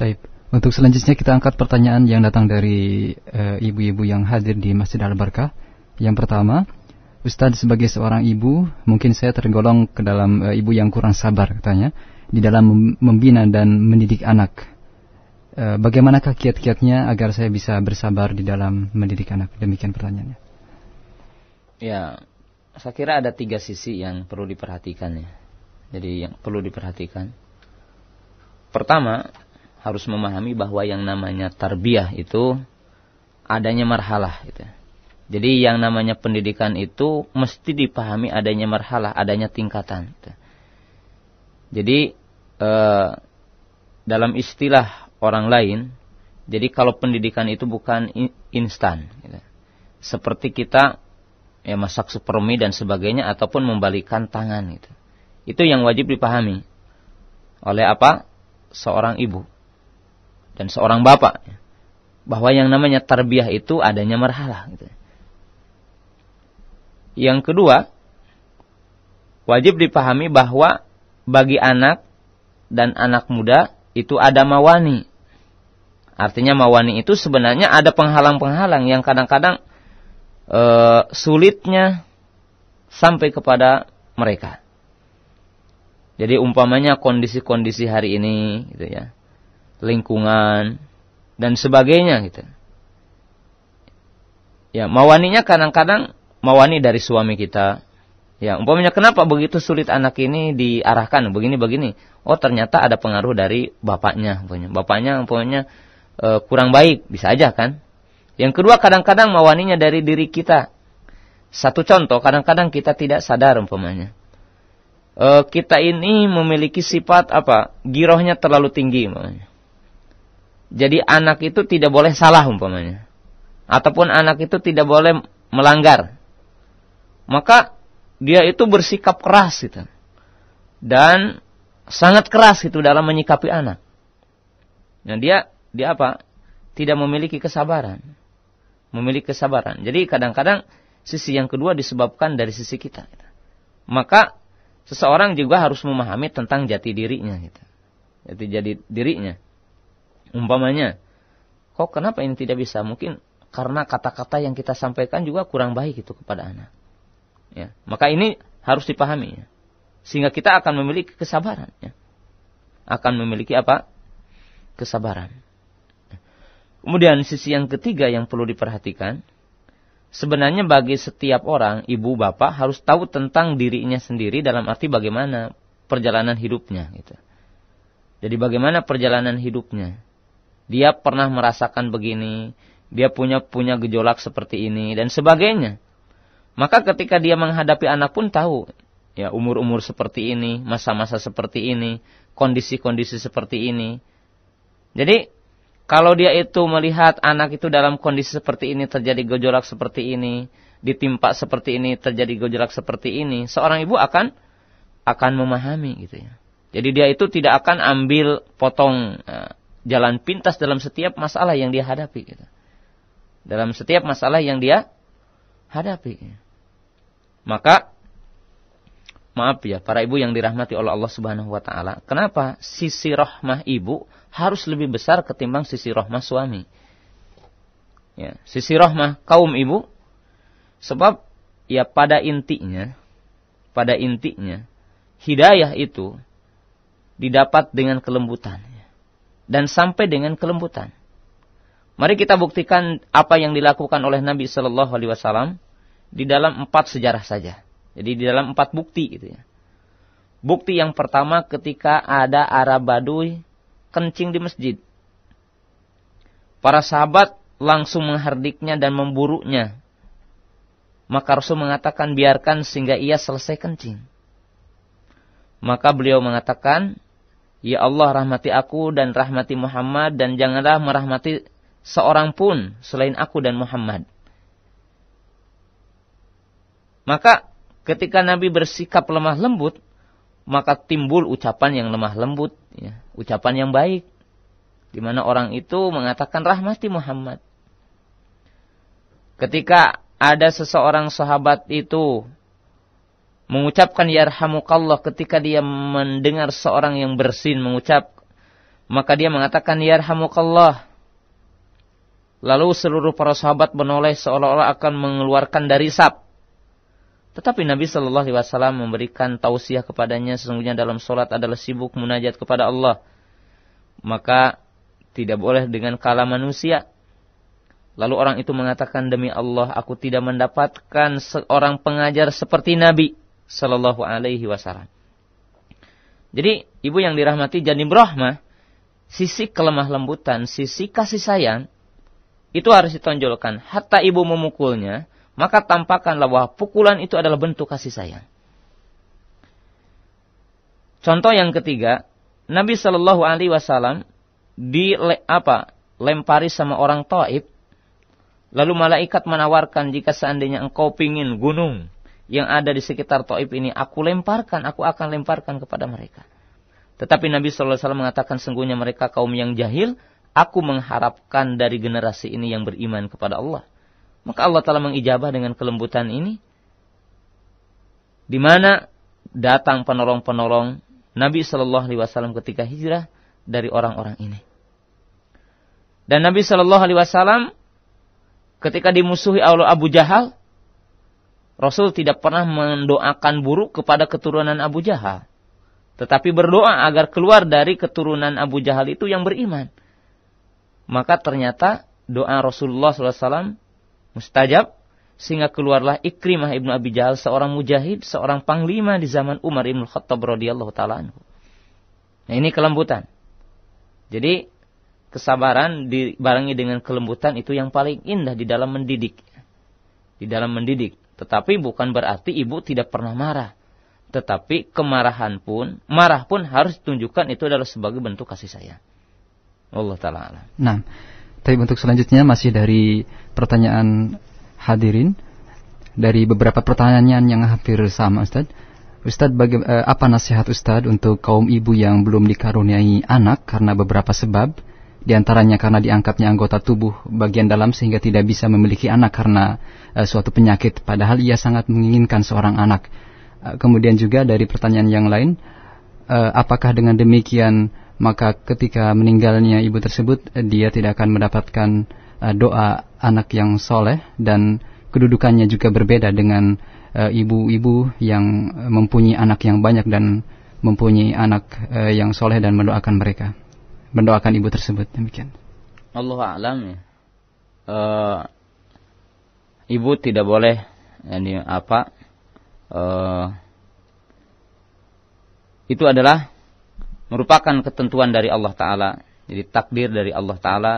Taib. Untuk selanjutnya kita angkat pertanyaan yang datang dari eh, ibu-ibu e, yang hadir di Masjid Al-Barkah. Yang pertama, Ustadz sebagai seorang ibu, mungkin saya tergolong ke dalam e, ibu yang kurang sabar katanya di dalam membina dan mendidik anak. E, bagaimanakah kiat-kiatnya agar saya bisa bersabar di dalam mendidik anak? Demikian pertanyaannya. Ya, saya kira ada tiga sisi yang perlu diperhatikan ya. Jadi yang perlu diperhatikan. Pertama, harus memahami bahwa yang namanya tarbiyah itu adanya marhalah gitu. Jadi yang namanya pendidikan itu mesti dipahami adanya marhalah, adanya tingkatan. Gitu. Jadi eh, dalam istilah orang lain, jadi kalau pendidikan itu bukan instan, gitu. seperti kita ya masak supermi dan sebagainya ataupun membalikan tangan gitu. Itu yang wajib dipahami oleh apa seorang ibu dan seorang bapak bahwa yang namanya tarbiyah itu adanya marhalah gitu. Yang kedua, wajib dipahami bahwa bagi anak dan anak muda itu ada mawani. Artinya mawani itu sebenarnya ada penghalang-penghalang yang kadang-kadang e, sulitnya sampai kepada mereka. Jadi umpamanya kondisi-kondisi hari ini gitu ya lingkungan dan sebagainya gitu. Ya, mawaninya kadang-kadang mawani dari suami kita. Ya, umpamanya kenapa begitu sulit anak ini diarahkan begini-begini? Oh, ternyata ada pengaruh dari bapaknya, umpamanya. Bapaknya umpamanya e, kurang baik, bisa aja kan? Yang kedua kadang-kadang mawaninya dari diri kita. Satu contoh, kadang-kadang kita tidak sadar umpamanya. E, kita ini memiliki sifat apa? Girohnya terlalu tinggi umpamanya. Jadi anak itu tidak boleh salah umpamanya. Ataupun anak itu tidak boleh melanggar. Maka dia itu bersikap keras gitu. Dan sangat keras itu dalam menyikapi anak. Nah dia dia apa? Tidak memiliki kesabaran. Memiliki kesabaran. Jadi kadang-kadang sisi yang kedua disebabkan dari sisi kita. Maka seseorang juga harus memahami tentang jati dirinya gitu. Jati jadi dirinya umpamanya kok kenapa ini tidak bisa mungkin karena kata-kata yang kita sampaikan juga kurang baik itu kepada anak ya maka ini harus dipahami ya. sehingga kita akan memiliki kesabaran ya. akan memiliki apa kesabaran kemudian sisi yang ketiga yang perlu diperhatikan sebenarnya bagi setiap orang ibu bapak harus tahu tentang dirinya sendiri dalam arti bagaimana perjalanan hidupnya gitu jadi bagaimana perjalanan hidupnya dia pernah merasakan begini, dia punya punya gejolak seperti ini dan sebagainya. Maka ketika dia menghadapi anak pun tahu, ya umur-umur seperti ini, masa-masa seperti ini, kondisi-kondisi seperti ini. Jadi kalau dia itu melihat anak itu dalam kondisi seperti ini terjadi gejolak seperti ini, ditimpa seperti ini, terjadi gejolak seperti ini, seorang ibu akan akan memahami gitu ya. Jadi dia itu tidak akan ambil potong eh, jalan pintas dalam setiap masalah yang dia hadapi. Gitu. Dalam setiap masalah yang dia hadapi. Maka, maaf ya para ibu yang dirahmati oleh Allah Subhanahu Wa Taala. Kenapa sisi rahmah ibu harus lebih besar ketimbang sisi rahmah suami? Ya, sisi rahmah kaum ibu, sebab ya pada intinya, pada intinya hidayah itu didapat dengan kelembutan dan sampai dengan kelembutan. Mari kita buktikan apa yang dilakukan oleh Nabi Shallallahu Alaihi Wasallam di dalam empat sejarah saja. Jadi di dalam empat bukti itu. ya. Bukti yang pertama ketika ada Arab Baduy kencing di masjid. Para sahabat langsung menghardiknya dan memburuknya. Maka Rasul mengatakan biarkan sehingga ia selesai kencing. Maka beliau mengatakan Ya Allah rahmati aku dan rahmati Muhammad dan janganlah merahmati seorang pun selain aku dan Muhammad. Maka ketika Nabi bersikap lemah lembut, maka timbul ucapan yang lemah lembut, ya, ucapan yang baik. Di mana orang itu mengatakan rahmati Muhammad. Ketika ada seseorang sahabat itu mengucapkan ya yarhamukallah ketika dia mendengar seorang yang bersin mengucap maka dia mengatakan ya yarhamukallah lalu seluruh para sahabat menoleh seolah-olah akan mengeluarkan dari sab tetapi Nabi Shallallahu alaihi wasallam memberikan tausiah kepadanya sesungguhnya dalam solat adalah sibuk munajat kepada Allah maka tidak boleh dengan kala manusia Lalu orang itu mengatakan demi Allah aku tidak mendapatkan seorang pengajar seperti Nabi Shallallahu Alaihi Wasallam. Jadi ibu yang dirahmati jadi rahmah, sisi kelemah lembutan, sisi kasih sayang itu harus ditonjolkan. Hatta ibu memukulnya, maka tampakkanlah bahwa pukulan itu adalah bentuk kasih sayang. Contoh yang ketiga, Nabi Shallallahu Alaihi Wasallam di apa lempari sama orang Taib, lalu malaikat menawarkan jika seandainya engkau pingin gunung yang ada di sekitar Taif ini aku lemparkan, aku akan lemparkan kepada mereka. Tetapi Nabi Shallallahu Alaihi Wasallam mengatakan sungguhnya mereka kaum yang jahil, aku mengharapkan dari generasi ini yang beriman kepada Allah. Maka Allah telah mengijabah dengan kelembutan ini. Di mana datang penolong-penolong Nabi Shallallahu Alaihi Wasallam ketika hijrah dari orang-orang ini. Dan Nabi Shallallahu Alaihi Wasallam ketika dimusuhi Allah Abu Jahal, Rasul tidak pernah mendoakan buruk kepada keturunan Abu Jahal. Tetapi berdoa agar keluar dari keturunan Abu Jahal itu yang beriman. Maka ternyata doa Rasulullah SAW mustajab. Sehingga keluarlah Ikrimah ibnu Abi Jahal seorang mujahid, seorang panglima di zaman Umar Ibn Khattab radhiyallahu taala Nah ini kelembutan. Jadi kesabaran dibarengi dengan kelembutan itu yang paling indah di dalam mendidik. Di dalam mendidik. Tetapi bukan berarti ibu tidak pernah marah. Tetapi kemarahan pun, marah pun harus ditunjukkan itu adalah sebagai bentuk kasih sayang. Allah taala Nah, tapi untuk selanjutnya masih dari pertanyaan hadirin dari beberapa pertanyaan yang hampir sama Ustaz. Ustadz, baga eh, apa nasihat Ustadz untuk kaum ibu yang belum dikaruniai anak karena beberapa sebab? di antaranya karena diangkatnya anggota tubuh bagian dalam sehingga tidak bisa memiliki anak karena uh, suatu penyakit padahal ia sangat menginginkan seorang anak. Uh, kemudian juga dari pertanyaan yang lain, uh, apakah dengan demikian maka ketika meninggalnya ibu tersebut uh, dia tidak akan mendapatkan uh, doa anak yang soleh dan kedudukannya juga berbeda dengan ibu-ibu uh, yang mempunyai anak yang banyak dan mempunyai anak uh, yang soleh dan mendoakan mereka mendoakan ibu tersebut demikian. Allah alam ya. E, ibu tidak boleh ini apa? E, itu adalah merupakan ketentuan dari Allah Taala. Jadi takdir dari Allah Taala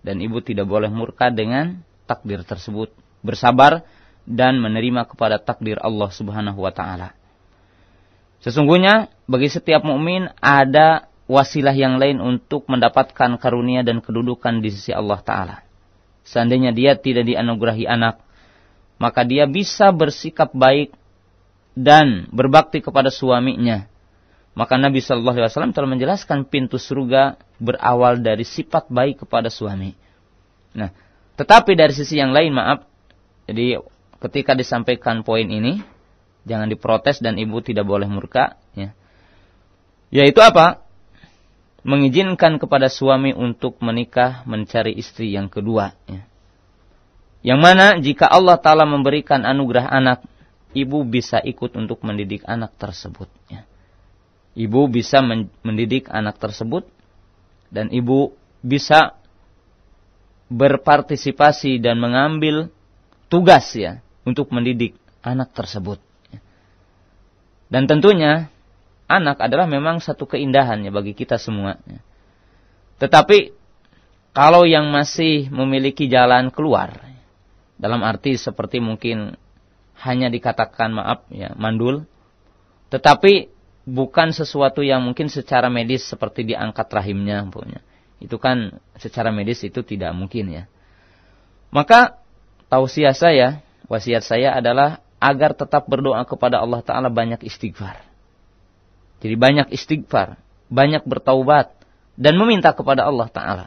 dan ibu tidak boleh murka dengan takdir tersebut. Bersabar dan menerima kepada takdir Allah Subhanahu wa taala. Sesungguhnya bagi setiap mukmin ada wasilah yang lain untuk mendapatkan karunia dan kedudukan di sisi Allah Ta'ala. Seandainya dia tidak dianugerahi anak, maka dia bisa bersikap baik dan berbakti kepada suaminya. Maka Nabi Shallallahu Alaihi Wasallam telah menjelaskan pintu surga berawal dari sifat baik kepada suami. Nah, tetapi dari sisi yang lain, maaf, jadi ketika disampaikan poin ini, jangan diprotes dan ibu tidak boleh murka. Ya. Yaitu apa? mengizinkan kepada suami untuk menikah mencari istri yang kedua. Ya. Yang mana jika Allah Ta'ala memberikan anugerah anak, ibu bisa ikut untuk mendidik anak tersebut. Ya. Ibu bisa mendidik anak tersebut dan ibu bisa berpartisipasi dan mengambil tugas ya untuk mendidik anak tersebut. Ya. Dan tentunya anak adalah memang satu keindahannya bagi kita semua. Tetapi kalau yang masih memiliki jalan keluar, dalam arti seperti mungkin hanya dikatakan maaf ya mandul, tetapi bukan sesuatu yang mungkin secara medis seperti diangkat rahimnya punya. Itu kan secara medis itu tidak mungkin ya. Maka tausiah saya, wasiat saya adalah agar tetap berdoa kepada Allah Ta'ala banyak istighfar. Jadi banyak istighfar, banyak bertaubat dan meminta kepada Allah taala.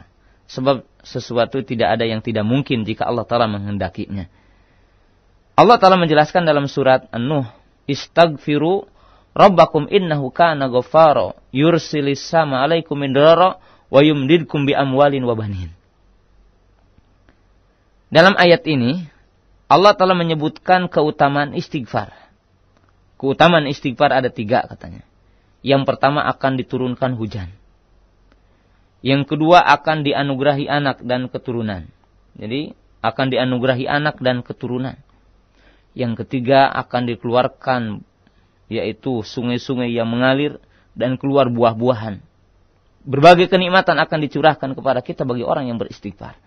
Sebab sesuatu tidak ada yang tidak mungkin jika Allah taala menghendakinya. Allah taala menjelaskan dalam surat An-Nuh, "Istaghfiru rabbakum innahu kana ghaffara yursilis sama alaikum midrara wa yumdidkum bi amwalin wa banin." Dalam ayat ini Allah telah menyebutkan keutamaan istighfar. Keutamaan istighfar ada tiga katanya. Yang pertama akan diturunkan hujan. Yang kedua akan dianugerahi anak dan keturunan. Jadi akan dianugerahi anak dan keturunan. Yang ketiga akan dikeluarkan yaitu sungai-sungai yang mengalir dan keluar buah-buahan. Berbagai kenikmatan akan dicurahkan kepada kita bagi orang yang beristighfar.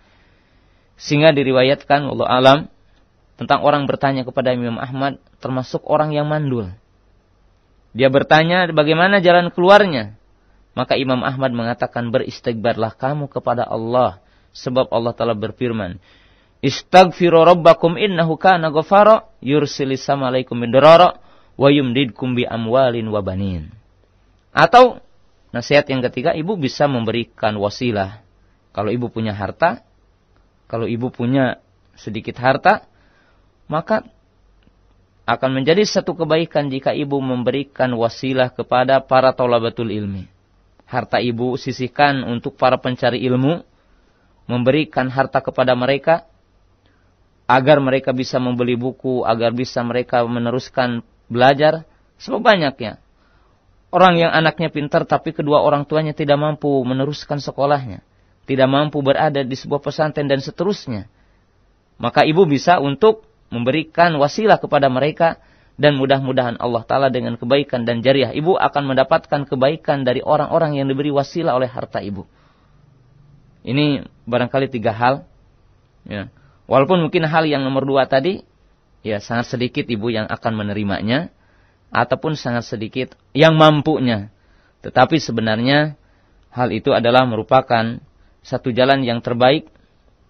Sehingga diriwayatkan Allah alam tentang orang bertanya kepada Imam Ahmad termasuk orang yang mandul. Dia bertanya bagaimana jalan keluarnya. Maka Imam Ahmad mengatakan beristighbarlah kamu kepada Allah. Sebab Allah telah berfirman. Istagfiru rabbakum innahu kana ghafara yursilis samalaikum min darara wa yumdidkum bi amwalin wa banin. Atau nasihat yang ketiga ibu bisa memberikan wasilah. Kalau ibu punya harta, kalau ibu punya sedikit harta, maka akan menjadi satu kebaikan jika ibu memberikan wasilah kepada para tolabatul ilmi. Harta ibu sisihkan untuk para pencari ilmu, memberikan harta kepada mereka, agar mereka bisa membeli buku, agar bisa mereka meneruskan belajar, sebab banyaknya. Orang yang anaknya pintar tapi kedua orang tuanya tidak mampu meneruskan sekolahnya, tidak mampu berada di sebuah pesantren dan seterusnya. Maka ibu bisa untuk memberikan wasilah kepada mereka dan mudah-mudahan Allah Ta'ala dengan kebaikan dan jariah ibu akan mendapatkan kebaikan dari orang-orang yang diberi wasilah oleh harta ibu. Ini barangkali tiga hal. Ya. Walaupun mungkin hal yang nomor dua tadi, ya sangat sedikit ibu yang akan menerimanya, ataupun sangat sedikit yang mampunya. Tetapi sebenarnya hal itu adalah merupakan satu jalan yang terbaik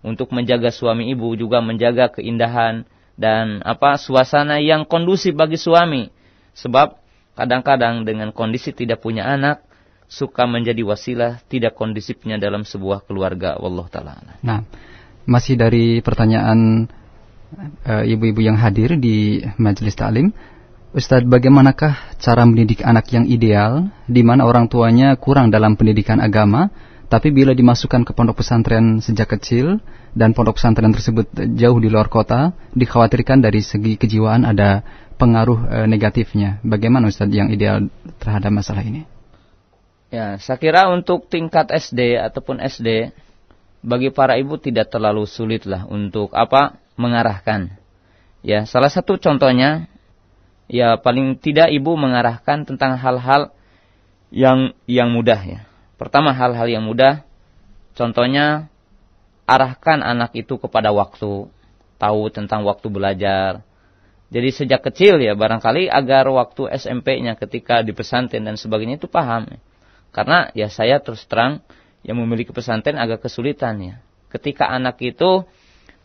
untuk menjaga suami ibu, juga menjaga keindahan, dan apa suasana yang kondusif bagi suami. Sebab kadang-kadang dengan kondisi tidak punya anak suka menjadi wasilah tidak kondisifnya dalam sebuah keluarga. Allah taala. Nah, masih dari pertanyaan eh, ibu-ibu e, yang hadir di majelis taklim. Ustadz, bagaimanakah cara mendidik anak yang ideal di mana orang tuanya kurang dalam pendidikan agama tapi bila dimasukkan ke pondok pesantren sejak kecil dan pondok pesantren tersebut jauh di luar kota, dikhawatirkan dari segi kejiwaan ada pengaruh e, negatifnya. Bagaimana Ustadz yang ideal terhadap masalah ini? Ya, saya kira untuk tingkat SD ataupun SD bagi para ibu tidak terlalu sulit lah untuk apa mengarahkan. Ya, salah satu contohnya ya paling tidak ibu mengarahkan tentang hal-hal yang yang mudah ya Pertama hal-hal yang mudah, contohnya arahkan anak itu kepada waktu, tahu tentang waktu belajar. Jadi sejak kecil ya barangkali agar waktu SMP-nya ketika di pesantren dan sebagainya itu paham. Karena ya saya terus terang yang memiliki pesantren agak kesulitan ya. Ketika anak itu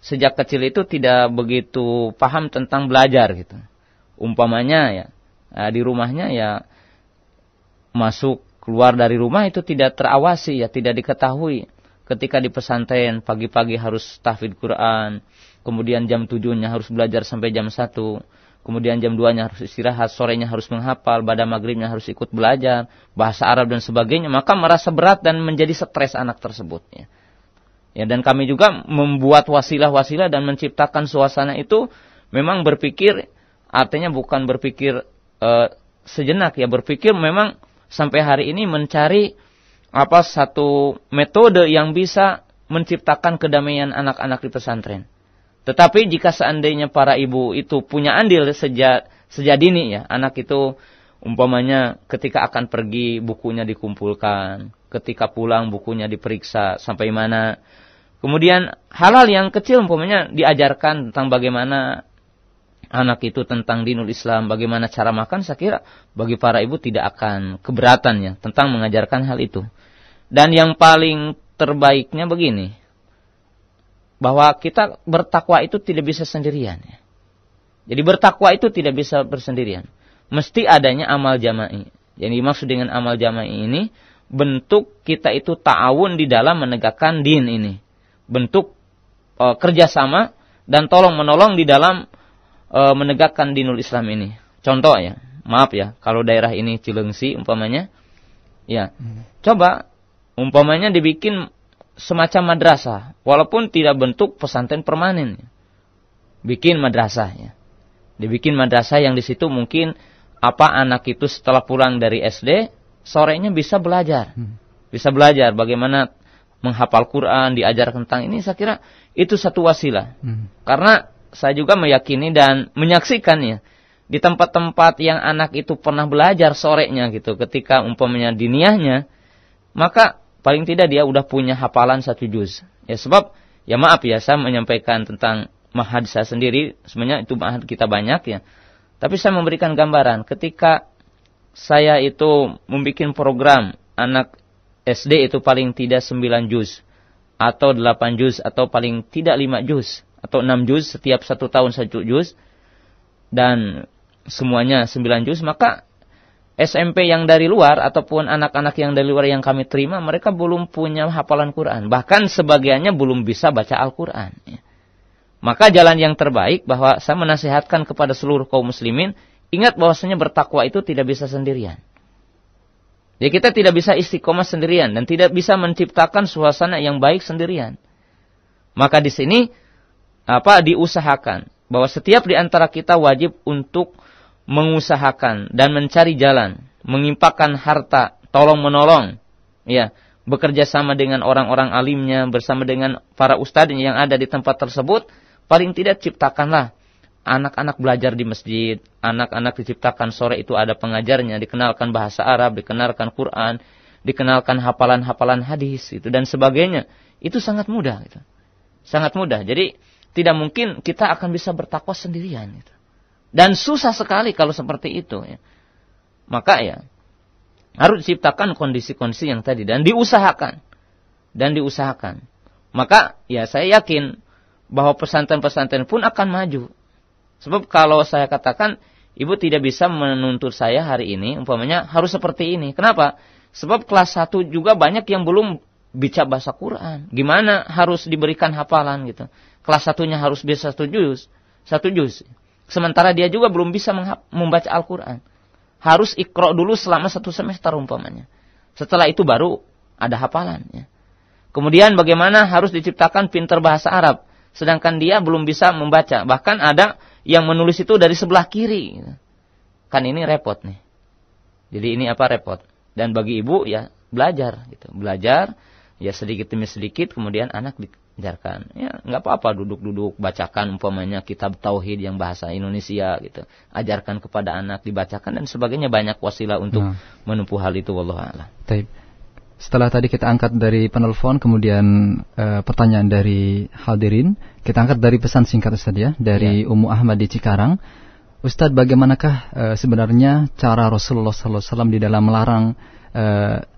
sejak kecil itu tidak begitu paham tentang belajar gitu. Umpamanya ya eh, di rumahnya ya masuk keluar dari rumah itu tidak terawasi ya tidak diketahui ketika di pesantren pagi-pagi harus tahfid Quran kemudian jam tujuhnya harus belajar sampai jam satu kemudian jam duanya nya harus istirahat, sorenya harus menghafal, pada maghribnya harus ikut belajar, bahasa Arab dan sebagainya, maka merasa berat dan menjadi stres anak tersebut. Ya. ya dan kami juga membuat wasilah-wasilah dan menciptakan suasana itu memang berpikir, artinya bukan berpikir uh, sejenak ya, berpikir memang sampai hari ini mencari apa satu metode yang bisa menciptakan kedamaian anak-anak di pesantren. Tetapi jika seandainya para ibu itu punya andil sejak sejak dini ya, anak itu umpamanya ketika akan pergi bukunya dikumpulkan, ketika pulang bukunya diperiksa sampai mana. Kemudian halal yang kecil umpamanya diajarkan tentang bagaimana anak itu tentang dinul Islam, bagaimana cara makan, saya kira bagi para ibu tidak akan keberatannya tentang mengajarkan hal itu. Dan yang paling terbaiknya begini, bahwa kita bertakwa itu tidak bisa sendirian. Ya. Jadi bertakwa itu tidak bisa bersendirian. Mesti adanya amal jama'i. Jadi maksud dengan amal jama'i ini, bentuk kita itu ta'awun di dalam menegakkan din ini. Bentuk e, kerjasama dan tolong menolong di dalam e, menegakkan dinul Islam ini. Contoh ya, maaf ya, kalau daerah ini Cilengsi umpamanya, ya, hmm. coba umpamanya dibikin semacam madrasah, walaupun tidak bentuk pesantren permanen, bikin madrasah ya, dibikin madrasah yang di situ mungkin apa anak itu setelah pulang dari SD sorenya bisa belajar, hmm. bisa belajar bagaimana menghafal Quran, diajar tentang ini, saya kira itu satu wasilah. Hmm. Karena saya juga meyakini dan menyaksikannya di tempat-tempat yang anak itu pernah belajar sorenya gitu ketika umpamanya diniahnya maka paling tidak dia udah punya hafalan satu juz ya sebab ya maaf ya saya menyampaikan tentang mahad saya sendiri sebenarnya itu mahad kita banyak ya tapi saya memberikan gambaran ketika saya itu membuat program anak SD itu paling tidak 9 juz atau 8 juz atau paling tidak 5 juz atau 6 juz, setiap satu tahun satu juz, dan semuanya sembilan juz, maka SMP yang dari luar ataupun anak-anak yang dari luar yang kami terima, mereka belum punya hafalan Quran. Bahkan sebagiannya belum bisa baca Al-Quran. Ya. Maka jalan yang terbaik bahwa saya menasihatkan kepada seluruh kaum muslimin, ingat bahwasanya bertakwa itu tidak bisa sendirian. Ya kita tidak bisa istiqomah sendirian dan tidak bisa menciptakan suasana yang baik sendirian. Maka di sini apa diusahakan bahwa setiap di antara kita wajib untuk mengusahakan dan mencari jalan, mengimpakan harta, tolong menolong, ya, bekerja sama dengan orang-orang alimnya, bersama dengan para ustadz yang ada di tempat tersebut, paling tidak ciptakanlah anak-anak belajar di masjid, anak-anak diciptakan sore itu ada pengajarnya, dikenalkan bahasa Arab, dikenalkan Quran, dikenalkan hafalan-hafalan hadis itu dan sebagainya. Itu sangat mudah gitu. Sangat mudah. Jadi tidak mungkin kita akan bisa bertakwa sendirian. Gitu. Dan susah sekali kalau seperti itu. Ya. Maka ya harus diciptakan kondisi-kondisi yang tadi dan diusahakan dan diusahakan. Maka ya saya yakin bahwa pesantren-pesantren pun akan maju. Sebab kalau saya katakan ibu tidak bisa menuntut saya hari ini, umpamanya harus seperti ini. Kenapa? Sebab kelas 1 juga banyak yang belum bicara bahasa Quran. Gimana harus diberikan hafalan gitu. Kelas satunya harus bisa satu juz, satu juz. Sementara dia juga belum bisa membaca Al-Quran. Harus ikro dulu selama satu semester umpamanya. Setelah itu baru ada hafalan. Ya. Kemudian bagaimana harus diciptakan pinter bahasa Arab. Sedangkan dia belum bisa membaca. Bahkan ada yang menulis itu dari sebelah kiri. Gitu. Kan ini repot nih. Jadi ini apa repot. Dan bagi ibu ya belajar. gitu Belajar ya sedikit demi sedikit kemudian anak Ajarkan, ya nggak apa-apa duduk-duduk bacakan umpamanya kitab tauhid yang bahasa Indonesia gitu ajarkan kepada anak dibacakan dan sebagainya banyak wasilah untuk nah. menempuh hal itu wallahu a'lam. Setelah tadi kita angkat dari penelpon kemudian e, pertanyaan dari hadirin, kita angkat dari pesan singkat Ustaz ya dari ya. Umu Ahmad di Cikarang. Ustaz bagaimanakah e, sebenarnya cara Rasulullah SAW di dalam melarang e,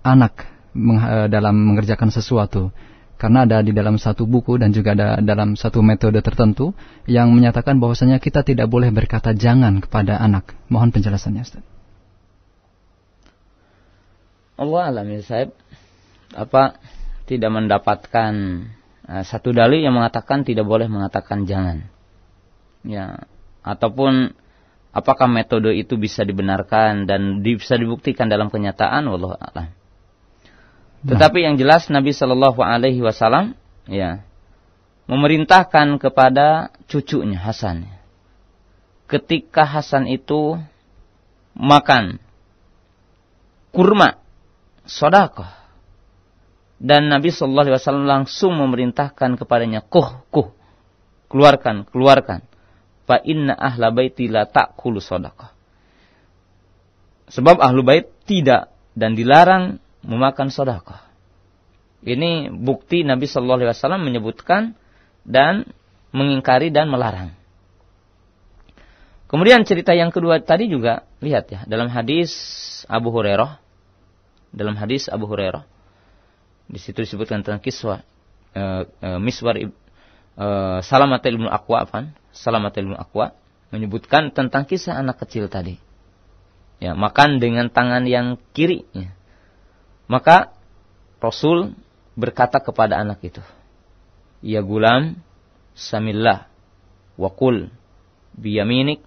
anak meng, e, dalam mengerjakan sesuatu? karena ada di dalam satu buku dan juga ada dalam satu metode tertentu yang menyatakan bahwasanya kita tidak boleh berkata jangan kepada anak. Mohon penjelasannya, Ustaz. Allah alam ya, Apa tidak mendapatkan uh, satu dalil yang mengatakan tidak boleh mengatakan jangan. Ya, ataupun apakah metode itu bisa dibenarkan dan bisa dibuktikan dalam kenyataan? Wallahu a'lam. Nah. Tetapi yang jelas Nabi Shallallahu Alaihi Wasallam ya memerintahkan kepada cucunya Hasan. Ketika Hasan itu makan kurma sodako dan Nabi Shallallahu Alaihi Wasallam langsung memerintahkan kepadanya kuh kuh keluarkan keluarkan fa inna ahla baiti la ta'kulu sodako sebab ahlu bait tidak dan dilarang memakan sedekah. Ini bukti Nabi Shallallahu Alaihi Wasallam menyebutkan dan mengingkari dan melarang. Kemudian cerita yang kedua tadi juga lihat ya dalam hadis Abu Hurairah, dalam hadis Abu Hurairah, di situ disebutkan tentang kiswa uh, uh, Miswar uh, eh, Salamat ibnu akwa apa? Salamat ibnu Aqwa menyebutkan tentang kisah anak kecil tadi. Ya makan dengan tangan yang kiri. Ya maka Rasul berkata kepada anak itu, Ya gulam, samillah, wakul, biyaminik,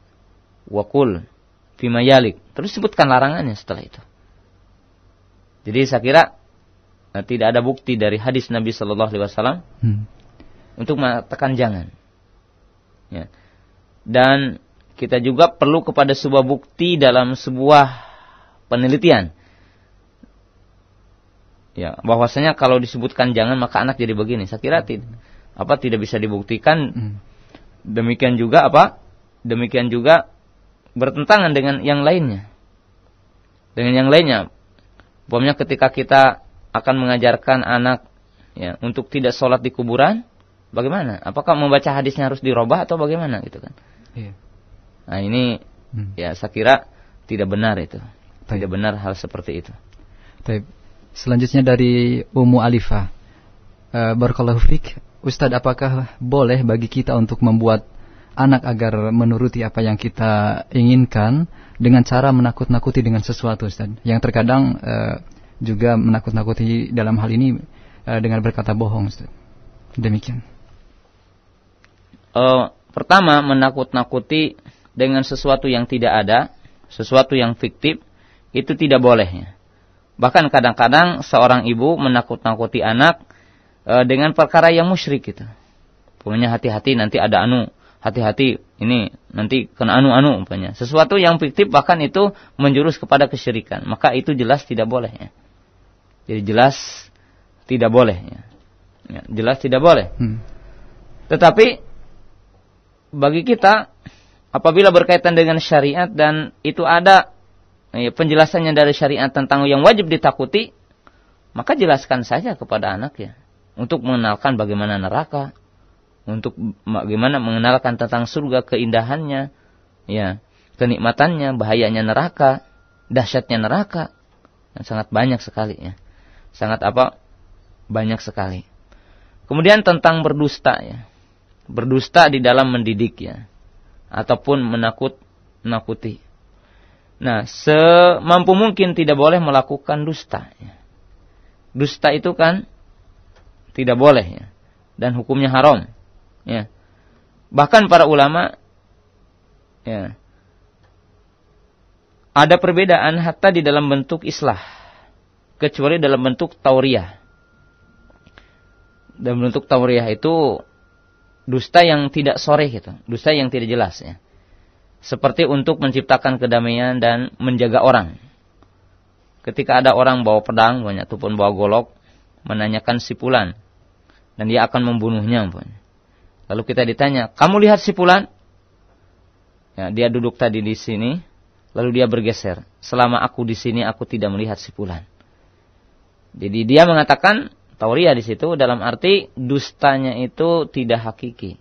wakul, fimayalik. Terus sebutkan larangannya setelah itu. Jadi saya kira nah, tidak ada bukti dari hadis Nabi Shallallahu Alaihi Wasallam hmm. untuk mengatakan jangan. Ya. Dan kita juga perlu kepada sebuah bukti dalam sebuah penelitian ya bahwasanya kalau disebutkan jangan maka anak jadi begini saya kira tidak apa tidak bisa dibuktikan hmm. demikian juga apa demikian juga bertentangan dengan yang lainnya dengan yang lainnya umpamanya ketika kita akan mengajarkan anak ya untuk tidak sholat di kuburan bagaimana apakah membaca hadisnya harus dirobah atau bagaimana gitu kan iya. nah ini hmm. ya saya kira tidak benar itu Taip. tidak benar hal seperti itu Taip. Selanjutnya dari Umu Alifa. Uh, Barakallahu fik. Ustadz, apakah boleh bagi kita untuk membuat anak agar menuruti apa yang kita inginkan dengan cara menakut-nakuti dengan sesuatu, Ustadz? Yang terkadang uh, juga menakut-nakuti dalam hal ini uh, dengan berkata bohong, Ustadz. Demikian. Uh, pertama, menakut-nakuti dengan sesuatu yang tidak ada, sesuatu yang fiktif, itu tidak boleh. Bahkan kadang-kadang seorang ibu menakut-nakuti anak e, dengan perkara yang musyrik gitu. Punya hati-hati nanti ada anu, hati-hati ini nanti kena anu-anu umpamanya. Sesuatu yang fiktif bahkan itu menjurus kepada kesyirikan. Maka itu jelas tidak boleh ya. Jadi jelas tidak boleh ya. ya jelas tidak boleh. Hmm. Tetapi bagi kita apabila berkaitan dengan syariat dan itu ada Iya, penjelasannya dari syariat tentang yang wajib ditakuti, maka jelaskan saja kepada anak ya, untuk mengenalkan bagaimana neraka, untuk bagaimana mengenalkan tentang surga keindahannya, ya, kenikmatannya, bahayanya neraka, dahsyatnya neraka. yang sangat banyak sekali ya. Sangat apa? Banyak sekali. Kemudian tentang berdusta ya. Berdusta di dalam mendidik ya. Ataupun menakut menakuti. Nah, semampu mungkin tidak boleh melakukan dusta. Ya. Dusta itu kan tidak boleh ya. dan hukumnya haram. Ya. Bahkan para ulama ya, ada perbedaan hatta di dalam bentuk islah kecuali dalam bentuk tauriah. Dalam bentuk tauriah itu dusta yang tidak sore gitu, dusta yang tidak jelas ya seperti untuk menciptakan kedamaian dan menjaga orang. Ketika ada orang bawa pedang, banyak ataupun bawa golok, menanyakan sipulan, dan dia akan membunuhnya. pun. Lalu kita ditanya, kamu lihat sipulan? Ya, dia duduk tadi di sini, lalu dia bergeser. Selama aku di sini, aku tidak melihat sipulan. Jadi dia mengatakan, Tauria di situ dalam arti dustanya itu tidak hakiki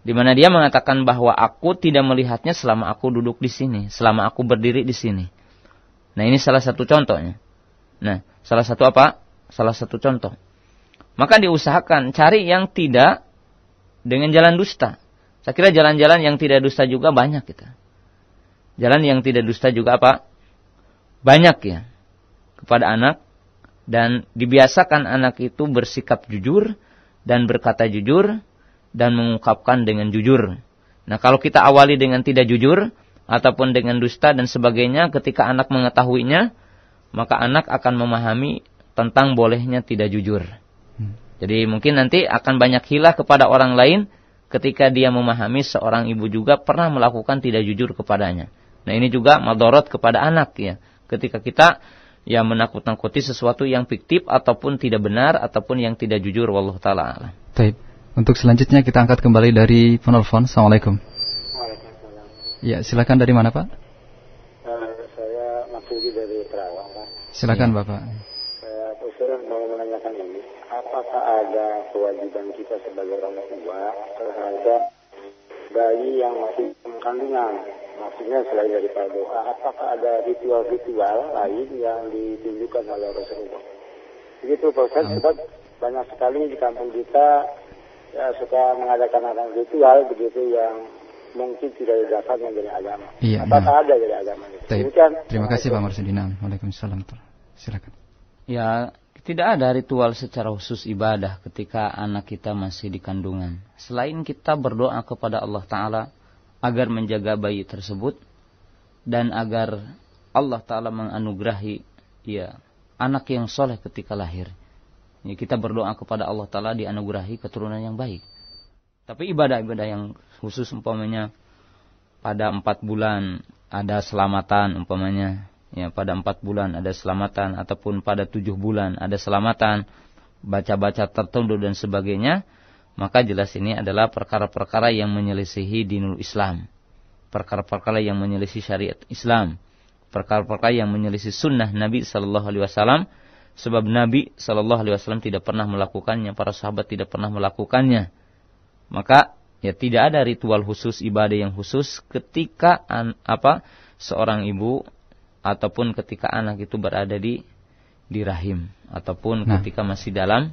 di mana dia mengatakan bahwa aku tidak melihatnya selama aku duduk di sini, selama aku berdiri di sini. Nah, ini salah satu contohnya. Nah, salah satu apa? Salah satu contoh. Maka diusahakan cari yang tidak dengan jalan dusta. Saya kira jalan-jalan yang tidak dusta juga banyak kita. Jalan yang tidak dusta juga apa? Banyak ya. Kepada anak dan dibiasakan anak itu bersikap jujur dan berkata jujur dan mengungkapkan dengan jujur. Nah, kalau kita awali dengan tidak jujur ataupun dengan dusta dan sebagainya ketika anak mengetahuinya, maka anak akan memahami tentang bolehnya tidak jujur. Hmm. Jadi mungkin nanti akan banyak hilah kepada orang lain ketika dia memahami seorang ibu juga pernah melakukan tidak jujur kepadanya. Nah, ini juga madorot kepada anak ya. Ketika kita ya menakut-nakuti sesuatu yang fiktif ataupun tidak benar ataupun yang tidak jujur wallahu taala. Baik. Untuk selanjutnya kita angkat kembali dari penelpon. Assalamualaikum. Waalaikumsalam. Ya, silakan dari mana Pak? Uh, saya Maksudi dari Terawang Pak. Silakan ya. Bapak. Eh, saya mau menanyakan ini, apakah ada kewajiban kita sebagai orang tua terhadap bayi yang masih kandungan? Maksudnya selain Pak doa, apakah ada ritual-ritual lain yang ditunjukkan oleh Rasulullah? Begitu Pak Ustaz, banyak sekali di kampung kita ya, suka mengadakan adakan ritual begitu yang mungkin tidak didapatkan dari agama. Iya, Apa nah. ada dari agama itu. Demikian. Terima kasih Pak Marsudina. Waalaikumsalam. Silakan. Ya, tidak ada ritual secara khusus ibadah ketika anak kita masih di kandungan. Selain kita berdoa kepada Allah Ta'ala agar menjaga bayi tersebut dan agar Allah Ta'ala menganugerahi ya, anak yang soleh ketika lahir. Ya, kita berdoa kepada Allah Ta'ala dianugerahi keturunan yang baik. Tapi ibadah-ibadah yang khusus umpamanya pada empat bulan ada selamatan umpamanya. Ya, pada empat bulan ada selamatan ataupun pada tujuh bulan ada selamatan. Baca-baca tertentu dan sebagainya. Maka jelas ini adalah perkara-perkara yang menyelisihi dinul Islam. Perkara-perkara yang menyelisih syariat Islam. Perkara-perkara yang menyelisih sunnah Nabi Sallallahu Alaihi Wasallam sebab Nabi Shallallahu Alaihi Wasallam tidak pernah melakukannya, para sahabat tidak pernah melakukannya. Maka ya tidak ada ritual khusus ibadah yang khusus ketika an, apa seorang ibu ataupun ketika anak itu berada di di rahim ataupun nah. ketika masih dalam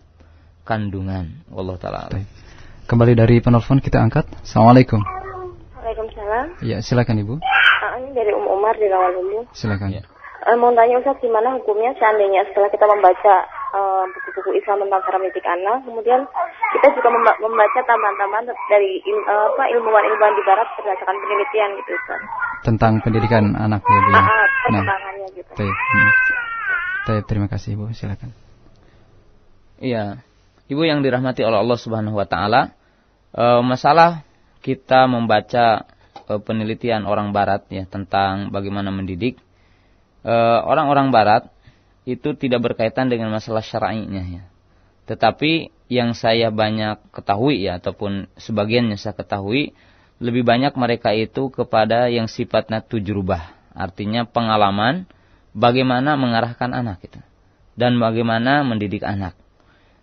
kandungan. Allah taala. Kembali dari penelpon kita angkat. Assalamualaikum. Waalaikumsalam. Ya silakan ibu. Ah, ini dari Um Umar di Rawalumbu. Silakan. Ya eh, mau tanya Ustaz gimana hukumnya seandainya setelah kita membaca buku eh, buku-buku Islam tentang cara mendidik anak, kemudian kita juga membaca tambahan-tambahan dari il, eh, apa ilmuwan-ilmuwan di Barat berdasarkan penelitian gitu Ustaz. Tentang pendidikan anak ya Bu. Ya? Ah, nah, gitu. Taip, terima kasih Ibu, silakan. Iya. Ibu yang dirahmati oleh Allah Subhanahu wa taala, e, masalah kita membaca penelitian orang barat ya tentang bagaimana mendidik Eh, orang-orang barat itu tidak berkaitan dengan masalah syar'inya ya. Tetapi yang saya banyak ketahui ya ataupun sebagiannya saya ketahui lebih banyak mereka itu kepada yang sifatnya tujrubah, artinya pengalaman bagaimana mengarahkan anak itu dan bagaimana mendidik anak.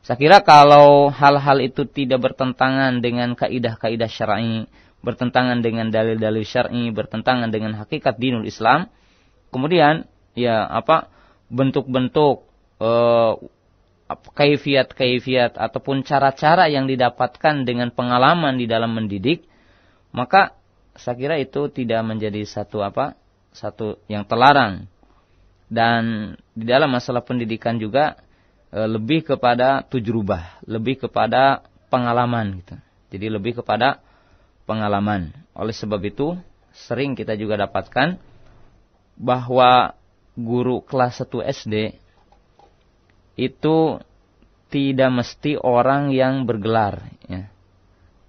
Saya kira kalau hal-hal itu tidak bertentangan dengan kaidah-kaidah syar'i, bertentangan dengan dalil-dalil syar'i, bertentangan dengan hakikat dinul Islam, kemudian ya apa bentuk-bentuk eh, kaifiat-kaifiat ataupun cara-cara yang didapatkan dengan pengalaman di dalam mendidik, maka saya kira itu tidak menjadi satu apa? satu yang terlarang. Dan di dalam masalah pendidikan juga e, lebih kepada tujrubah, lebih kepada pengalaman gitu. Jadi lebih kepada pengalaman. Oleh sebab itu, sering kita juga dapatkan bahwa guru kelas 1 SD itu tidak mesti orang yang bergelar ya.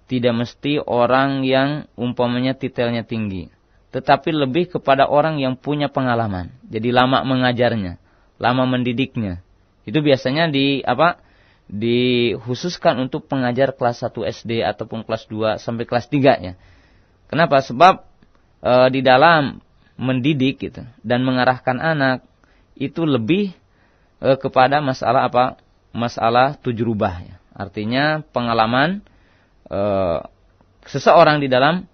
Tidak mesti orang yang umpamanya titelnya tinggi, tetapi lebih kepada orang yang punya pengalaman. Jadi lama mengajarnya, lama mendidiknya. Itu biasanya di apa? dikhususkan untuk pengajar kelas 1 SD ataupun kelas 2 sampai kelas 3 ya. Kenapa? Sebab e, di dalam mendidik gitu dan mengarahkan anak itu lebih e, kepada masalah apa? Masalah tujuh rubah ya. Artinya pengalaman e, seseorang di dalam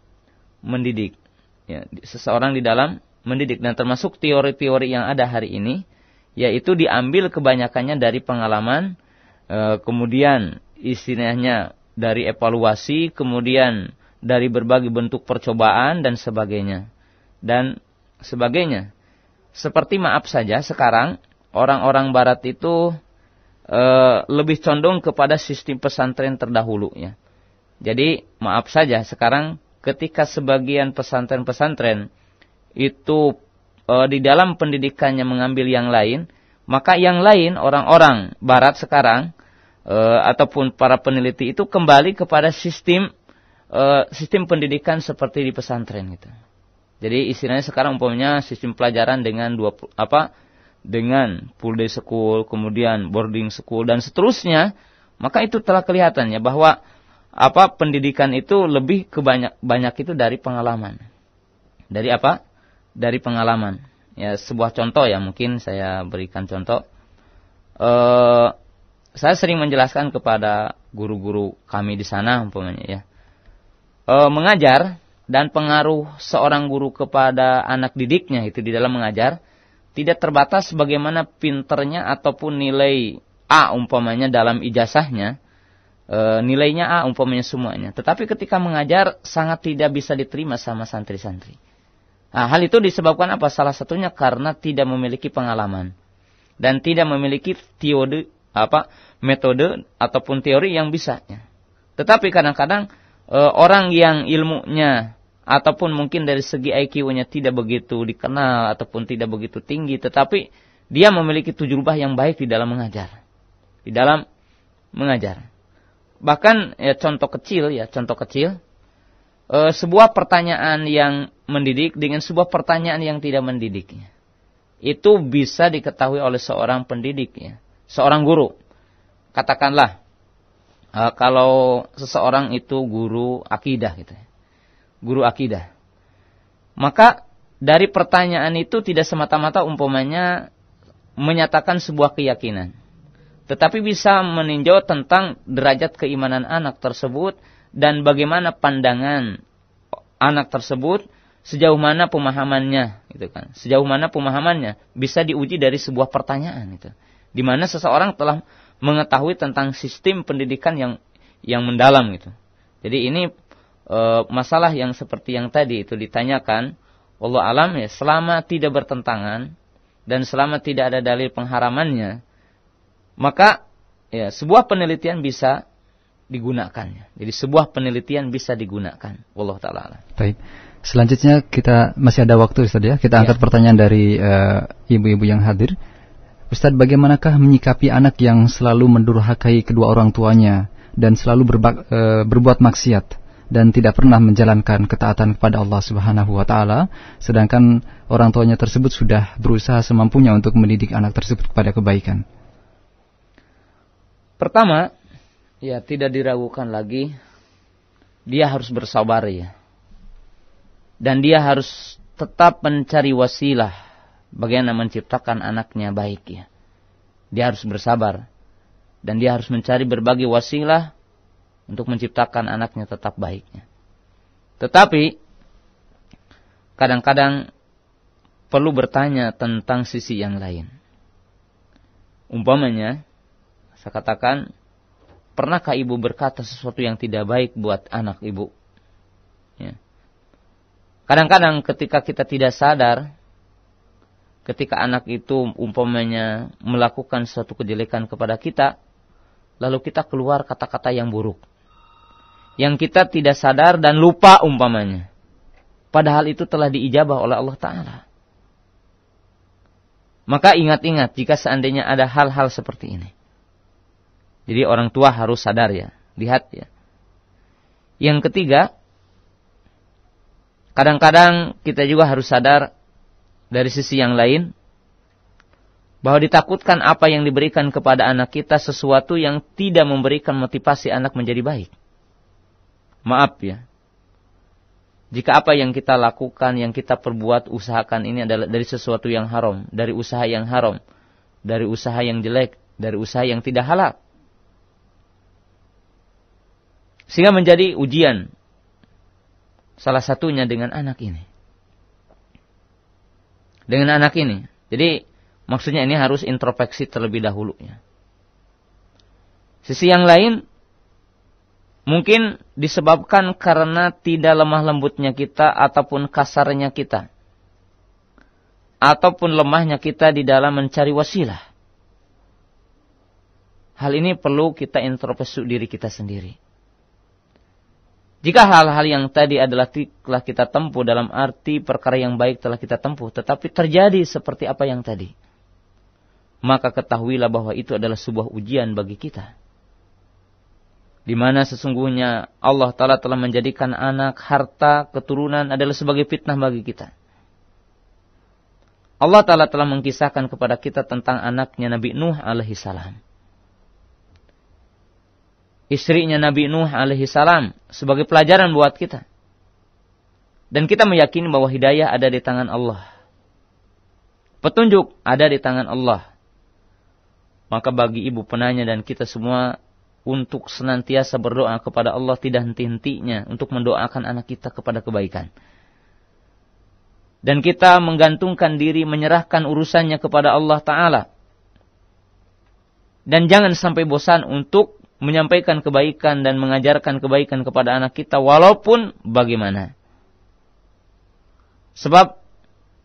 mendidik. Ya, seseorang di dalam mendidik dan termasuk teori-teori yang ada hari ini yaitu diambil kebanyakannya dari pengalaman e, kemudian istilahnya dari evaluasi kemudian dari berbagai bentuk percobaan dan sebagainya dan sebagainya. Seperti maaf saja sekarang orang-orang barat itu e, lebih condong kepada sistem pesantren terdahulu ya. Jadi maaf saja sekarang ketika sebagian pesantren-pesantren itu e, di dalam pendidikannya mengambil yang lain, maka yang lain orang-orang barat sekarang e, ataupun para peneliti itu kembali kepada sistem e, sistem pendidikan seperti di pesantren gitu. Jadi istilahnya sekarang umpamanya sistem pelajaran dengan dua apa dengan full day school, kemudian boarding school dan seterusnya, maka itu telah kelihatannya bahwa apa pendidikan itu lebih ke banyak itu dari pengalaman. Dari apa? Dari pengalaman. Ya sebuah contoh ya mungkin saya berikan contoh. Eh saya sering menjelaskan kepada guru-guru kami di sana umpamanya ya. E, mengajar dan pengaruh seorang guru kepada anak didiknya itu di dalam mengajar tidak terbatas bagaimana pinternya ataupun nilai A umpamanya dalam ijazahnya e, nilainya A umpamanya semuanya tetapi ketika mengajar sangat tidak bisa diterima sama santri-santri nah, hal itu disebabkan apa salah satunya karena tidak memiliki pengalaman dan tidak memiliki teori apa metode ataupun teori yang bisa. tetapi kadang-kadang E, orang yang ilmunya ataupun mungkin dari segi IQ-nya tidak begitu dikenal ataupun tidak begitu tinggi tetapi dia memiliki tujuh rubah yang baik di dalam mengajar di dalam mengajar bahkan ya contoh kecil ya contoh kecil e, sebuah pertanyaan yang mendidik dengan sebuah pertanyaan yang tidak mendidiknya itu bisa diketahui oleh seorang pendidik ya seorang guru katakanlah Eh, kalau seseorang itu guru akidah gitu ya. Guru akidah. Maka dari pertanyaan itu tidak semata-mata umpamanya menyatakan sebuah keyakinan. Tetapi bisa meninjau tentang derajat keimanan anak tersebut dan bagaimana pandangan anak tersebut sejauh mana pemahamannya gitu kan sejauh mana pemahamannya bisa diuji dari sebuah pertanyaan itu di mana seseorang telah mengetahui tentang sistem pendidikan yang yang mendalam gitu. Jadi ini e, masalah yang seperti yang tadi itu ditanyakan, Allah alam ya selama tidak bertentangan dan selama tidak ada dalil pengharamannya, maka ya sebuah penelitian bisa digunakannya. Jadi sebuah penelitian bisa digunakan. Allah taala. Baik. Selanjutnya kita masih ada waktu Ustaz ya. Kita ya. angkat pertanyaan dari e, ibu-ibu uh, ibu -ibu yang hadir. Ustadz, bagaimanakah menyikapi anak yang selalu mendurhakai kedua orang tuanya dan selalu berba, e, berbuat maksiat dan tidak pernah menjalankan ketaatan kepada Allah Subhanahu wa taala, sedangkan orang tuanya tersebut sudah berusaha semampunya untuk mendidik anak tersebut kepada kebaikan? Pertama, ya tidak diragukan lagi dia harus bersabar ya. Dan dia harus tetap mencari wasilah bagaimana menciptakan anaknya baik ya. Dia harus bersabar dan dia harus mencari berbagai wasilah untuk menciptakan anaknya tetap baiknya. Tetapi kadang-kadang perlu bertanya tentang sisi yang lain. Umpamanya, saya katakan, pernahkah ibu berkata sesuatu yang tidak baik buat anak ibu? Ya. Kadang-kadang ketika kita tidak sadar, ketika anak itu umpamanya melakukan suatu kejelekan kepada kita, lalu kita keluar kata-kata yang buruk. Yang kita tidak sadar dan lupa umpamanya. Padahal itu telah diijabah oleh Allah Ta'ala. Maka ingat-ingat jika seandainya ada hal-hal seperti ini. Jadi orang tua harus sadar ya. Lihat ya. Yang ketiga, kadang-kadang kita juga harus sadar dari sisi yang lain, bahwa ditakutkan apa yang diberikan kepada anak kita sesuatu yang tidak memberikan motivasi anak menjadi baik. Maaf ya. Jika apa yang kita lakukan, yang kita perbuat, usahakan ini adalah dari sesuatu yang haram, dari usaha yang haram, dari usaha yang jelek, dari usaha yang tidak halal. Sehingga menjadi ujian. Salah satunya dengan anak ini dengan anak ini. Jadi maksudnya ini harus introspeksi terlebih dahulu ya. Sisi yang lain mungkin disebabkan karena tidak lemah lembutnya kita ataupun kasarnya kita ataupun lemahnya kita di dalam mencari wasilah. Hal ini perlu kita introspeksi diri kita sendiri. Jika hal-hal yang tadi adalah telah kita tempuh dalam arti perkara yang baik telah kita tempuh, tetapi terjadi seperti apa yang tadi, maka ketahuilah bahwa itu adalah sebuah ujian bagi kita. Di mana sesungguhnya Allah Ta'ala telah menjadikan anak, harta, keturunan adalah sebagai fitnah bagi kita. Allah Ta'ala telah mengkisahkan kepada kita tentang anaknya Nabi Nuh alaihissalam. salam istrinya Nabi Nuh alaihi salam sebagai pelajaran buat kita. Dan kita meyakini bahwa hidayah ada di tangan Allah. Petunjuk ada di tangan Allah. Maka bagi ibu penanya dan kita semua untuk senantiasa berdoa kepada Allah tidak henti-hentinya untuk mendoakan anak kita kepada kebaikan. Dan kita menggantungkan diri menyerahkan urusannya kepada Allah Ta'ala. Dan jangan sampai bosan untuk menyampaikan kebaikan dan mengajarkan kebaikan kepada anak kita walaupun bagaimana. Sebab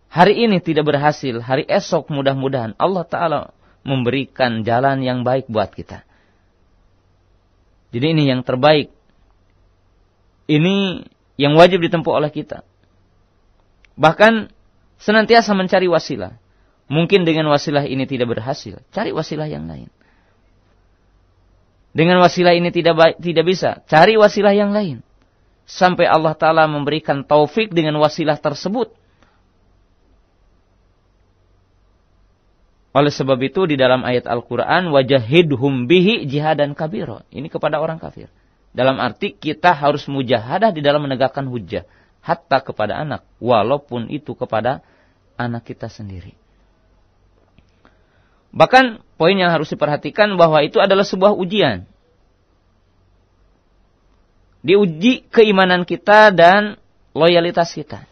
hari ini tidak berhasil, hari esok mudah-mudahan Allah Ta'ala memberikan jalan yang baik buat kita. Jadi ini yang terbaik. Ini yang wajib ditempuh oleh kita. Bahkan senantiasa mencari wasilah. Mungkin dengan wasilah ini tidak berhasil, cari wasilah yang lain. Dengan wasilah ini tidak tidak bisa. Cari wasilah yang lain. Sampai Allah Ta'ala memberikan taufik dengan wasilah tersebut. Oleh sebab itu di dalam ayat Al-Quran wajahidhum bihi jihadan kabiro. Ini kepada orang kafir. Dalam arti kita harus mujahadah di dalam menegakkan hujah. Hatta kepada anak. Walaupun itu kepada anak kita sendiri. Bahkan poin yang harus diperhatikan bahwa itu adalah sebuah ujian. Diuji keimanan kita dan loyalitas kita.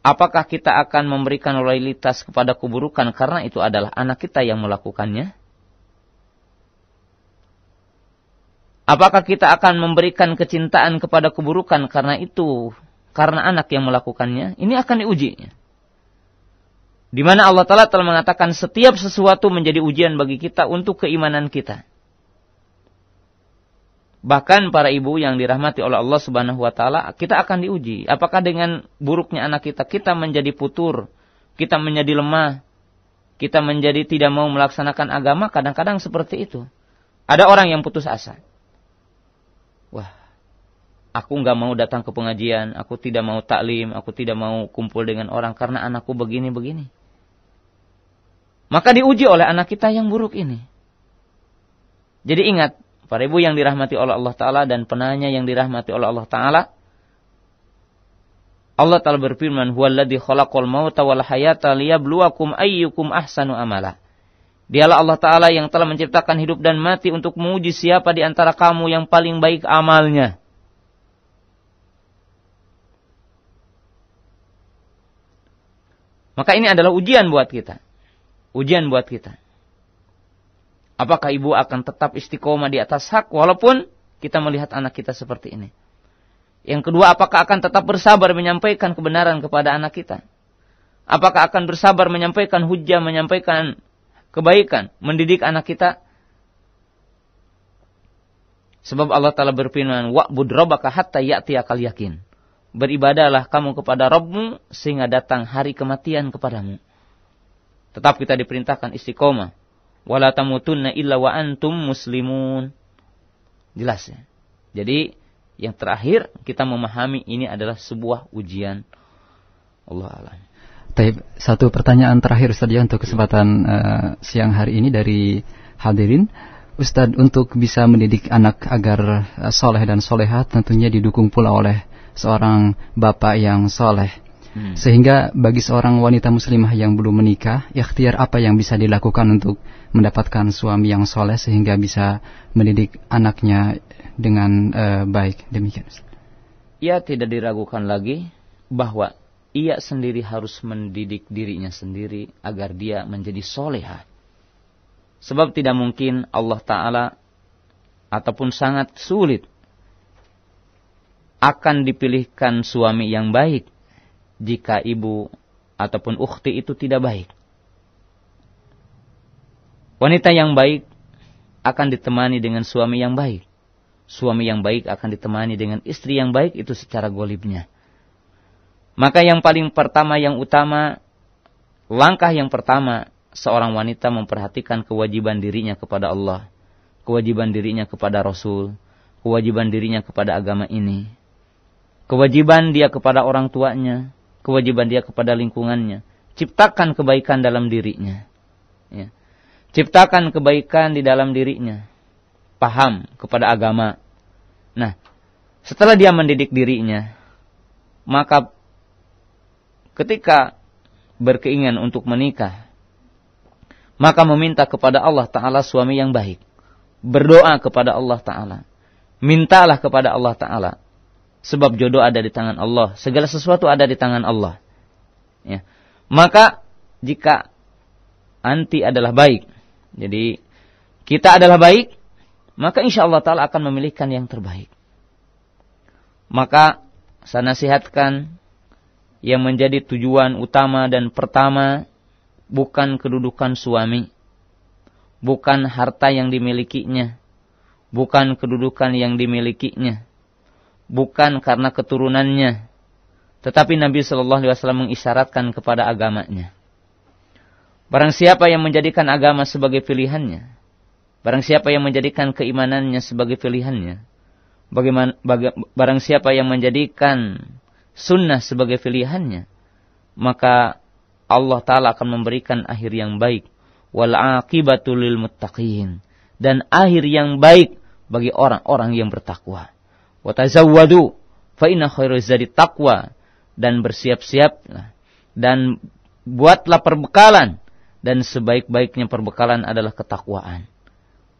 Apakah kita akan memberikan loyalitas kepada keburukan karena itu adalah anak kita yang melakukannya? Apakah kita akan memberikan kecintaan kepada keburukan karena itu, karena anak yang melakukannya? Ini akan diuji. Di mana Allah Ta'ala telah mengatakan setiap sesuatu menjadi ujian bagi kita untuk keimanan kita. Bahkan para ibu yang dirahmati oleh Allah Subhanahu wa taala, kita akan diuji. Apakah dengan buruknya anak kita kita menjadi putur, kita menjadi lemah, kita menjadi tidak mau melaksanakan agama, kadang-kadang seperti itu. Ada orang yang putus asa. Wah, aku nggak mau datang ke pengajian, aku tidak mau taklim, aku tidak mau kumpul dengan orang karena anakku begini-begini. Maka diuji oleh anak kita yang buruk ini. Jadi ingat, para ibu yang dirahmati oleh Allah Ta'ala dan penanya yang dirahmati oleh Allah Ta'ala. Allah Ta'ala berfirman, Huwaladhi khalaqal wal hayata ayyukum ahsanu amala. Dialah Allah Ta'ala yang telah menciptakan hidup dan mati untuk menguji siapa di antara kamu yang paling baik amalnya. Maka ini adalah ujian buat kita ujian buat kita. Apakah ibu akan tetap istiqomah di atas hak walaupun kita melihat anak kita seperti ini? Yang kedua, apakah akan tetap bersabar menyampaikan kebenaran kepada anak kita? Apakah akan bersabar menyampaikan hujah, menyampaikan kebaikan, mendidik anak kita? Sebab Allah Ta'ala berfirman, Wa'bud rabbaka hatta akal yakin. Beribadalah kamu kepada Rabbmu sehingga datang hari kematian kepadamu. Tetap kita diperintahkan istiqomah. Wala tamutunna illa wa antum muslimun. Jelas ya. Jadi yang terakhir kita memahami ini adalah sebuah ujian Allah alam. Taib, satu pertanyaan terakhir ya untuk kesempatan uh, siang hari ini dari hadirin. Ustadz untuk bisa mendidik anak agar eh, soleh dan soleha tentunya didukung pula oleh seorang bapak yang soleh. Hmm. Sehingga bagi seorang wanita muslimah yang belum menikah, ikhtiar apa yang bisa dilakukan untuk mendapatkan suami yang soleh sehingga bisa mendidik anaknya dengan uh, baik. Demikian. Ia tidak diragukan lagi bahwa ia sendiri harus mendidik dirinya sendiri agar dia menjadi solehah. Sebab tidak mungkin Allah Ta'ala ataupun sangat sulit akan dipilihkan suami yang baik jika ibu ataupun ukhti itu tidak baik. Wanita yang baik akan ditemani dengan suami yang baik. Suami yang baik akan ditemani dengan istri yang baik itu secara golibnya. Maka yang paling pertama yang utama, langkah yang pertama seorang wanita memperhatikan kewajiban dirinya kepada Allah, kewajiban dirinya kepada Rasul, kewajiban dirinya kepada agama ini, kewajiban dia kepada orang tuanya, kewajiban dia kepada lingkungannya. Ciptakan kebaikan dalam dirinya. Ya. Ciptakan kebaikan di dalam dirinya. Paham kepada agama. Nah, setelah dia mendidik dirinya, maka ketika berkeinginan untuk menikah, maka meminta kepada Allah Ta'ala suami yang baik. Berdoa kepada Allah Ta'ala. Mintalah kepada Allah Ta'ala Sebab jodoh ada di tangan Allah. Segala sesuatu ada di tangan Allah. Ya. Maka jika anti adalah baik. Jadi kita adalah baik. Maka insya Allah ta'ala akan memilihkan yang terbaik. Maka saya nasihatkan yang menjadi tujuan utama dan pertama bukan kedudukan suami, bukan harta yang dimilikinya, bukan kedudukan yang dimilikinya, bukan karena keturunannya, tetapi Nabi Shallallahu Alaihi Wasallam mengisyaratkan kepada agamanya. Barang siapa yang menjadikan agama sebagai pilihannya, barang siapa yang menjadikan keimanannya sebagai pilihannya, bagaimana, barangsiapa barang siapa yang menjadikan sunnah sebagai pilihannya, maka Allah Ta'ala akan memberikan akhir yang baik. Wal muttaqin. Dan akhir yang baik bagi orang-orang yang bertakwa watazawwadu fa inna khairu zadi taqwa dan bersiap siap dan buatlah perbekalan dan sebaik-baiknya perbekalan adalah ketakwaan.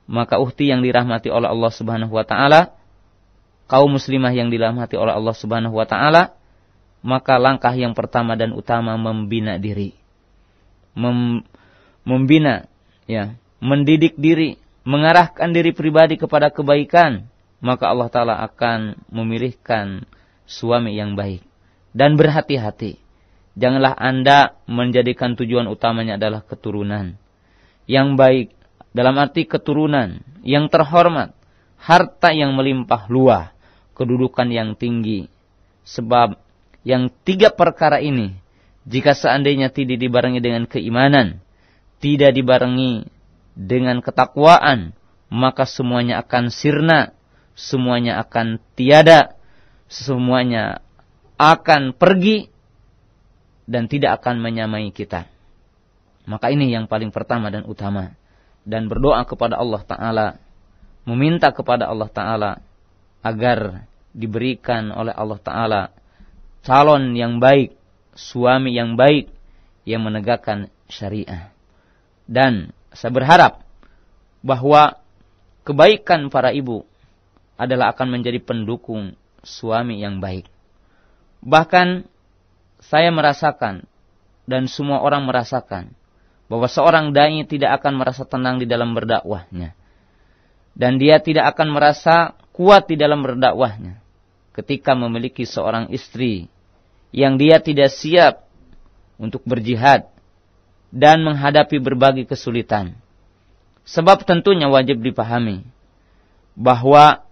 Maka uhti yang dirahmati oleh Allah Subhanahu wa taala, kaum muslimah yang dirahmati oleh Allah Subhanahu wa taala, maka langkah yang pertama dan utama membina diri. Mem, membina ya, mendidik diri, mengarahkan diri pribadi kepada kebaikan, maka Allah Ta'ala akan memilihkan suami yang baik. Dan berhati-hati. Janganlah Anda menjadikan tujuan utamanya adalah keturunan. Yang baik, dalam arti keturunan, yang terhormat, harta yang melimpah luah, kedudukan yang tinggi. Sebab yang tiga perkara ini, jika seandainya tidak dibarengi dengan keimanan, tidak dibarengi dengan ketakwaan, maka semuanya akan sirna semuanya akan tiada, semuanya akan pergi dan tidak akan menyamai kita. Maka ini yang paling pertama dan utama dan berdoa kepada Allah taala, meminta kepada Allah taala agar diberikan oleh Allah taala calon yang baik, suami yang baik yang menegakkan syariah. Dan saya berharap bahwa kebaikan para ibu adalah akan menjadi pendukung suami yang baik. Bahkan saya merasakan dan semua orang merasakan bahwa seorang dai tidak akan merasa tenang di dalam berdakwahnya dan dia tidak akan merasa kuat di dalam berdakwahnya ketika memiliki seorang istri yang dia tidak siap untuk berjihad dan menghadapi berbagai kesulitan. Sebab tentunya wajib dipahami bahwa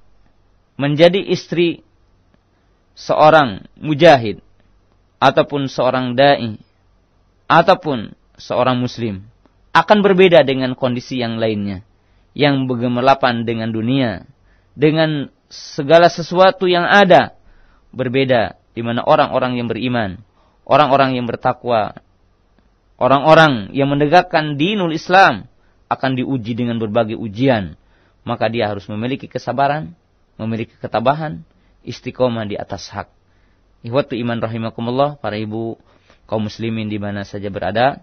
menjadi istri seorang mujahid ataupun seorang dai ataupun seorang muslim akan berbeda dengan kondisi yang lainnya yang bergemerlapan dengan dunia dengan segala sesuatu yang ada berbeda di mana orang-orang yang beriman, orang-orang yang bertakwa, orang-orang yang menegakkan dinul Islam akan diuji dengan berbagai ujian, maka dia harus memiliki kesabaran, memiliki ketabahan, istiqomah di atas hak. Ihwatu iman rahimakumullah, para ibu kaum muslimin di mana saja berada.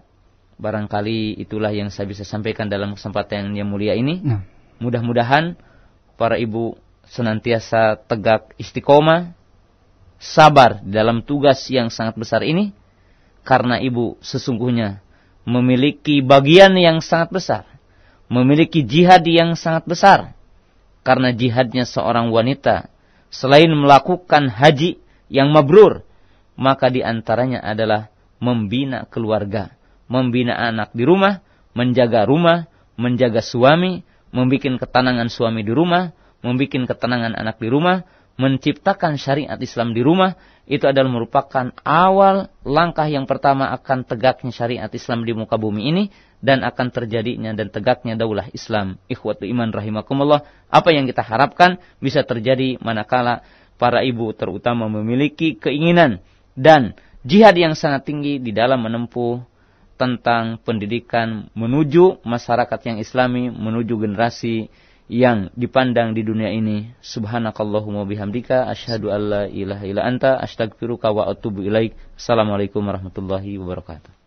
Barangkali itulah yang saya bisa sampaikan dalam kesempatan yang mulia ini. Nah. Mudah-mudahan para ibu senantiasa tegak istiqomah, sabar dalam tugas yang sangat besar ini. Karena ibu sesungguhnya memiliki bagian yang sangat besar. Memiliki jihad yang sangat besar karena jihadnya seorang wanita selain melakukan haji yang mabrur, maka diantaranya adalah membina keluarga, membina anak di rumah, menjaga rumah, menjaga suami, membuat ketenangan suami di rumah, membuat ketenangan anak di rumah, menciptakan syariat Islam di rumah, itu adalah merupakan awal langkah yang pertama akan tegaknya syariat Islam di muka bumi ini dan akan terjadinya dan tegaknya daulah Islam. Ikhwatu iman rahimakumullah. Apa yang kita harapkan bisa terjadi manakala para ibu terutama memiliki keinginan dan jihad yang sangat tinggi di dalam menempuh tentang pendidikan menuju masyarakat yang islami, menuju generasi yang dipandang di dunia ini. Subhanakallahumma bihamdika Ashadu alla ilaha ila anta Ashtagfiruka wa atubu ilaik. Assalamualaikum warahmatullahi wabarakatuh.